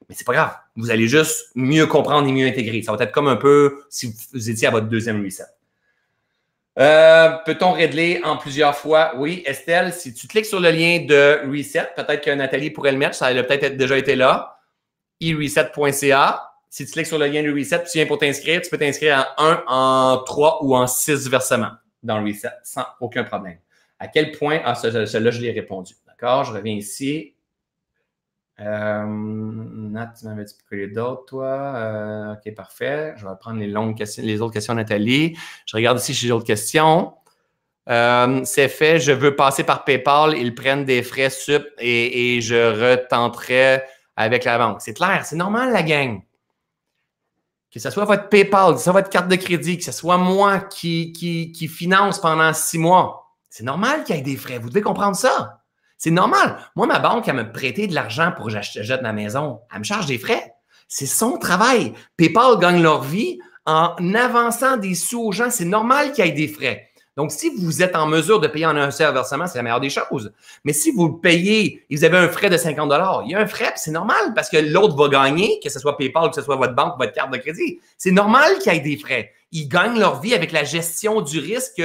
Mais c'est pas grave. Vous allez juste mieux comprendre et mieux intégrer. Ça va être comme un peu si vous étiez à votre deuxième reset. Euh, peut-on régler en plusieurs fois? Oui, Estelle, si tu cliques sur le lien de Reset, peut-être que Nathalie pourrait le mettre, ça a peut-être déjà été là, ireset.ca. E si tu cliques sur le lien de Reset, tu viens pour t'inscrire, tu peux t'inscrire en 1, en 3 ou en 6 versements dans le Reset sans aucun problème. À quel point? Ah, celle-là, je l'ai répondu. D'accord? Je reviens ici. Euh, Nat, tu m'avais dit d'autres, toi. Euh, OK, parfait. Je vais prendre les, longues les autres questions, Nathalie. Je regarde ici si j'ai d'autres questions. Euh, c'est fait, je veux passer par PayPal, ils prennent des frais sup et, je retenterai avec la banque. C'est clair, c'est normal, la gang. Que ce soit votre PayPal, que ce soit votre carte de crédit, que ce soit moi qui finance pendant six mois. C'est normal qu'il y ait des frais. Vous devez comprendre ça. C'est normal. Moi, ma banque, elle me prêtait de l'argent pour que j'achète ma maison. Elle me charge des frais. C'est son travail. PayPal gagne leur vie en avançant des sous aux gens. C'est normal qu'il y ait des frais. Donc, si vous êtes en mesure de payer en un seul versement, c'est la meilleure des choses. Mais si vous payez et vous avez un frais de 50 il y a un frais, c'est normal parce que l'autre va gagner, que ce soit PayPal, que ce soit votre banque, votre carte de crédit. C'est normal qu'il y ait des frais. Ils gagnent leur vie avec la gestion du risque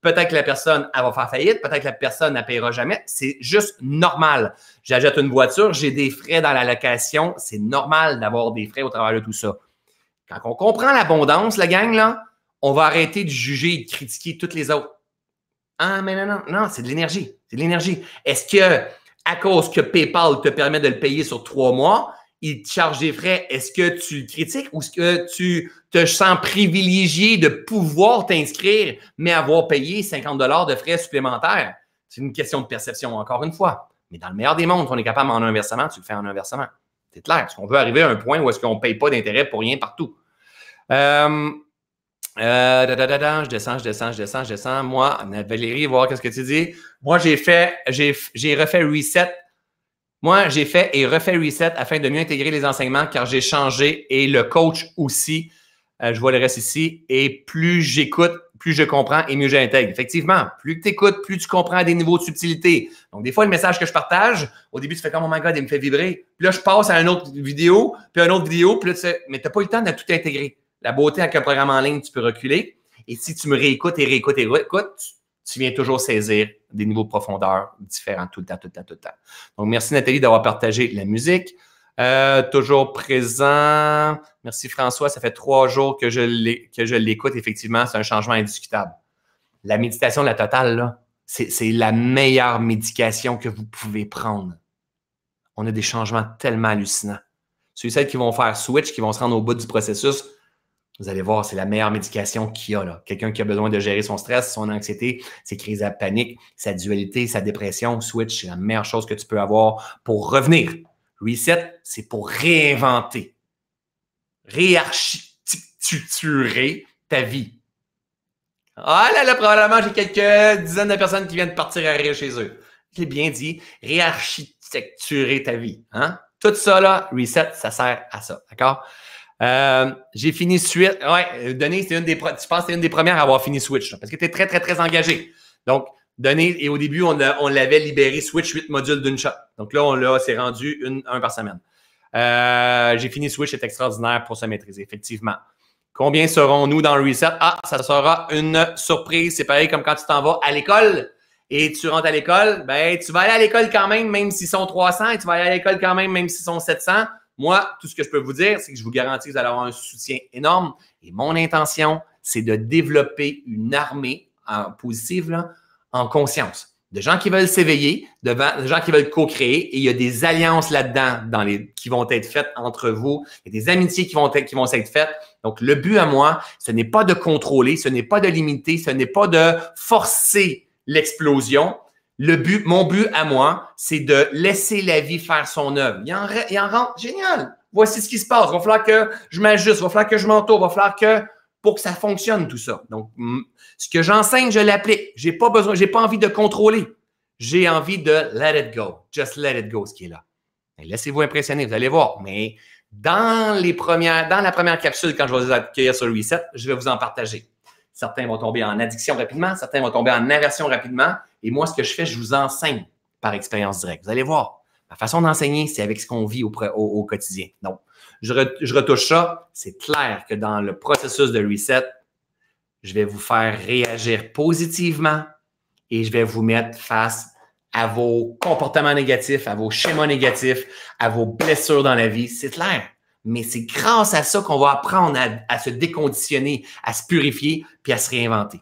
Peut-être que la personne, elle va faire faillite. Peut-être que la personne ne payera jamais. C'est juste normal. J'achète une voiture, j'ai des frais dans la location. C'est normal d'avoir des frais au travers de tout ça. Quand on comprend l'abondance, la gang, là, on va arrêter de juger et de critiquer toutes les autres. Ah, mais non, non, non, c'est de l'énergie. C'est de l'énergie. Est-ce que, à cause que PayPal te permet de le payer sur trois mois, il te charge des frais, est-ce que tu le critiques ou est-ce que tu te sens privilégié de pouvoir t'inscrire, mais avoir payé 50 de frais supplémentaires? C'est une question de perception, encore une fois. Mais dans le meilleur des mondes, on est capable en inversement, tu le fais en un versement. C'est clair. Parce qu'on veut arriver à un point où est-ce qu'on ne paye pas d'intérêt pour rien partout. Euh, euh, je descends, je descends, je descends, je descends. Moi, Valérie, voir qu'est-ce que tu dis. Moi, j'ai fait, j'ai refait reset moi, j'ai fait et refait Reset afin de mieux intégrer les enseignements car j'ai changé et le coach aussi. Euh, je vois le reste ici. Et plus j'écoute, plus je comprends et mieux j'intègre. Effectivement, plus tu écoutes, plus tu comprends des niveaux de subtilité. Donc, des fois, le message que je partage, au début, tu fais comme Oh my God, il me fait vibrer. Puis là, je passe à une autre vidéo, puis à une autre vidéo, puis là, tu sais, mais tu n'as pas eu le temps de tout intégrer. La beauté avec un programme en ligne, tu peux reculer. Et si tu me réécoutes et réécoutes et réécoutes, tu viens toujours saisir des niveaux de profondeur différents tout le temps, tout le temps, tout le temps. Donc, merci Nathalie d'avoir partagé la musique. Euh, toujours présent. Merci François. Ça fait trois jours que je l'écoute. Effectivement, c'est un changement indiscutable. La méditation de la totale, c'est la meilleure médication que vous pouvez prendre. On a des changements tellement hallucinants. Ceux celles qui vont faire switch, qui vont se rendre au bout du processus, vous allez voir, c'est la meilleure médication qu'il y a. Là. Quelqu'un qui a besoin de gérer son stress, son anxiété, ses crises de panique, sa dualité, sa dépression, switch, c'est la meilleure chose que tu peux avoir pour revenir. Reset, c'est pour réinventer, réarchitecturer ta vie. Ah là là, probablement, j'ai quelques dizaines de personnes qui viennent partir à rire chez eux. J'ai bien dit, réarchitecturer ta vie. Hein? Tout ça, là, reset, ça sert à ça. D'accord? Euh, j'ai fini Switch. Ouais, Denis, c'est une des, tu que c'est une des premières à avoir fini Switch, parce que tu es très, très, très engagé. Donc, Denis, et au début, on, l'avait libéré Switch 8 modules d'une shot. Donc là, on l'a, c'est rendu un par semaine. Euh, j'ai fini Switch, c'est extraordinaire pour se maîtriser, effectivement. Combien serons-nous dans le reset? Ah, ça sera une surprise. C'est pareil comme quand tu t'en vas à l'école et tu rentres à l'école. Ben, tu vas aller à l'école quand même, même s'ils sont 300, et tu vas aller à l'école quand même, même s'ils sont 700. Moi, tout ce que je peux vous dire, c'est que je vous garantis que vous allez avoir un soutien énorme. Et mon intention, c'est de développer une armée en positive en conscience de gens qui veulent s'éveiller, de, gens qui veulent co-créer, et il y a des alliances là-dedans dans les, qui vont être faites entre vous, il y a des amitiés qui vont être, qui vont être faites. Donc, le but à moi, ce n'est pas de contrôler, ce n'est pas de limiter, ce n'est pas de forcer l'explosion, le but, mon but à moi, c'est de laisser la vie faire son œuvre. Il en, en rentre. Génial. Voici ce qui se passe. Il va falloir que je m'ajuste. Il va falloir que je m'entoure. Il va falloir que pour que ça fonctionne tout ça. Donc, ce que j'enseigne, je l'applique. J'ai pas besoin, j'ai pas envie de contrôler. J'ai envie de let it go. Just let it go, ce qui est là. Ben, laissez-vous impressionner, vous allez voir. Mais dans les premières, dans la première capsule, quand je vais vous accueillir sur le reset, je vais vous en partager. Certains vont tomber en addiction rapidement, certains vont tomber en aversion rapidement. Et moi, ce que je fais, je vous enseigne par expérience directe. Vous allez voir, ma façon d'enseigner, c'est avec ce qu'on vit au, quotidien. Donc, je, retouche ça. C'est clair que dans le processus de reset, je vais vous faire réagir positivement et je vais vous mettre face à vos comportements négatifs, à vos schémas négatifs, à vos blessures dans la vie. C'est clair. Mais c'est grâce à ça qu'on va apprendre à, à, se déconditionner, à se purifier, puis à se réinventer.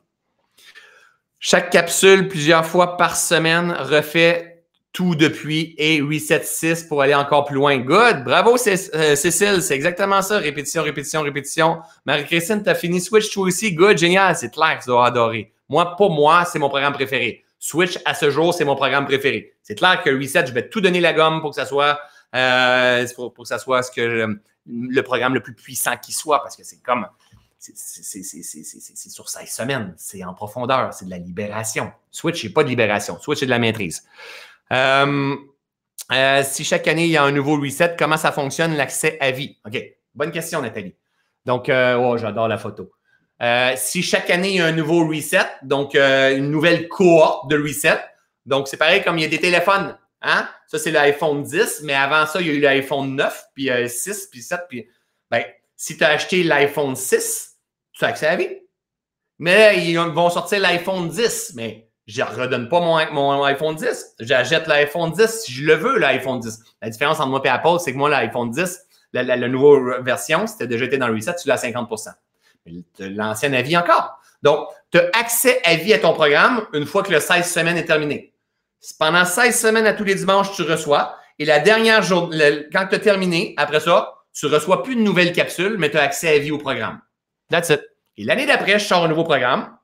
Chaque capsule, plusieurs fois par semaine, refait tout depuis et Reset 6 pour aller encore plus loin. Good! Bravo, euh, Cécile, c'est exactement ça. Répétition, répétition, répétition. Marie-Christine, as fini Switch toi aussi. Good, génial, c'est clair que tu dois adorer. Moi, pour moi, c'est mon programme préféré. Switch, à ce jour, c'est mon programme préféré. C'est clair que Reset, je vais tout donner la gomme pour que ça soit, euh, pour, que ça soit ce que, le programme le plus puissant qui soit, parce que c'est comme c'est sur 16 semaines, c'est en profondeur, c'est de la libération. Switch, c'est pas de libération. Switch, c'est de la maîtrise. Euh, euh, si chaque année, il y a un nouveau reset, comment ça fonctionne l'accès à vie? OK. Bonne question, Nathalie. Donc, euh, oh, j'adore la photo. si chaque année, il y a un nouveau reset, donc une nouvelle cohorte de reset, donc c'est pareil comme il y a des téléphones. Hein? Ça, c'est l'iPhone 10, mais avant ça, il y a eu l'iPhone 9, puis 6, puis 7, puis. Ben, si tu as acheté l'iPhone 6, tu as accès à vie. Mais ils vont sortir l'iPhone 10, mais je ne redonne pas mon, mon iPhone 10. J'achète l'iPhone 10 si je le veux, l'iPhone 10. La différence entre moi et Apple, c'est que moi, l'iPhone 10, la, nouvelle version, c'était tu as déjà été dans le reset, tu l'as à 50 Mais l'ancienne à encore. Donc, tu as accès à vie à ton programme une fois que le 16 semaines est terminé. Pendant 16 semaines à tous les dimanches, tu reçois. Et la dernière journée, quand tu as terminé, après ça, tu ne reçois plus de nouvelles capsules, mais tu as accès à vie au programme. That's it. Et l'année d'après, je sors un nouveau programme.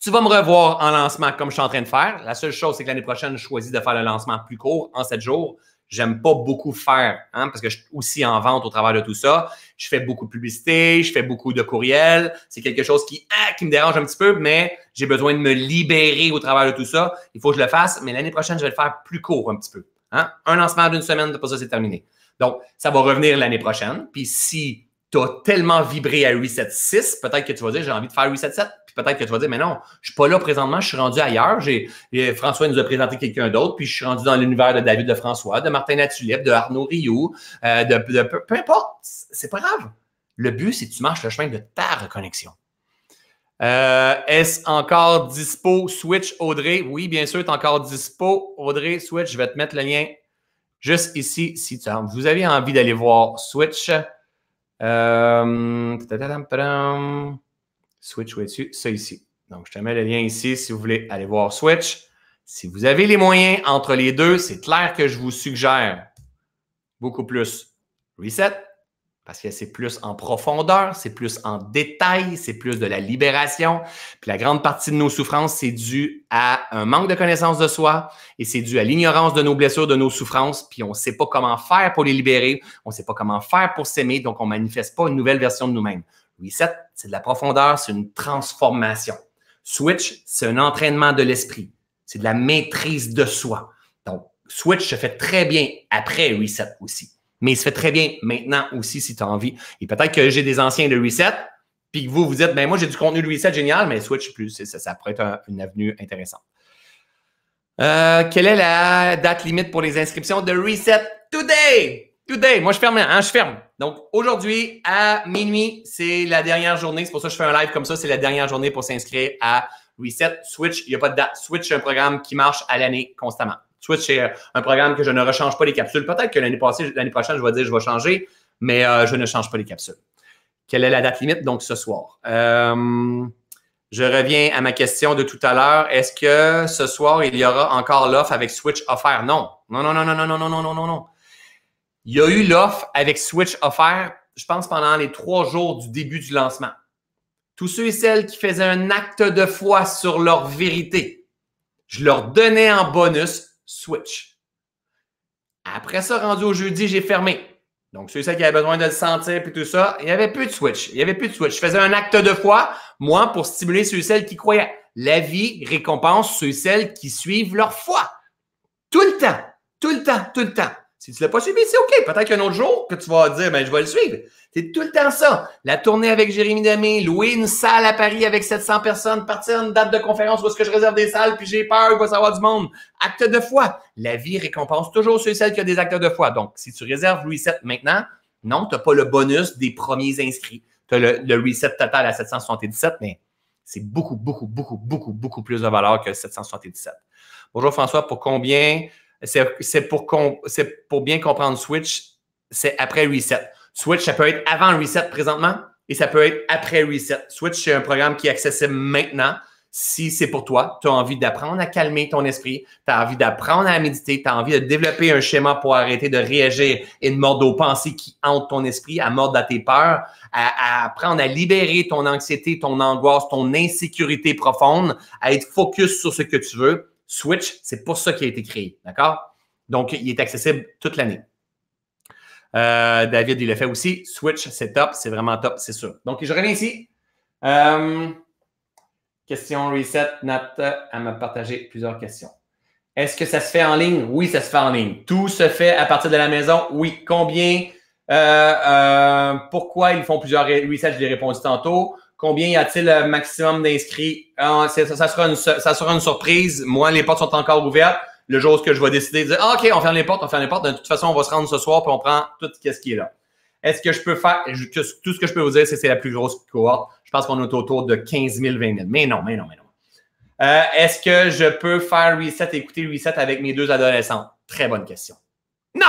Tu vas me revoir en lancement comme je suis en train de faire. La seule chose, c'est que l'année prochaine, je choisis de faire le lancement plus court, en sept jours. J'aime pas beaucoup faire, hein, parce que je suis aussi en vente au travers de tout ça. Je fais beaucoup de publicité, je fais beaucoup de courriels. C'est quelque chose qui, hein, qui me dérange un petit peu, mais j'ai besoin de me libérer au travers de tout ça. Il faut que je le fasse, mais l'année prochaine, je vais le faire plus court un petit peu. Hein. Un lancement d'une semaine, pas ça, c'est terminé. Donc, ça va revenir l'année prochaine. Puis si tu as tellement vibré à Reset 6, peut-être que tu vas dire j'ai envie de faire Reset 7. Puis peut-être que tu vas dire mais non, je suis pas là présentement, je suis rendu ailleurs. J'ai, François nous a présenté quelqu'un d'autre, puis je suis rendu dans l'univers de David de François, de Martin Latulip, de Arnaud Rioux, euh, de, peu, importe, c'est pas grave. Le but, c'est que tu marches le chemin de ta reconnexion. Euh, est-ce encore dispo Switch Audrey? Oui, bien sûr, tu es encore dispo. Audrey, Switch, je vais te mettre le lien Juste ici, si vous avez envie d'aller voir Switch, euh, Switch, où es Ça ici. Donc, je te mets le lien ici si vous voulez aller voir Switch. Si vous avez les moyens entre les deux, c'est clair que je vous suggère beaucoup plus Reset parce que c'est plus en profondeur, c'est plus en détail, c'est plus de la libération. Puis la grande partie de nos souffrances, c'est dû à un manque de connaissance de soi et c'est dû à l'ignorance de nos blessures, de nos souffrances. Puis on ne sait pas comment faire pour les libérer, on ne sait pas comment faire pour s'aimer, donc on ne manifeste pas une nouvelle version de nous-mêmes. Reset, c'est de la profondeur, c'est une transformation. Switch, c'est un entraînement de l'esprit, c'est de la maîtrise de soi. Donc, switch se fait très bien après reset aussi mais il se fait très bien maintenant aussi si tu as envie. Et peut-être que j'ai des anciens de Reset, puis que vous vous dites, ben moi j'ai du contenu de Reset génial, mais Switch plus, ça, pourrait être une avenue intéressante. Euh, quelle est la date limite pour les inscriptions de Reset Today? Today, moi je ferme, hein, je ferme. Donc aujourd'hui à minuit, c'est la dernière journée. C'est pour ça que je fais un live comme ça. C'est la dernière journée pour s'inscrire à Reset. Switch, il n'y a pas de date. Switch, c'est un programme qui marche à l'année constamment. Switch c'est euh, un programme que je ne rechange pas les capsules. Peut-être que l'année passée, l'année prochaine, je vais dire je vais changer, mais euh, je ne change pas les capsules. Quelle est la date limite? Donc, ce soir. Euh, je reviens à ma question de tout à l'heure. Est-ce que ce soir, il y aura encore l'offre avec Switch offert? Non. Non, non, non, non, non, non, non, non, non, non. Il y a eu l'offre avec Switch offert, je pense, pendant les trois jours du début du lancement. Tous ceux et celles qui faisaient un acte de foi sur leur vérité, je leur donnais en bonus switch. Après ça, rendu au jeudi, j'ai fermé. Donc, ceux et celles qui avaient besoin de le sentir puis tout ça, il n'y avait plus de switch. Il n'y avait plus de switch. Je faisais un acte de foi, moi, pour stimuler ceux et celles qui croyaient. La vie récompense ceux et celles qui suivent leur foi. Tout le temps. Tout le temps. Tout le temps. Si tu ne l'as pas suivi, c'est OK. Peut-être qu'un autre jour que tu vas dire, ben, je vais le suivre. C'est tout le temps ça. La tournée avec Jérémy Damé, louer une salle à Paris avec 700 personnes, partir à une date de conférence où est-ce que je réserve des salles, puis j'ai peur, qu'il va savoir du monde. Acte de foi. La vie récompense toujours ceux et celles qui ont des actes de foi. Donc, si tu réserves le reset maintenant, non, tu n'as pas le bonus des premiers inscrits. Tu as le, le reset total à 777, mais c'est beaucoup, beaucoup, beaucoup, beaucoup, beaucoup plus de valeur que 777. Bonjour François, pour combien c'est pour, bien comprendre Switch, c'est après reset. Switch, ça peut être avant reset présentement et ça peut être après reset. Switch, c'est un programme qui est accessible maintenant. Si c'est pour toi, tu as envie d'apprendre à calmer ton esprit, tu as envie d'apprendre à méditer, tu as envie de développer un schéma pour arrêter de réagir et de mordre aux pensées qui hantent ton esprit, à mordre à tes peurs, à, à apprendre à libérer ton anxiété, ton angoisse, ton insécurité profonde, à être focus sur ce que tu veux, Switch, c'est pour ça qu'il a été créé. D'accord? Donc, il est accessible toute l'année. Euh, David, il l'a fait aussi. Switch, c'est top. C'est vraiment top, c'est sûr. Donc, je reviens ici. Euh, question reset. Nat, elle m'a partagé plusieurs questions. Est-ce que ça se fait en ligne? Oui, ça se fait en ligne. Tout se fait à partir de la maison? Oui. Combien? Euh, pourquoi ils font plusieurs resets? Je l'ai répondu tantôt. Combien y a-t-il euh, maximum d'inscrits? Ah, ça, sera une, ça sera une surprise. Moi, les portes sont encore ouvertes. Le jour où je vais décider de dire ah, OK, on ferme les portes, on ferme les portes. De toute façon, on va se rendre ce soir puis on prend tout ce qui est là. Est-ce que je peux faire. tout ce que je peux vous dire, c'est que c'est la plus grosse cohorte. Je pense qu'on est autour de 15 000, 20 000. Mais non, mais non, mais non. Euh, est-ce que je peux faire reset, écouter reset avec mes deux adolescents? Très bonne question. Non!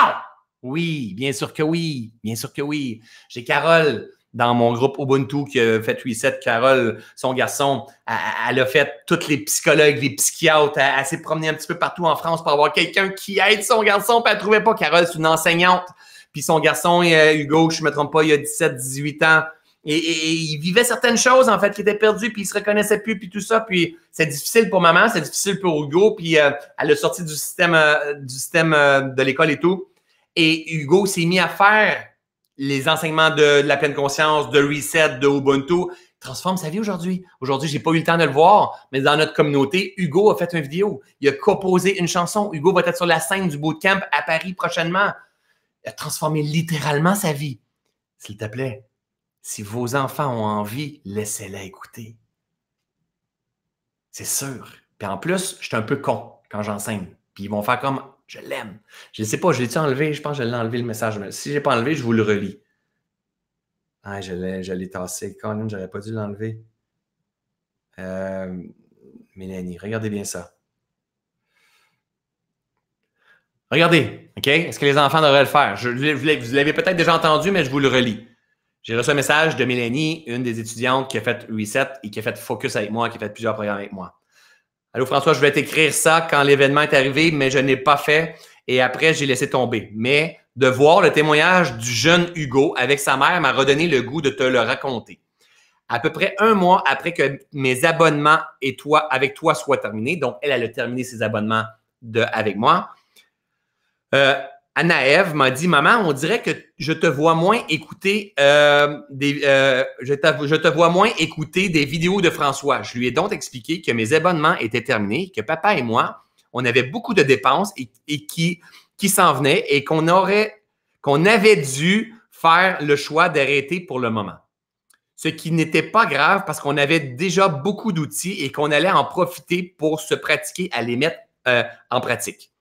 Oui, bien sûr que oui. Bien sûr que oui. J'ai Carole dans mon groupe Ubuntu qui a fait reset, Carole, son garçon, elle a fait toutes les psychologues, les psychiatres, elle, s'est promenée un petit peu partout en France pour avoir quelqu'un qui aide son garçon, puis elle trouvait pas Carole, c'est une enseignante. Puis son garçon, euh, Hugo, je me trompe pas, il a 17, 18 ans. Et, il vivait certaines choses, en fait, qui étaient perdues, puis il se reconnaissait plus, puis tout ça. Puis c'est difficile pour maman, c'est difficile pour Hugo, puis euh, elle a sorti du système, euh, du système de l'école et tout. Et Hugo s'est mis à faire les enseignements de, la pleine conscience, de Reset, de Ubuntu, transforme sa vie aujourd'hui. Aujourd'hui, j'ai pas eu le temps de le voir, mais dans notre communauté, Hugo a fait une vidéo. Il a composé une chanson. Hugo va être sur la scène du bootcamp à Paris prochainement. Il a transformé littéralement sa vie. S'il te plaît, si vos enfants ont envie, laissez-les écouter. C'est sûr. Puis en plus, je suis un peu con quand j'enseigne. Puis ils vont faire comme je l'aime. Je ne sais pas, je l'ai-tu enlevé? Je pense que je l'ai enlevé le message. Mais si je n'ai pas enlevé, je vous le relis. Ah, je l'ai, tassé. Quand même, j'aurais pas dû l'enlever. Euh, Mélanie, regardez bien ça. Regardez, OK? Est-ce que les enfants devraient le faire? Je, vous l'avez peut-être déjà entendu, mais je vous le relis. J'ai reçu un message de Mélanie, une des étudiantes qui a fait Reset et qui a fait Focus avec moi, qui a fait plusieurs programmes avec moi. Allô François, je vais t'écrire ça quand l'événement est arrivé, mais je n'ai pas fait et après j'ai laissé tomber. Mais de voir le témoignage du jeune Hugo avec sa mère m'a redonné le goût de te le raconter. À peu près un mois après que mes abonnements et toi, avec toi soient terminés, donc elle, elle a terminé ses abonnements de, avec moi, euh, Anaëve m'a dit Maman, on dirait que je te vois moins écouter euh, des euh, je, te vois moins écouter des vidéos de François. Je lui ai donc expliqué que mes abonnements étaient terminés, que papa et moi, on avait beaucoup de dépenses et, qui, qui s'en venaient et qu'on aurait qu'on avait dû faire le choix d'arrêter pour le moment. Ce qui n'était pas grave parce qu'on avait déjà beaucoup d'outils et qu'on allait en profiter pour se pratiquer à les mettre euh, en pratique.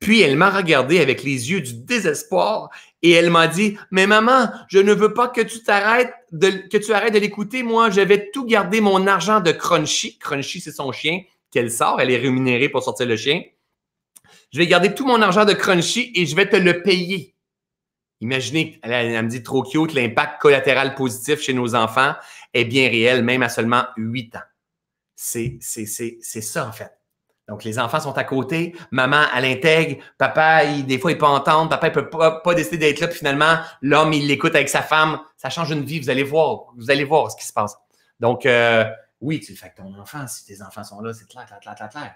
Puis elle m'a regardé avec les yeux du désespoir et elle m'a dit "Mais maman, je ne veux pas que tu t'arrêtes que tu arrêtes de l'écouter. Moi, je vais tout garder mon argent de Crunchy. Crunchy, c'est son chien qu'elle sort. Elle est rémunérée pour sortir le chien. Je vais garder tout mon argent de Crunchy et je vais te le payer." Imaginez, elle, me dit trop cute, l'impact collatéral positif chez nos enfants est bien réel, même à seulement 8 ans. C'est ça, en fait. Donc, les enfants sont à côté, maman, elle intègre, papa, il, des fois, il peut entendre, papa, il peut pas, décider d'être là, puis finalement, l'homme, il l'écoute avec sa femme. Ça change une vie, vous allez voir, vous allez voir ce qui se passe. Donc, euh, oui, tu le fais avec ton enfant, si tes enfants sont là, c'est clair, clair, clair, clair, clair.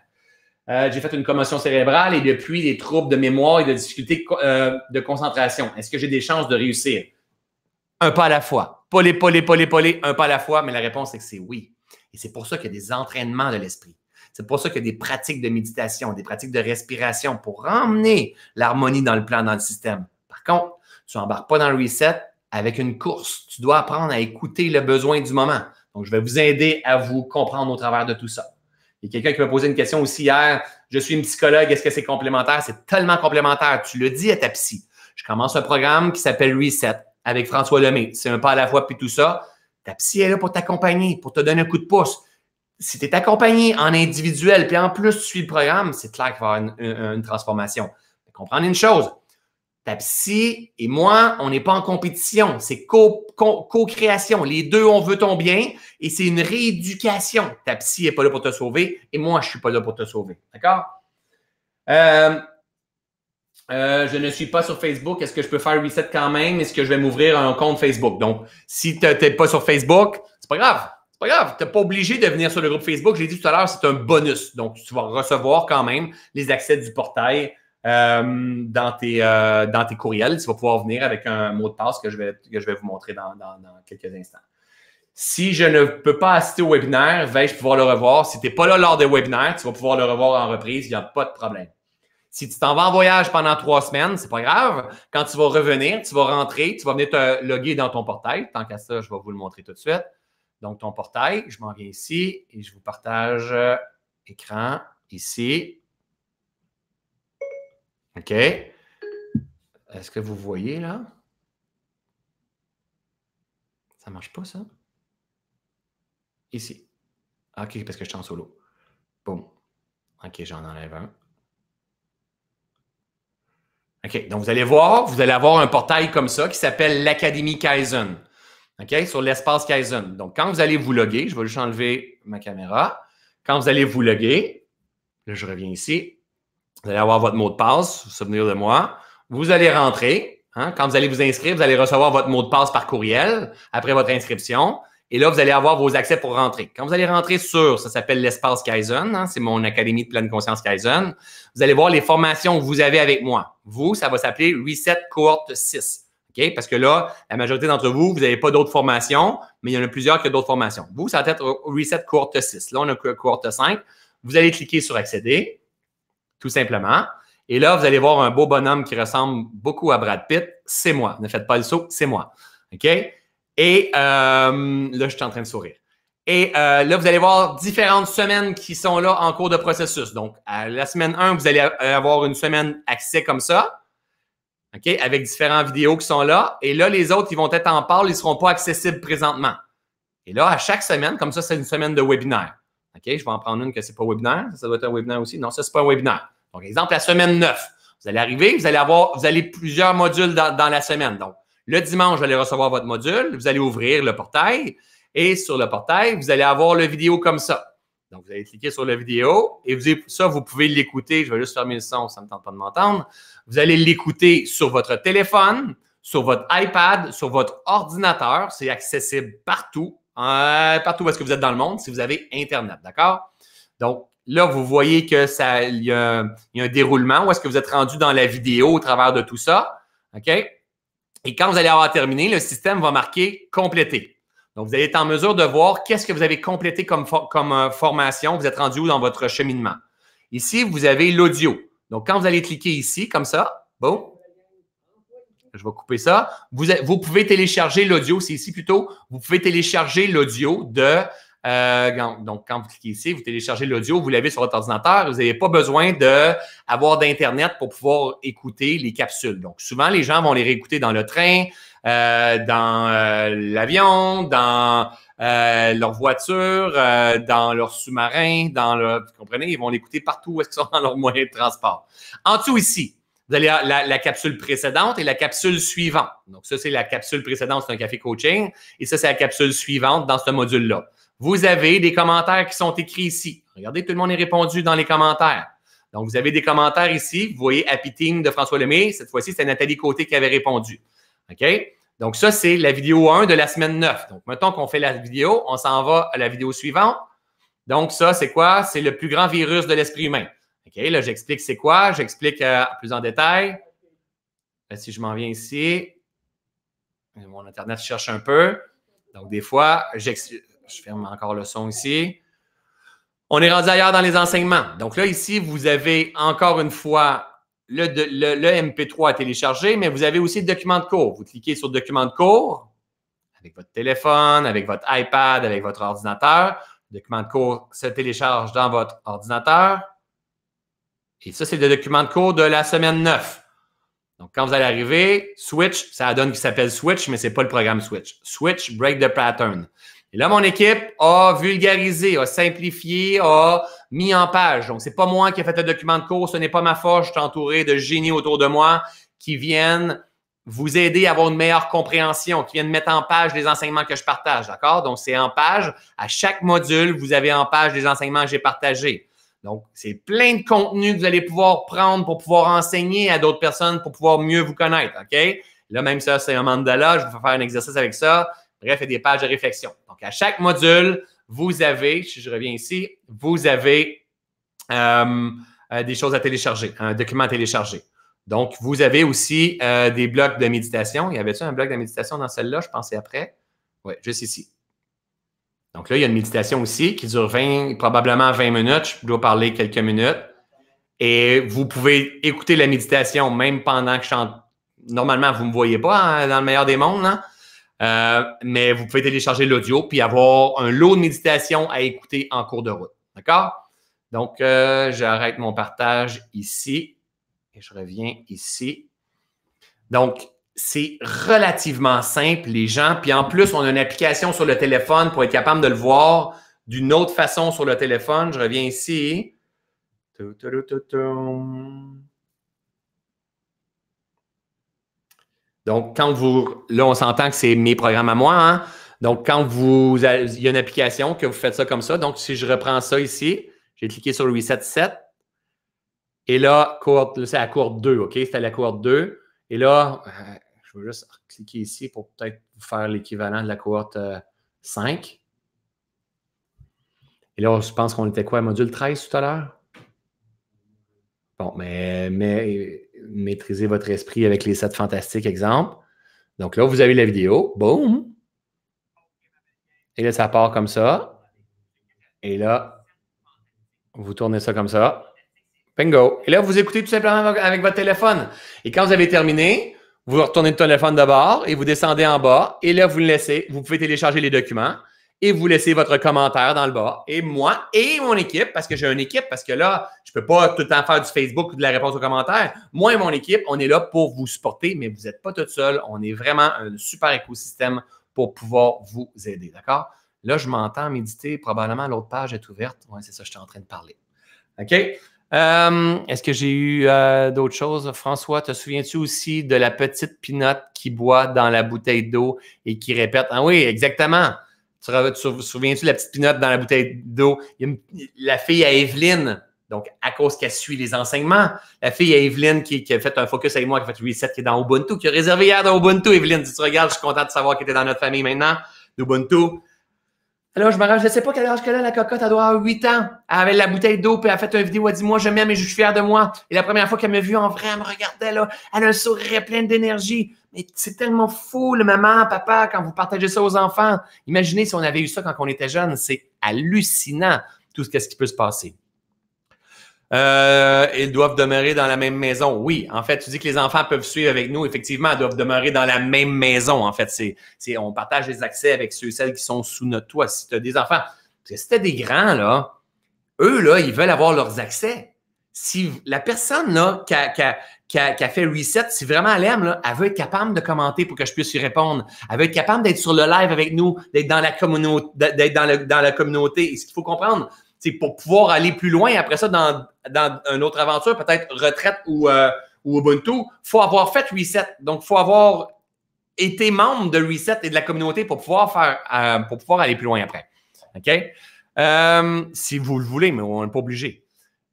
Euh, j'ai fait une commotion cérébrale et depuis des troubles de mémoire et de difficultés euh, de concentration. Est-ce que j'ai des chances de réussir? Un pas à la fois. les, pas les, polé, les, un pas à la fois, mais la réponse c'est que c'est oui. Et c'est pour ça qu'il y a des entraînements de l'esprit. C'est pour ça qu'il y a des pratiques de méditation, des pratiques de respiration pour ramener l'harmonie dans le plan, dans le système. Par contre, tu n'embarques pas dans le reset avec une course. Tu dois apprendre à écouter le besoin du moment. Donc, je vais vous aider à vous comprendre au travers de tout ça. Il y a quelqu'un qui m'a posé une question aussi hier. Je suis une psychologue, est-ce que c'est complémentaire? C'est tellement complémentaire. Tu le dis à ta psy. Je commence un programme qui s'appelle Reset avec François Lemay. C'est un pas à la fois puis tout ça. Ta psy est là pour t'accompagner, pour te donner un coup de pouce si tu es accompagné en individuel, puis en plus tu suis le programme, c'est clair qu'il va y avoir une, transformation. comprendre une chose, ta psy et moi, on n'est pas en compétition, c'est co-création. Les deux, on veut ton bien et c'est une rééducation. Ta psy n'est pas là pour te sauver et moi, je ne suis pas là pour te sauver. D'accord? Euh, euh, je ne suis pas sur Facebook. Est-ce que je peux faire reset quand même? Est-ce que je vais m'ouvrir un compte Facebook? Donc, si tu n'es pas sur Facebook, c'est pas grave pas grave, tu n'es pas obligé de venir sur le groupe Facebook. Je l'ai dit tout à l'heure, c'est un bonus. Donc, tu vas recevoir quand même les accès du portail euh, euh, dans, tes, courriels. Tu vas pouvoir venir avec un mot de passe que je vais, que je vais vous montrer dans, quelques instants. Si je ne peux pas assister au webinaire, vais-je pouvoir le revoir? Si tu n'es pas là lors des webinaires, tu vas pouvoir le revoir en reprise, il n'y a pas de problème. Si tu t'en vas en voyage pendant trois semaines, c'est pas grave. Quand tu vas revenir, tu vas rentrer, tu vas venir te loguer dans ton portail. Tant qu'à ça, je vais vous le montrer tout de suite. Donc, ton portail, je m'en viens ici et je vous partage euh, écran ici. OK. Est-ce que vous voyez là? Ça ne marche pas, ça? Ici. OK, parce que je suis en solo. Bon. OK, j'en enlève un. OK, donc vous allez voir, vous allez avoir un portail comme ça qui s'appelle l'Académie Kaizen. OK? Sur l'espace Kaizen. Donc, quand vous allez vous loguer, je vais juste enlever ma caméra. Quand vous allez vous loguer, là, je reviens ici. Vous allez avoir votre mot de passe, vous souvenir de moi. Vous allez rentrer. Hein? Quand vous allez vous inscrire, vous allez recevoir votre mot de passe par courriel après votre inscription. Et là, vous allez avoir vos accès pour rentrer. Quand vous allez rentrer sur, ça s'appelle l'espace Kaizen, hein? c'est mon académie de pleine conscience Kaizen, vous allez voir les formations que vous avez avec moi. Vous, ça va s'appeler Reset cohort 6. Parce que là, la majorité d'entre vous, vous n'avez pas d'autres formations, mais il y en a plusieurs qui ont d'autres formations. Vous, ça va être Reset Courte 6. Là, on a Courte 5. Vous allez cliquer sur Accéder, tout simplement. Et là, vous allez voir un beau bonhomme qui ressemble beaucoup à Brad Pitt. C'est moi. Ne faites pas le saut, c'est moi. OK? Et euh, là, je suis en train de sourire. Et euh, là, vous allez voir différentes semaines qui sont là en cours de processus. Donc, à la semaine 1, vous allez avoir une semaine accès comme ça. OK? Avec différentes vidéos qui sont là. Et là, les autres, qui vont être en parle, ils ne seront pas accessibles présentement. Et là, à chaque semaine, comme ça, c'est une semaine de webinaire. OK? Je vais en prendre une que ce n'est pas webinaire. Ça, doit être un webinaire aussi. Non, ça, ce n'est pas un webinaire. Donc, exemple, la semaine 9. Vous allez arriver, vous allez avoir, vous allez plusieurs modules dans, la semaine. Donc, le dimanche, vous allez recevoir votre module, vous allez ouvrir le portail et sur le portail, vous allez avoir la vidéo comme ça. Donc, vous allez cliquer sur la vidéo et vous, ça, vous pouvez l'écouter. Je vais juste fermer le son, ça ne me tente pas de m'entendre. Vous allez l'écouter sur votre téléphone, sur votre iPad, sur votre ordinateur. C'est accessible partout, euh, partout où est-ce que vous êtes dans le monde, si vous avez Internet, d'accord? Donc, là, vous voyez que ça, y, a un déroulement. Où est-ce que vous êtes rendu dans la vidéo au travers de tout ça? OK? Et quand vous allez avoir terminé, le système va marquer Compléter ». Donc, vous allez être en mesure de voir qu'est-ce que vous avez complété comme, euh, formation. Vous êtes rendu où dans votre cheminement? Ici, vous avez l'audio. Donc, quand vous allez cliquer ici, comme ça, bon, je vais couper ça. Vous, vous pouvez télécharger l'audio, c'est ici plutôt. Vous pouvez télécharger l'audio de. Euh, donc, quand vous cliquez ici, vous téléchargez l'audio, vous l'avez sur votre ordinateur. Vous n'avez pas besoin d'avoir d'Internet pour pouvoir écouter les capsules. Donc, souvent, les gens vont les réécouter dans le train, euh, dans euh, l'avion, dans euh, leur voiture, dans leur sous-marin, dans le. Vous comprenez? Ils vont l'écouter partout où ils sont dans leur moyens de transport. En dessous ici, vous allez la, la, capsule précédente et la capsule suivante. Donc, ça, c'est la capsule précédente, c'est un café coaching. Et ça, c'est la capsule suivante dans ce module-là. Vous avez des commentaires qui sont écrits ici. Regardez, tout le monde est répondu dans les commentaires. Donc, vous avez des commentaires ici. Vous voyez Happy Team de François Lemay. Cette fois-ci, c'est Nathalie Côté qui avait répondu. OK? Donc, ça, c'est la vidéo 1 de la semaine 9. Donc, mettons qu'on fait la vidéo, on s'en va à la vidéo suivante. Donc, ça, c'est quoi? C'est le plus grand virus de l'esprit humain. OK, là, j'explique c'est quoi, j'explique euh, plus en détail. si je m'en viens ici, mon Internet cherche un peu. Donc, des fois, je ferme encore le son ici. On est rendu ailleurs dans les enseignements. Donc là, ici, vous avez encore une fois le, MP3 à téléchargé, mais vous avez aussi le document de cours. Vous cliquez sur document de cours avec votre téléphone, avec votre iPad, avec votre ordinateur. Le document de cours se télécharge dans votre ordinateur. Et ça, c'est le document de cours de la semaine 9. Donc, quand vous allez arriver, Switch, ça donne qui s'appelle Switch, mais ce n'est pas le programme Switch. Switch, break the pattern. Et là, mon équipe a vulgarisé, a simplifié, a mis en page. Donc, c'est pas moi qui ai fait le document de cours, ce n'est pas ma force. Je suis entouré de génies autour de moi qui viennent vous aider à avoir une meilleure compréhension, qui viennent mettre en page les enseignements que je partage, d'accord? Donc, c'est en page. À chaque module, vous avez en page les enseignements que j'ai partagés. Donc, c'est plein de contenu que vous allez pouvoir prendre pour pouvoir enseigner à d'autres personnes, pour pouvoir mieux vous connaître, OK? Là, même ça, c'est un mandala. Je vais faire un exercice avec ça. Bref, il y a des pages de réflexion. Donc, à chaque module, vous avez, si je reviens ici, vous avez euh, euh, des choses à télécharger, un document à télécharger. Donc, vous avez aussi euh, des blocs de méditation. Il y avait-tu un bloc de méditation dans celle-là? Je pensais après. Oui, juste ici. Donc là, il y a une méditation aussi qui dure probablement 20 minutes. Je dois parler quelques minutes. Et vous pouvez écouter la méditation même pendant que je chante. Normalement, vous ne me voyez pas hein, dans le meilleur des mondes. non? Hein? Euh, mais vous pouvez télécharger l'audio puis avoir un lot de méditation à écouter en cours de route. D'accord? Donc, euh, j'arrête mon partage ici et je reviens ici. Donc, c'est relativement simple, les gens. Puis en plus, on a une application sur le téléphone pour être capable de le voir d'une autre façon sur le téléphone. Je reviens ici. Donc, quand vous. Là, on s'entend que c'est mes programmes à moi. Hein. Donc, quand vous. Il y a une application que vous faites ça comme ça. Donc, si je reprends ça ici, j'ai cliqué sur le Reset 7. Et là, c'est la courbe 2, OK? C'était la courbe 2. Et là, euh, je veux juste cliquer ici pour peut-être faire l'équivalent de la cohorte 5. Euh, Et là, je pense qu'on était quoi, module 13 tout à l'heure? Bon, mais, mais maîtriser votre esprit avec les sept fantastiques, exemple. Donc là, vous avez la vidéo. Boum. Et là, ça part comme ça. Et là, vous tournez ça comme ça. Bingo. Et là, vous écoutez tout simplement avec votre téléphone. Et quand vous avez terminé, vous retournez le téléphone de bord et vous descendez en bas. Et là, vous le laissez. Vous pouvez télécharger les documents et vous laissez votre commentaire dans le bas. Et moi et mon équipe, parce que j'ai une équipe, parce que là, je ne peux pas tout le temps faire du Facebook ou de la réponse aux commentaires. Moi et mon équipe, on est là pour vous supporter, mais vous n'êtes pas tout seul. On est vraiment un super écosystème pour pouvoir vous aider. D'accord? Là, je m'entends méditer. Probablement, l'autre page est ouverte. Oui, c'est ça, je suis en train de parler. OK? Euh, est-ce que j'ai eu euh, d'autres choses? François, te souviens-tu aussi de la petite pinotte qui boit dans la bouteille d'eau et qui répète Ah oui, exactement. Tu te souviens-tu de la petite pinotte dans la bouteille d'eau? La fille à Evelyne, donc à cause qu'elle suit les enseignements, la fille à Evelyne qui, a fait un focus avec moi, qui a fait le reset, qui est dans Ubuntu, qui a réservé hier dans Ubuntu. Evelyne, si tu regardes, je suis content de savoir qu'elle était dans notre famille maintenant, d'Ubuntu. Alors, je me je ne sais pas quel âge qu'elle a, la cocotte, elle doit avoir 8 ans. Elle avait la bouteille d'eau, puis elle a fait une vidéo, elle dit Moi, je m'aime et je suis fière de moi. Et la première fois qu'elle m'a vu en vrai, elle me regardait, là, elle a un sourire plein d'énergie. Mais c'est tellement fou, le maman, papa, quand vous partagez ça aux enfants. Imaginez si on avait eu ça quand on était jeune, c'est hallucinant tout ce, ce qui peut se passer. Euh, ils doivent demeurer dans la même maison. Oui, en fait, tu dis que les enfants peuvent suivre avec nous. Effectivement, ils doivent demeurer dans la même maison. En fait, c'est, on partage les accès avec ceux et celles qui sont sous notre toit. Si tu as des enfants, c'était si tu des grands, là, eux, là, ils veulent avoir leurs accès. Si la personne là, qui, a, fait Reset, si vraiment elle aime, elle veut être capable de commenter pour que je puisse y répondre. Elle veut être capable d'être sur le live avec nous, d'être dans la, communauté, d'être dans, la communauté. Et ce qu'il faut comprendre, c'est pour pouvoir aller plus loin après ça dans, dans une autre aventure, peut-être retraite ou, euh, Ubuntu, il faut avoir fait Reset. Donc, il faut avoir été membre de Reset et de la communauté pour pouvoir, faire, euh, pour pouvoir aller plus loin après. OK? Euh, si vous le voulez, mais on n'est pas obligé.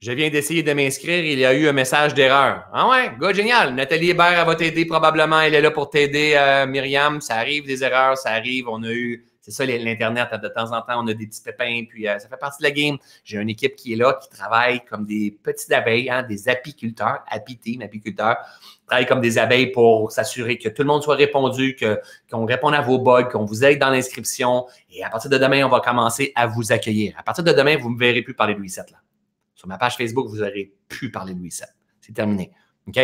Je viens d'essayer de m'inscrire, il y a eu un message d'erreur. Ah ouais, gars, génial. Nathalie Hébert, va t'aider probablement. Elle est là pour t'aider, Myriam. Ça arrive des erreurs, ça arrive. On a eu c'est ça l'Internet. De temps en temps, on a des petits pépins, puis euh, ça fait partie de la game. J'ai une équipe qui est là, qui travaille comme des petites abeilles, hein, des apiculteurs, api apiculteurs. apiculteurs, travaille comme des abeilles pour s'assurer que tout le monde soit répondu, qu'on réponde à vos bugs, qu'on vous aide dans l'inscription. Et à partir de demain, on va commencer à vous accueillir. À partir de demain, vous ne me verrez plus parler de Louis Là. Sur ma page Facebook, vous n'aurez plus parler de Louis C'est terminé. OK?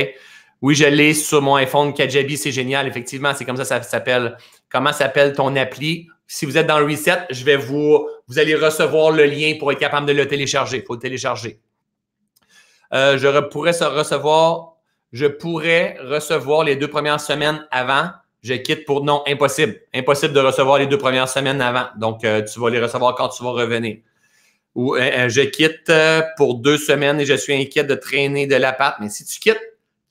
Oui, je l'ai sur mon iPhone Kajabi, c'est génial. Effectivement, c'est comme ça ça s'appelle. Comment s'appelle ton appli? Si vous êtes dans le reset, je vais vous, vous allez recevoir le lien pour être capable de le télécharger. faut le télécharger. Euh, je pourrais se recevoir, je pourrais recevoir les deux premières semaines avant. Je quitte pour non, impossible. Impossible de recevoir les deux premières semaines avant. Donc, euh, tu vas les recevoir quand tu vas revenir. Ou euh, je quitte pour deux semaines et je suis inquiète de traîner de la pâte. Mais si tu quittes,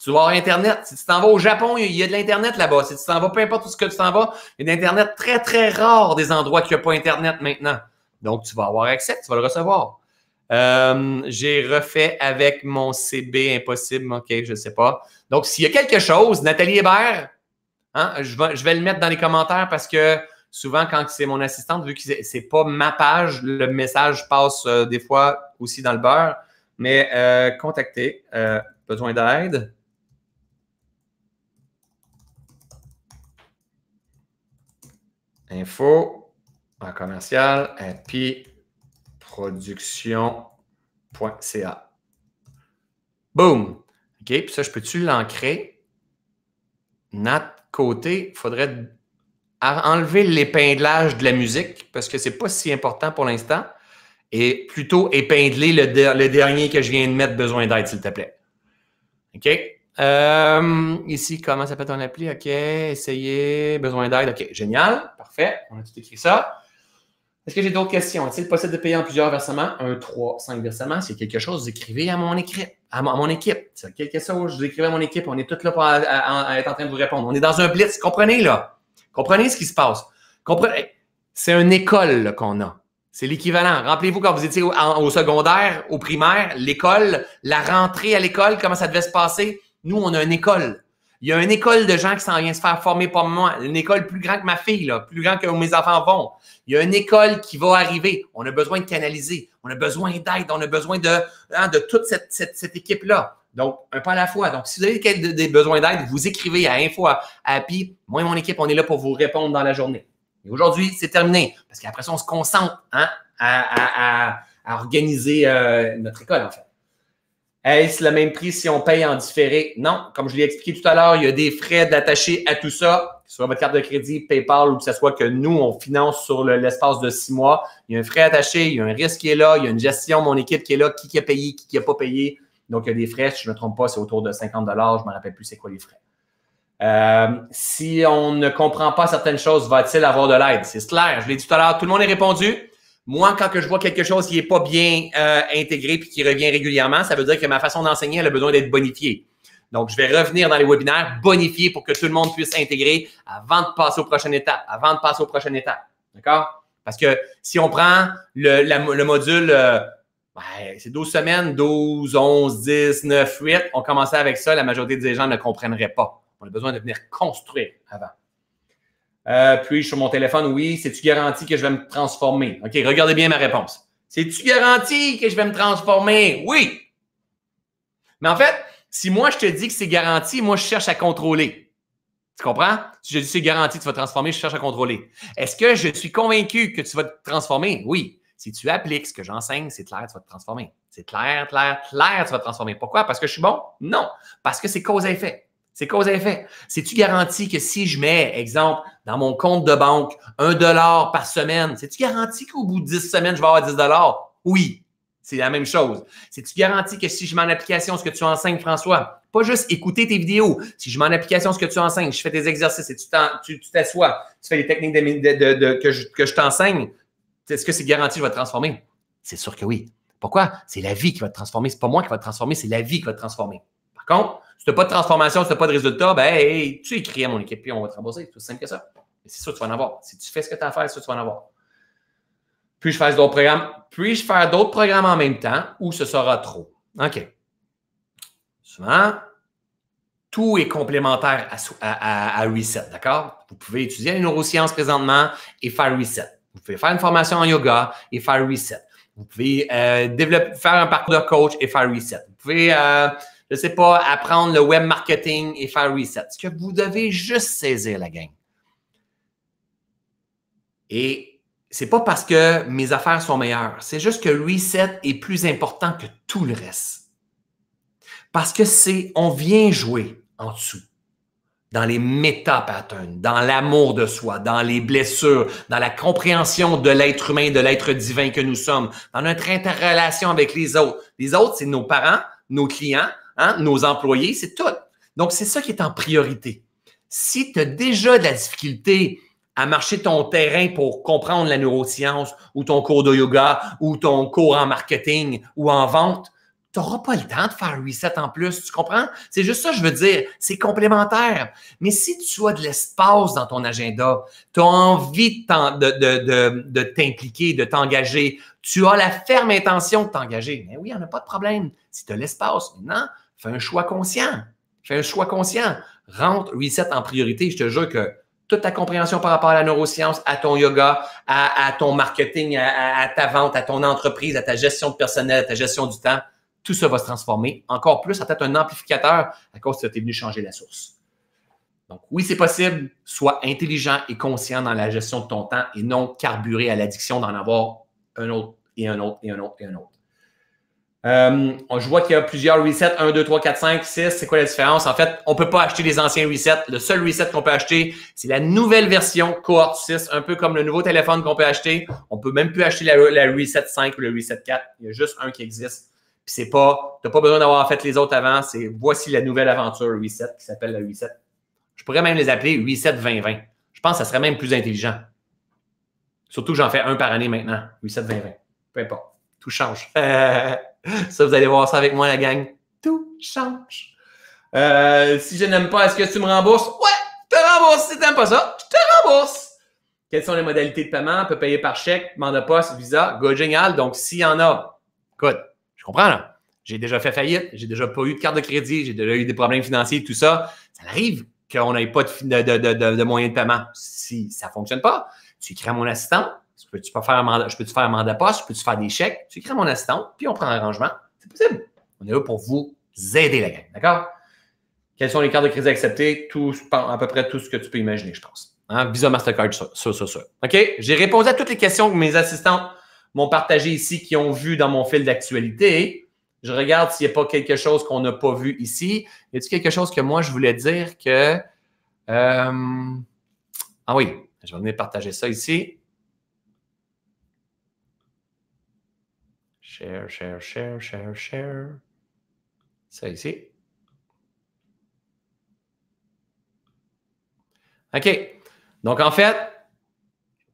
tu vas avoir Internet. Si tu t'en vas au Japon, il y a de l'Internet là-bas. Si tu t'en vas, peu importe où ce que tu t'en vas, il y a de l'Internet très, très rare des endroits qui n'ont pas Internet maintenant. Donc, tu vas avoir accès, tu vas le recevoir. Euh, j'ai refait avec mon CB impossible, OK, je ne sais pas. Donc, s'il y a quelque chose, Nathalie Hébert, hein, je, vais, le mettre dans les commentaires parce que souvent, quand c'est mon assistante, vu que ce n'est pas ma page, le message passe euh, des fois aussi dans le beurre. Mais euh, contactez, besoin d'aide. info en commercial happy production.ca. Boom! OK, puis ça, je peux-tu l'ancrer? Nat côté, il faudrait enlever l'épinglage de la musique parce que ce n'est pas si important pour l'instant et plutôt épingler le, dernier que je viens de mettre besoin d'aide, s'il te plaît. OK? Euh, ici, comment ça s'appelle ton appli? OK, essayer, besoin d'aide. OK, génial on a tout écrit ça. Est-ce que j'ai d'autres questions? Est-il possible de payer en plusieurs versements? Un, trois, cinq versements. C'est quelque chose, vous écrivez à mon équipe. À mon, quelque chose, je vous écrivez à mon équipe. On est tous là pour euh, être en train de vous répondre. On est dans un blitz. Comprenez, là. Comprenez ce qui se passe. Comprenez. C'est une école qu'on a. C'est l'équivalent. Rappelez-vous quand vous étiez au secondaire, au primaire, l'école, la rentrée à l'école, comment ça devait se passer? Nous, on a une école. Il y a une école de gens qui s'en vient se faire former par moi. Une école plus grande que ma fille, plus grande que où mes enfants vont. Il y a une école qui va arriver. On a besoin de canaliser. On a besoin d'aide. On a besoin de, hein, de toute cette, équipe-là. Donc, un pas à la fois. Donc, si vous avez des besoins d'aide, vous écrivez à info à Happy. Moi et mon équipe, on est là pour vous répondre dans la journée. Et aujourd'hui, c'est terminé. Parce qu'après ça, on se concentre hein, à, organiser euh, notre école, en fait. Est-ce le même prix si on paye en différé? Non. Comme je l'ai expliqué tout à l'heure, il y a des frais d'attacher à tout ça. que ce Soit votre carte de crédit, PayPal ou que ce soit que nous, on finance sur l'espace de six mois. Il y a un frais attaché, il y a un risque qui est là, il y a une gestion, mon équipe qui est là, qui, qui a payé, qui, qui pas payé. Donc, il y a des frais, si je ne me trompe pas, c'est autour de 50 Je ne me rappelle plus c'est quoi les frais. Euh, si on ne comprend pas certaines choses, va-t-il avoir de l'aide? C'est clair, je l'ai dit tout à l'heure, tout le monde est répondu. Moi, quand que je vois quelque chose qui n'est pas bien euh, intégré puis qui revient régulièrement, ça veut dire que ma façon d'enseigner, a besoin d'être bonifiée. Donc, je vais revenir dans les webinaires, bonifier pour que tout le monde puisse intégrer avant de passer aux prochaines étapes, avant de passer aux prochaines étapes. D'accord? Parce que si on prend le, module, euh, c'est 12 semaines, 12, 11, 10, 9, 8, on commençait avec ça, la majorité des gens ne comprendraient pas. On a besoin de venir construire avant. Euh, puis sur mon téléphone? Oui. C'est-tu garanti que je vais me transformer? OK, regardez bien ma réponse. C'est-tu garanti que je vais me transformer? Oui. Mais en fait, si moi je te dis que c'est garanti, moi je cherche à contrôler. Tu comprends? Si je dis c'est garanti, tu vas te transformer, je cherche à contrôler. Est-ce que je suis convaincu que tu vas te transformer? Oui. Si tu appliques ce que j'enseigne, c'est clair, tu vas te transformer. C'est clair, clair, clair, tu vas te transformer. Pourquoi? Parce que je suis bon? Non. Parce que c'est cause effet. C'est cause et effet. C'est-tu garanti que si je mets, exemple, dans mon compte de banque, un dollar par semaine, c'est-tu garanti qu'au bout de 10 semaines, je vais avoir 10 dollars? Oui, c'est la même chose. C'est-tu garanti que si je mets en application ce que tu enseignes, François, pas juste écouter tes vidéos, si je mets en application ce que tu enseignes, je fais tes exercices et tu t'assois, tu, fais les techniques de, que je, que je t'enseigne, est-ce que c'est garanti que je vais te transformer? C'est sûr que oui. Pourquoi? C'est la vie qui va te transformer. C'est pas moi qui va te transformer, c'est la vie qui va te transformer. Par contre, si tu n'as pas de transformation, si tu n'as pas de résultat, ben, tu écris à mon équipe, puis on va te rembourser. C'est aussi simple que ça. C'est ça que tu vas en avoir. Si tu fais ce que tu as à faire, c'est ça que tu vas en avoir. Puis-je faire d'autres programmes? Puis-je faire d'autres programmes en même temps ou ce sera trop? OK. Souvent, tout est complémentaire à, Reset, d'accord? Vous pouvez étudier les neurosciences présentement et faire Reset. Vous pouvez faire une formation en yoga et faire Reset. Vous pouvez euh, faire un parcours de coach et faire Reset. Vous pouvez euh, je ne sais pas, apprendre le web marketing et faire reset. Ce que vous devez juste saisir, la gang. Et c'est pas parce que mes affaires sont meilleures, c'est juste que reset est plus important que tout le reste. Parce que c'est, on vient jouer en dessous, dans les méta-patterns, dans l'amour de soi, dans les blessures, dans la compréhension de l'être humain, de l'être divin que nous sommes, dans notre interrelation avec les autres. Les autres, c'est nos parents, nos clients, Hein? nos employés, c'est tout. Donc, c'est ça qui est en priorité. Si tu as déjà de la difficulté à marcher ton terrain pour comprendre la neuroscience ou ton cours de yoga ou ton cours en marketing ou en vente, tu n'auras pas le temps de faire reset en plus. Tu comprends? C'est juste ça que je veux dire. C'est complémentaire. Mais si tu as de l'espace dans ton agenda, tu as envie de t'impliquer, de, t'engager, tu as la ferme intention de t'engager. Mais oui, on a pas de problème. Si tu as l'espace, maintenant, Fais un choix conscient. Fais un choix conscient. Rentre reset en priorité. Je te jure que toute ta compréhension par rapport à la neuroscience, à ton yoga, à, ton marketing, à, ta vente, à ton entreprise, à ta gestion de personnel, à ta gestion du temps, tout ça va se transformer encore plus en être un amplificateur à cause que tu es venu changer la source. Donc, oui, c'est possible. Sois intelligent et conscient dans la gestion de ton temps et non carburé à l'addiction d'en avoir un autre et un autre et un autre et un autre. Euh, je vois qu'il y a plusieurs resets, 1, 2, 3, 4, 5, 6. C'est quoi la différence? En fait, on ne peut pas acheter les anciens resets. Le seul reset qu'on peut acheter, c'est la nouvelle version Cohort 6, un peu comme le nouveau téléphone qu'on peut acheter. On ne peut même plus acheter la, reset 5 ou le reset 4. Il y a juste un qui existe. Puis c'est pas, tu pas besoin d'avoir fait les autres avant. C'est voici la nouvelle aventure reset qui s'appelle la reset. Je pourrais même les appeler reset 2020. Je pense que ça serait même plus intelligent. Surtout que j'en fais un par année maintenant. Reset 2020. Peu importe. Tout change. <laughs> Ça, vous allez voir ça avec moi, la gang. Tout change. Euh, si je n'aime pas, est-ce que tu me rembourses? Ouais, je te rembourse. Si tu n'aimes pas ça, je te rembourse. Quelles sont les modalités de paiement? On peut payer par chèque, mandat poste, visa, go génial. Donc, s'il y en a, écoute, je comprends J'ai déjà fait faillite, j'ai déjà pas eu de carte de crédit, j'ai déjà eu des problèmes financiers, tout ça. Ça arrive qu'on n'ait pas de, de, moyens de paiement. Si ça ne fonctionne pas, tu écris à mon assistant, je peux-tu faire un mandat, je peux faire mandat poste, je peux-tu faire des chèques, écris à mon assistant, puis on prend un arrangement. C'est possible. On est là pour vous aider, la gang. D'accord? Quelles sont les cartes de crédit acceptées? Tout, à peu près tout ce que tu peux imaginer, je pense. Hein? Visa, Mastercard, ça, ça, ça, OK? J'ai répondu à toutes les questions que mes assistants m'ont partagées ici, qui ont vu dans mon fil d'actualité. Je regarde s'il n'y a pas quelque chose qu'on n'a pas vu ici. Y a-t-il quelque chose que moi, je voulais dire que. Euh, ah oui, je vais venir partager ça ici. Share, share, share, share, share. Ça ici. OK. Donc, en fait,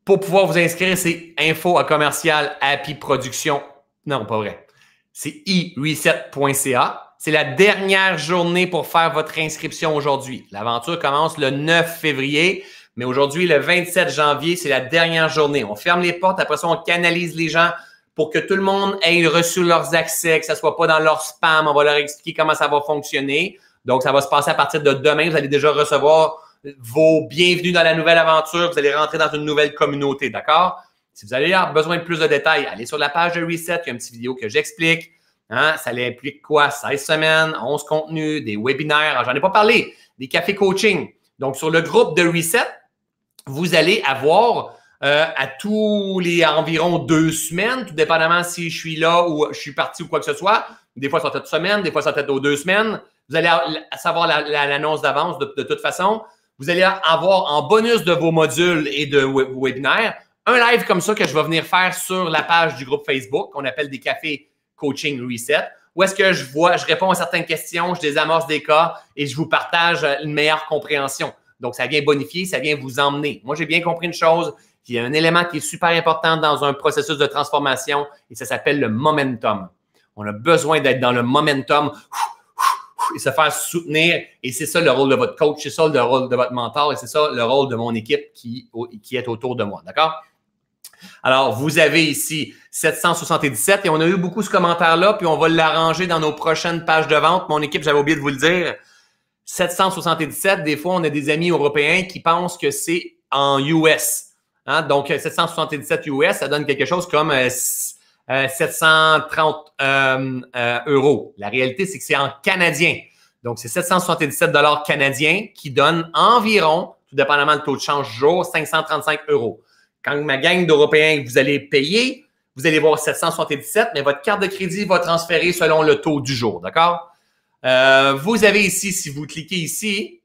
pour pouvoir vous inscrire, c'est info à commercial Happy Production. Non, pas vrai. C'est i87.ca. C'est la dernière journée pour faire votre inscription aujourd'hui. L'aventure commence le 9 février, mais aujourd'hui, le 27 janvier, c'est la dernière journée. On ferme les portes. Après ça, on canalise les gens pour que tout le monde ait reçu leurs accès, que ça soit pas dans leur spam. On va leur expliquer comment ça va fonctionner. Donc, ça va se passer à partir de demain. Vous allez déjà recevoir vos bienvenus dans la nouvelle aventure. Vous allez rentrer dans une nouvelle communauté, d'accord? Si vous avez besoin de plus de détails, allez sur la page de Reset. Il y a une petite vidéo que j'explique. Hein? Ça implique quoi? 16 semaines, 11 contenus, des webinaires. J'en ai pas parlé. Des cafés coaching. Donc, sur le groupe de Reset, vous allez avoir euh, à tous les environ deux semaines, tout dépendamment si je suis là ou je suis parti ou quoi que ce soit. Des fois, ça peut être semaine, des fois, ça peut être aux deux semaines. Vous allez savoir l'annonce d'avance de, toute façon. Vous allez avoir en bonus de vos modules et de vos webinaires un live comme ça que je vais venir faire sur la page du groupe Facebook qu'on appelle des cafés coaching reset. Où est-ce que je vois, je réponds à certaines questions, je désamorce des cas et je vous partage une meilleure compréhension. Donc, ça vient bonifier, ça vient vous emmener. Moi, j'ai bien compris une chose, il y a un élément qui est super important dans un processus de transformation et ça s'appelle le momentum. On a besoin d'être dans le momentum et se faire soutenir. Et c'est ça le rôle de votre coach, c'est ça le rôle de votre mentor et c'est ça le rôle de mon équipe qui, qui est autour de moi. D'accord? Alors, vous avez ici 777 et on a eu beaucoup ce commentaire-là, puis on va l'arranger dans nos prochaines pages de vente. Mon équipe, j'avais oublié de vous le dire. 777, des fois, on a des amis européens qui pensent que c'est en US. Hein? Donc, 777 euh, US, ça donne quelque chose comme 730 euh, euh, euros. La réalité, c'est que c'est en canadien. Donc, c'est 777 dollars canadiens qui donnent environ, tout dépendamment du taux de change jour, 535 euros. Quand ma gang d'Européens vous allez payer, vous allez voir 777, mais votre carte de crédit va transférer selon le taux du jour, d'accord? vous avez ici, si vous cliquez ici,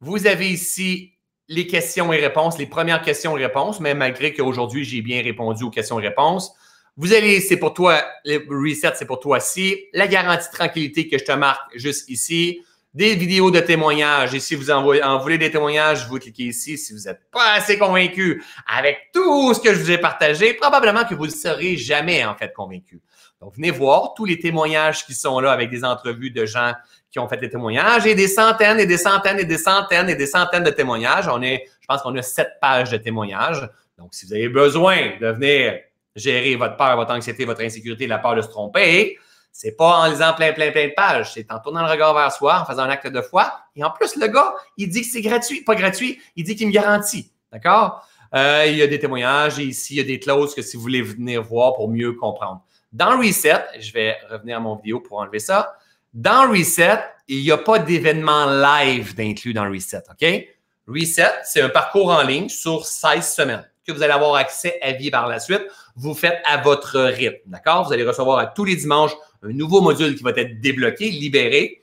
vous avez ici les questions et réponses, les premières questions et réponses, mais malgré qu'aujourd'hui, j'ai bien répondu aux questions et réponses. Vous allez, c'est pour toi, le reset, c'est pour toi aussi. La garantie de tranquillité que je te marque juste ici. Des vidéos de témoignages. Et si vous en, en voulez des témoignages, vous cliquez ici. Si vous n'êtes pas assez convaincu avec tout ce que je vous ai partagé, probablement que vous ne serez jamais en fait convaincu. Donc, venez voir tous les témoignages qui sont là avec des entrevues de gens qui ont fait des témoignages et des centaines et des centaines et des centaines et des centaines de témoignages. On est, je pense qu'on a sept pages de témoignages. Donc, si vous avez besoin de venir gérer votre peur, votre anxiété, votre insécurité, la peur de se tromper, c'est pas en lisant plein, plein, plein de pages. C'est en tournant le regard vers soi, en faisant un acte de foi. Et en plus, le gars, il dit que c'est gratuit, pas gratuit. Il dit qu'il me garantit. D'accord? Euh, il y a des témoignages et ici, il y a des clauses que si vous voulez venir voir pour mieux comprendre. Dans Reset, je vais revenir à mon vidéo pour enlever ça. Dans Reset, il n'y a pas d'événement live d'inclus dans Reset, OK? Reset, c'est un parcours en ligne sur 16 semaines que vous allez avoir accès à vie par la suite. Vous faites à votre rythme, d'accord? Vous allez recevoir à tous les dimanches un nouveau module qui va être débloqué, libéré,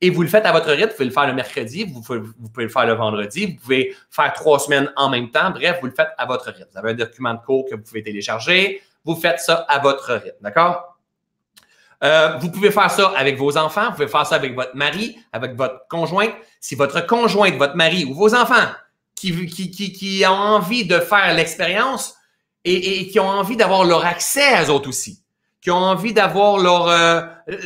et vous le faites à votre rythme. Vous pouvez le faire le mercredi, vous pouvez, vous pouvez le faire le vendredi, vous pouvez faire trois semaines en même temps. Bref, vous le faites à votre rythme. Vous avez un document de cours que vous pouvez télécharger. Vous faites ça à votre rythme, d'accord? Euh, vous pouvez faire ça avec vos enfants, vous pouvez faire ça avec votre mari, avec votre conjointe. Si votre conjointe, votre mari ou vos enfants qui, qui, ont envie de faire l'expérience et, qui ont envie d'avoir leur accès à eux autres aussi, qui ont envie d'avoir leur euh, euh,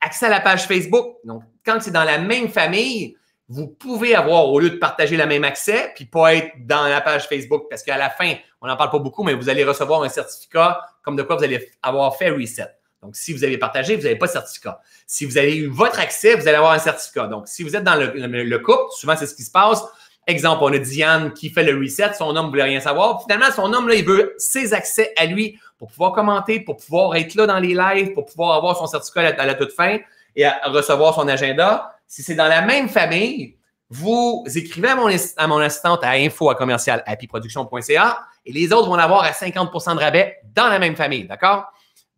accès à la page Facebook. Donc, quand c'est dans la même famille, vous pouvez avoir, au lieu de partager le même accès, puis pas être dans la page Facebook, parce qu'à la fin, on n'en parle pas beaucoup, mais vous allez recevoir un certificat comme de quoi vous allez avoir fait reset. Donc, si vous avez partagé, vous n'avez pas de certificat. Si vous avez eu votre accès, vous allez avoir un certificat. Donc, si vous êtes dans le, couple, souvent c'est ce qui se passe. Exemple, on a Diane qui fait le reset, son homme ne voulait rien savoir. Finalement, son homme, là, il veut ses accès à lui pour pouvoir commenter, pour pouvoir être là dans les lives, pour pouvoir avoir son certificat à la, toute fin et recevoir son agenda. Si c'est dans la même famille, vous écrivez à mon, assistante à info à commercial et les autres vont l'avoir à 50 de rabais dans la même famille, d'accord?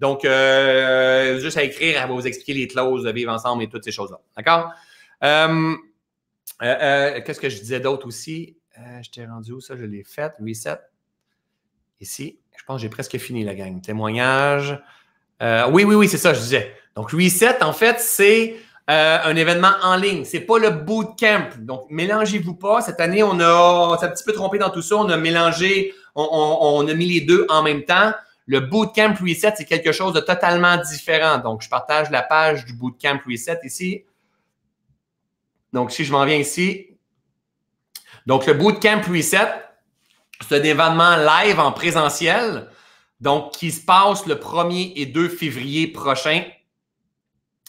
Donc, euh, juste à écrire, elle va vous expliquer les clauses de vivre ensemble et toutes ces choses-là. D'accord? Euh, euh, qu'est-ce que je disais d'autre aussi? je t'ai rendu où ça? Je l'ai fait. Reset. Ici. Je pense que j'ai presque fini, la gang. Témoignage. oui, oui, oui, c'est ça, je disais. Donc, Reset, en fait, c'est un événement en ligne. Ce n'est pas le bootcamp. Donc, mélangez-vous pas. Cette année, on a, s'est un petit peu trompé dans tout ça. On a mélangé, on a mis les deux en même temps. Le Bootcamp Reset, c'est quelque chose de totalement différent. Donc, je partage la page du Bootcamp Reset ici. Donc, si je m'en viens ici. Donc, le Bootcamp Reset, c'est un événement live en présentiel, donc qui se passe le 1er et 2 février prochain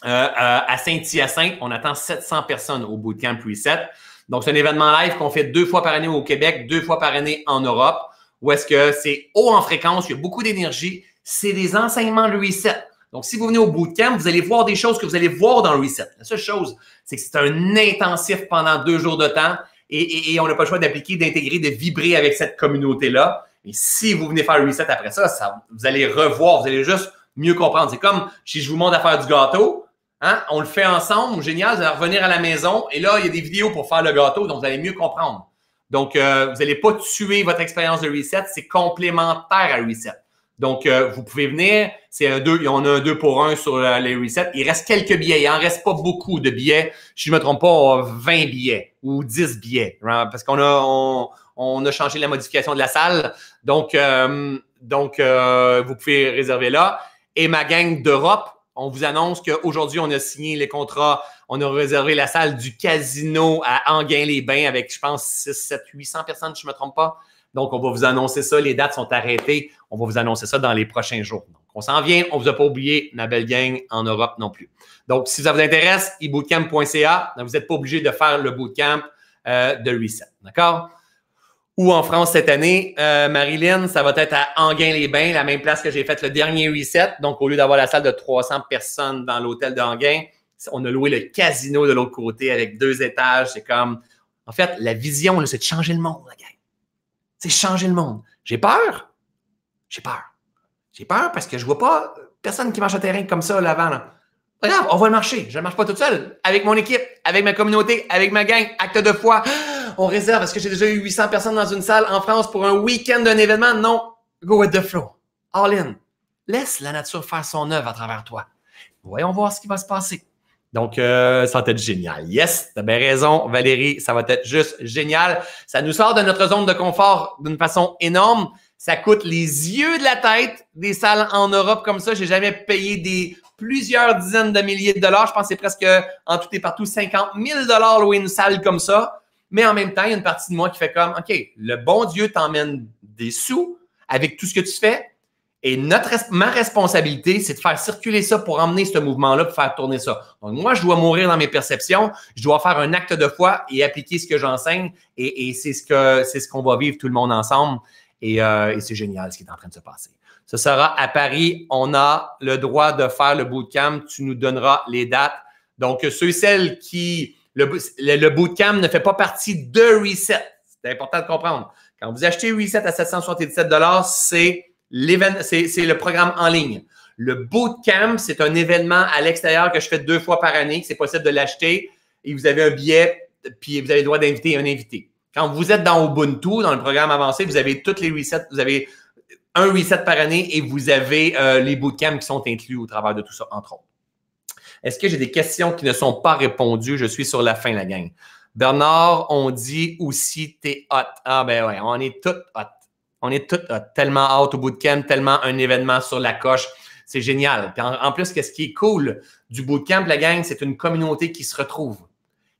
euh, euh, à Saint-Hyacinthe. On attend 700 personnes au Bootcamp Reset. Donc, c'est un événement live qu'on fait deux fois par année au Québec, deux fois par année en Europe où est-ce que c'est haut en fréquence, il y a beaucoup d'énergie. C'est des enseignements de reset. Donc, si vous venez au bootcamp, vous allez voir des choses que vous allez voir dans le reset. La seule chose, c'est que c'est un intensif pendant deux jours de temps et, on n'a pas le choix d'appliquer, d'intégrer, de vibrer avec cette communauté-là. Et si vous venez faire le reset après ça, ça vous allez revoir, vous allez juste mieux comprendre. C'est comme si je vous montre à faire du gâteau, hein, on le fait ensemble, génial, vous allez revenir à la maison et là, il y a des vidéos pour faire le gâteau, donc vous allez mieux comprendre. Donc, euh, vous n'allez pas tuer votre expérience de reset, c'est complémentaire à reset. Donc, euh, vous pouvez venir, c'est un 2, on a un 2 pour 1 sur les resets. Il reste quelques billets, il en reste pas beaucoup de billets. Si je ne me trompe pas, 20 billets ou 10 billets, hein, parce qu'on a, on, a changé la modification de la salle. Donc, euh, donc vous pouvez réserver là. Et ma gang d'Europe, on vous annonce qu'aujourd'hui, on a signé les contrats. On a réservé la salle du casino à Engain les bains avec, je pense, 6, 7, 800 personnes, si je ne me trompe pas. Donc, on va vous annoncer ça. Les dates sont arrêtées. On va vous annoncer ça dans les prochains jours. Donc, on s'en vient. On ne vous a pas oublié, ma belle gang, en Europe non plus. Donc, si ça vous intéresse, ebootcamp.ca. Vous n'êtes pas obligé de faire le bootcamp euh, de reset. D'accord? Ou en France cette année, euh, Marilyn, ça va être à Anguin-les-Bains, la même place que j'ai faite le dernier reset. Donc, au lieu d'avoir la salle de 300 personnes dans l'hôtel d'Anguin, on a loué le casino de l'autre côté avec deux étages. C'est comme, en fait, la vision, c'est de changer le monde, la gang. C'est changer le monde. J'ai peur. J'ai peur. J'ai peur parce que je vois pas personne qui marche au terrain comme ça, là Là. Regarde, on va le marcher. Je ne marche pas tout seul. Avec mon équipe, avec ma communauté, avec ma gang. Acte de foi on réserve. Est-ce que j'ai déjà eu 800 personnes dans une salle en France pour un week-end d'un événement? Non. Go with the flow. All Laisse la nature faire son œuvre à travers toi. Voyons voir ce qui va se passer. Donc, euh, ça va être génial. Yes, as bien raison, Valérie. Ça va être juste génial. Ça nous sort de notre zone de confort d'une façon énorme. Ça coûte les yeux de la tête des salles en Europe comme ça. J'ai jamais payé des plusieurs dizaines de milliers de dollars. Je pense que c'est presque en tout et partout 50 000 dollars louer une salle comme ça. Mais en même temps, il y a une partie de moi qui fait comme, OK, le bon Dieu t'emmène des sous avec tout ce que tu fais. Et notre, ma responsabilité, c'est de faire circuler ça pour emmener ce mouvement-là, pour faire tourner ça. Donc, moi, je dois mourir dans mes perceptions. Je dois faire un acte de foi et appliquer ce que j'enseigne. Et, c'est ce que ce qu'on va vivre tout le monde ensemble. Et, euh, et c'est génial ce qui est en train de se passer. Ce sera à Paris. On a le droit de faire le bootcamp. Tu nous donneras les dates. Donc, ceux et celles qui le, le, bootcamp ne fait pas partie de Reset. C'est important de comprendre. Quand vous achetez Reset à 777 c'est c'est le programme en ligne. Le bootcamp, c'est un événement à l'extérieur que je fais deux fois par année. C'est possible de l'acheter et vous avez un billet, puis vous avez le droit d'inviter un invité. Quand vous êtes dans Ubuntu, dans le programme avancé, vous avez toutes les resets, vous avez un reset par année et vous avez euh, les bootcamps qui sont inclus au travers de tout ça, entre autres. Est-ce que j'ai des questions qui ne sont pas répondues? Je suis sur la fin, la gang. Bernard, on dit aussi t'es hot. Ah ben ouais, on est tout hot. On est toutes hot. Tellement hot au bootcamp, tellement un événement sur la coche. C'est génial. en, plus, qu'est-ce qui est cool du bootcamp, la gang, c'est une communauté qui se retrouve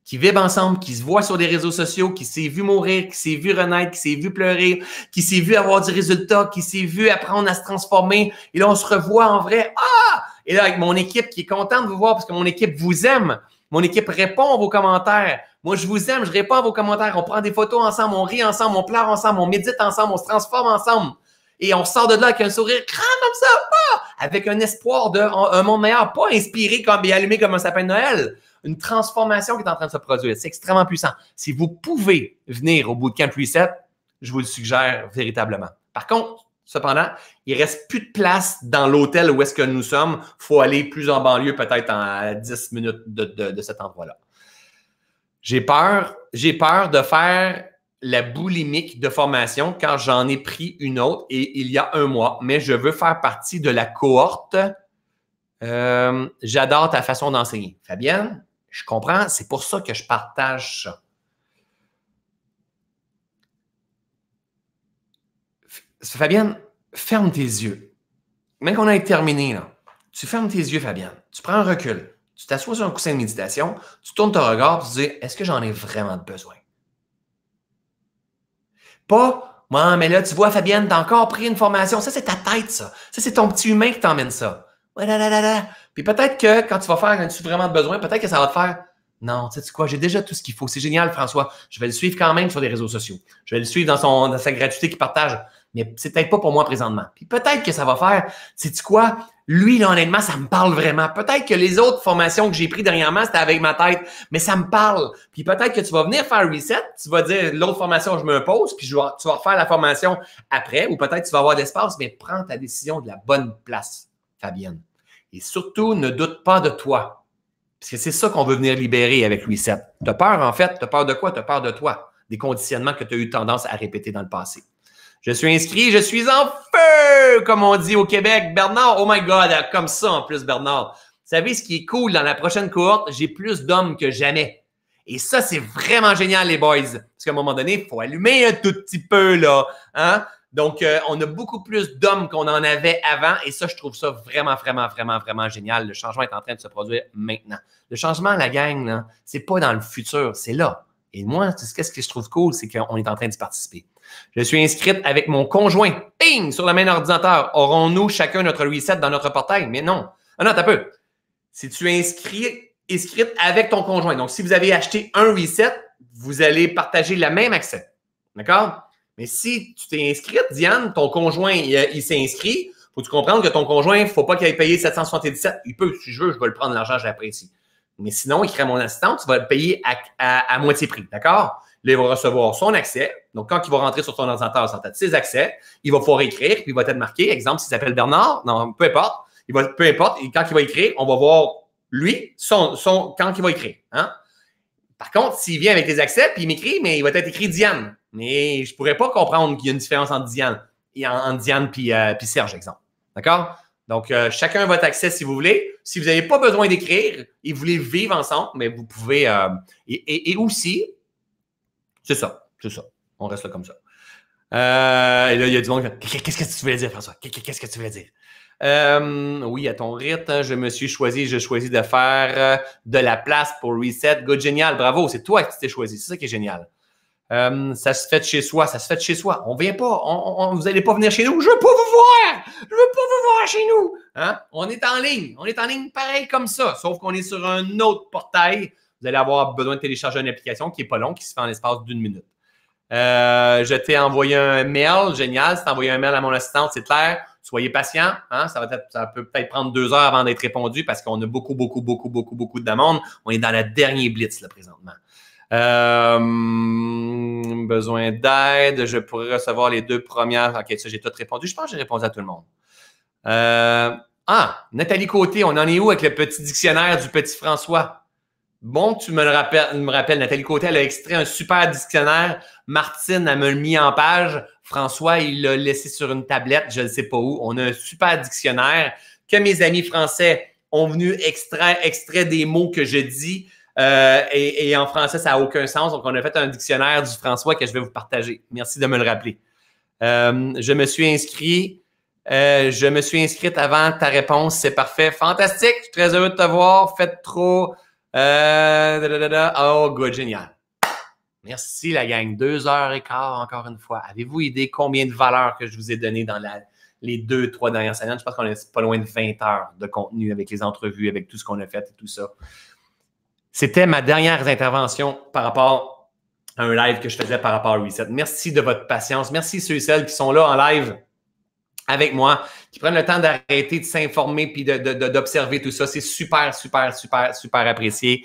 qui vibre ensemble, qui se voit sur des réseaux sociaux, qui s'est vu mourir, qui s'est vu renaître, qui s'est vu pleurer, qui s'est vu avoir du résultat, qui s'est vu apprendre à se transformer. Et là, on se revoit en vrai. Ah! Et là, avec mon équipe qui est contente de vous voir parce que mon équipe vous aime. Mon équipe répond à vos commentaires. Moi, je vous aime, je réponds à vos commentaires. On prend des photos ensemble, on rit ensemble, on pleure ensemble, on médite ensemble, on se transforme ensemble. Et on sort de là avec un sourire grand comme ça, avec un espoir d'un monde meilleur, pas inspiré comme et allumé comme un sapin de Noël. Une transformation qui est en train de se produire. C'est extrêmement puissant. Si vous pouvez venir au bout de Camp reset, je vous le suggère véritablement. Par contre, Cependant, il reste plus de place dans l'hôtel où est-ce que nous sommes. Il faut aller plus en banlieue, peut-être en 10 minutes de, cet endroit-là. J'ai peur, j'ai peur de faire la boulimique de formation quand j'en ai pris une autre et il y a un mois, mais je veux faire partie de la cohorte. Euh, j'adore ta façon d'enseigner. Fabienne, je comprends, c'est pour ça que je partage ça. Fabienne, ferme tes yeux. Même qu'on a terminé, tu fermes tes yeux, Fabienne. Tu prends un recul. Tu t'assois sur un coussin de méditation. Tu tournes ton regard et tu te dis Est-ce que j'en ai vraiment besoin Pas Moi, mais là, tu vois, Fabienne, t'as encore pris une formation. Ça, c'est ta tête, ça. Ça, c'est ton petit humain qui t'emmène ça. là, là, Puis peut-être que quand tu vas faire, quand tu as vraiment besoin, peut-être que ça va te faire non, tu sais quoi, j'ai déjà tout ce qu'il faut. C'est génial, François. Je vais le suivre quand même sur les réseaux sociaux. Je vais le suivre dans, son, dans sa gratuité qu'il partage mais c'est peut-être pas pour moi présentement. Puis peut-être que ça va faire, sais-tu quoi? Lui, là, honnêtement, ça me parle vraiment. Peut-être que les autres formations que j'ai prises dernièrement, c'était avec ma tête, mais ça me parle. Puis peut-être que tu vas venir faire reset, tu vas dire l'autre formation, je me pose, puis tu vas refaire la formation après, ou peut-être tu vas avoir de l'espace, mais prends ta décision de la bonne place, Fabienne. Et surtout, ne doute pas de toi. Parce que c'est ça qu'on veut venir libérer avec reset. Tu as peur, en fait, tu as peur de quoi? Tu as peur de toi, des conditionnements que tu as eu tendance à répéter dans le passé. Je suis inscrit, je suis en feu, comme on dit au Québec. Bernard, oh my God, comme ça en plus, Bernard. Vous savez ce qui est cool dans la prochaine cohorte? J'ai plus d'hommes que jamais. Et ça, c'est vraiment génial, les boys. Parce qu'à un moment donné, il faut allumer un tout petit peu, là. Hein? Donc, euh, on a beaucoup plus d'hommes qu'on en avait avant. Et ça, je trouve ça vraiment, vraiment, vraiment, vraiment génial. Le changement est en train de se produire maintenant. Le changement, la gang, c'est pas dans le futur, c'est là. Et moi, ce que je trouve cool, c'est qu'on est en train d'y participer. Je suis inscrite avec mon conjoint. Ping! Sur le même ordinateur. Aurons-nous chacun notre reset dans notre portail? Mais non. Ah non, t'as peu. Si tu es inscrite avec ton conjoint. Donc, si vous avez acheté un reset, vous allez partager la même accès. D'accord? Mais si tu t'es inscrite, Diane, ton conjoint, il, euh, s'est inscrit, faut-tu comprendre que ton conjoint, il ne faut pas qu'il aille payer 777. Il peut, si je veux, je vais le prendre l'argent, j'apprécie. Mais sinon, il crée mon assistant, tu vas le payer à moitié prix. D'accord? il va recevoir son accès. Donc, quand il va rentrer sur son ordinateur, ça va ses accès. Il va pouvoir écrire, puis il va être marqué. Exemple, s'il s'appelle Bernard, non, peu importe. Il va, peu importe. Et quand il va écrire, on va voir lui, son, son, quand il va écrire. Hein. Par contre, s'il vient avec des accès, puis il m'écrit, mais il va être écrit Diane. Mais je ne pourrais pas comprendre qu'il y a une différence entre Diane, et en, Diane euh, puis, Serge, exemple. D'accord? Donc, euh, chacun votre accès si vous voulez. Si vous n'avez pas besoin d'écrire et vous voulez vivre ensemble, mais vous pouvez. Euh, et, aussi, c'est ça, c'est ça. On reste là comme ça. Euh, et là, il y a du monde qui dit Qu'est-ce que tu veux dire, François Qu'est-ce que tu veux dire euh, Oui, à ton rythme, je me suis choisi, je choisis de faire euh, de la place pour reset. Good, génial, bravo, c'est toi qui t'es choisi. C'est ça qui est génial. ça se fait chez soi, ça se fait chez soi. On vient pas, vous n'allez pas venir chez nous. Je veux pas vous voir, je veux pas vous voir chez nous. Hein? On est en ligne, on est en ligne pareil comme ça, sauf qu'on est sur un autre portail vous allez avoir besoin de télécharger une application qui n'est pas longue, qui se fait en l'espace d'une minute. Euh, je t'ai envoyé un mail, génial. Si envoyé un mail à mon assistante, c'est clair. Soyez patient. Hein. Ça, va ça peut peut-être prendre deux heures avant d'être répondu parce qu'on a beaucoup, beaucoup, beaucoup, beaucoup, beaucoup de demandes. On est dans la dernière blitz là, présentement. Euh, besoin d'aide. Je pourrais recevoir les deux premières. Ok, ça, j'ai tout répondu. Je pense que j'ai répondu à tout le monde. Euh, ah, Nathalie Côté, on en est où avec le petit dictionnaire du petit François? Bon, tu me le rappelles, Nathalie Côté, elle a extrait un super dictionnaire. Martine, elle me le mis en page. François, il l'a laissé sur une tablette, je ne sais pas où. On a un super dictionnaire que mes amis français ont venu extraire, des mots que je dis. Euh, et, en français, ça n'a aucun sens. Donc, on a fait un dictionnaire du François que je vais vous partager. Merci de me le rappeler. Euh, je me suis inscrit. Euh, je me suis inscrite avant ta réponse. C'est parfait. Fantastique. Je suis très heureux de te voir. Faites trop. Euh, oh, good, génial. Merci la gang. Deux heures et quart, encore une fois. Avez-vous idée combien de valeurs que je vous ai donné dans les deux, trois dernières semaines? Je pense qu'on est pas loin de 20 heures de contenu avec les entrevues, avec tout ce qu'on a fait et tout ça. C'était ma dernière intervention par rapport à un live que je faisais par rapport à Reset. Merci de votre patience. Merci ceux et celles qui sont là en live avec moi, qui prennent le temps d'arrêter, de s'informer puis d'observer tout ça. C'est super, super, super, super apprécié.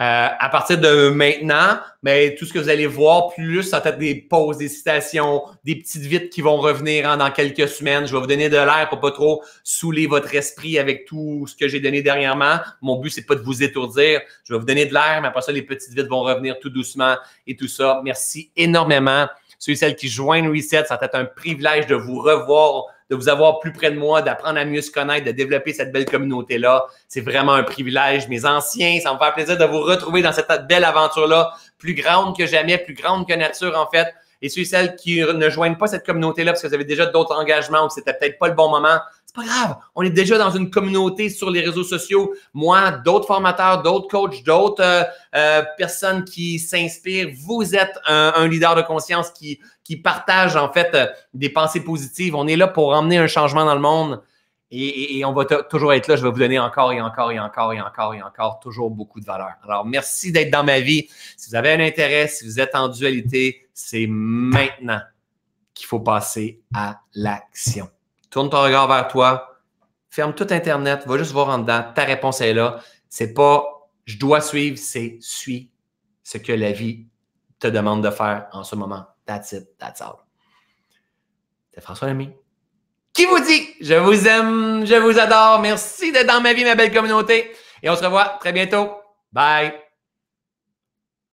Euh, à partir de maintenant, mais ben, tout ce que vous allez voir, plus ça va être des pauses, des citations, des petites vites qui vont revenir hein, dans quelques semaines. Je vais vous donner de l'air pour pas trop saouler votre esprit avec tout ce que j'ai donné dernièrement. Mon but, c'est pas de vous étourdir. Je vais vous donner de l'air, mais après ça, les petites vites vont revenir tout doucement et tout ça. Merci énormément. Ceux et celles qui joignent Reset, ça va être un privilège de vous revoir de vous avoir plus près de moi, d'apprendre à mieux se connaître, de développer cette belle communauté-là. C'est vraiment un privilège. Mes anciens, ça me fait plaisir de vous retrouver dans cette belle aventure-là, plus grande que jamais, plus grande que nature, en fait. Et ceux et celles qui ne joignent pas cette communauté-là parce que vous avez déjà d'autres engagements ou que c'était peut-être pas le bon moment, pas grave. On est déjà dans une communauté sur les réseaux sociaux. Moi, d'autres formateurs, d'autres coachs, d'autres euh, euh, personnes qui s'inspirent. Vous êtes un, leader de conscience qui, qui partage en fait euh, des pensées positives. On est là pour emmener un changement dans le monde. Et, et on va toujours être là. Je vais vous donner encore et encore et encore et encore et encore toujours beaucoup de valeur. Alors, merci d'être dans ma vie. Si vous avez un intérêt, si vous êtes en dualité, c'est maintenant qu'il faut passer à l'action. Tourne ton regard vers toi. Ferme tout Internet. Va juste voir en dedans. Ta réponse est là. C'est pas je dois suivre, c'est suis ce que la vie te demande de faire en ce moment. That's it. That's all. C'est François Lamy. Qui vous dit je vous aime, je vous adore. Merci d'être dans ma vie, ma belle communauté. Et on se revoit très bientôt. Bye.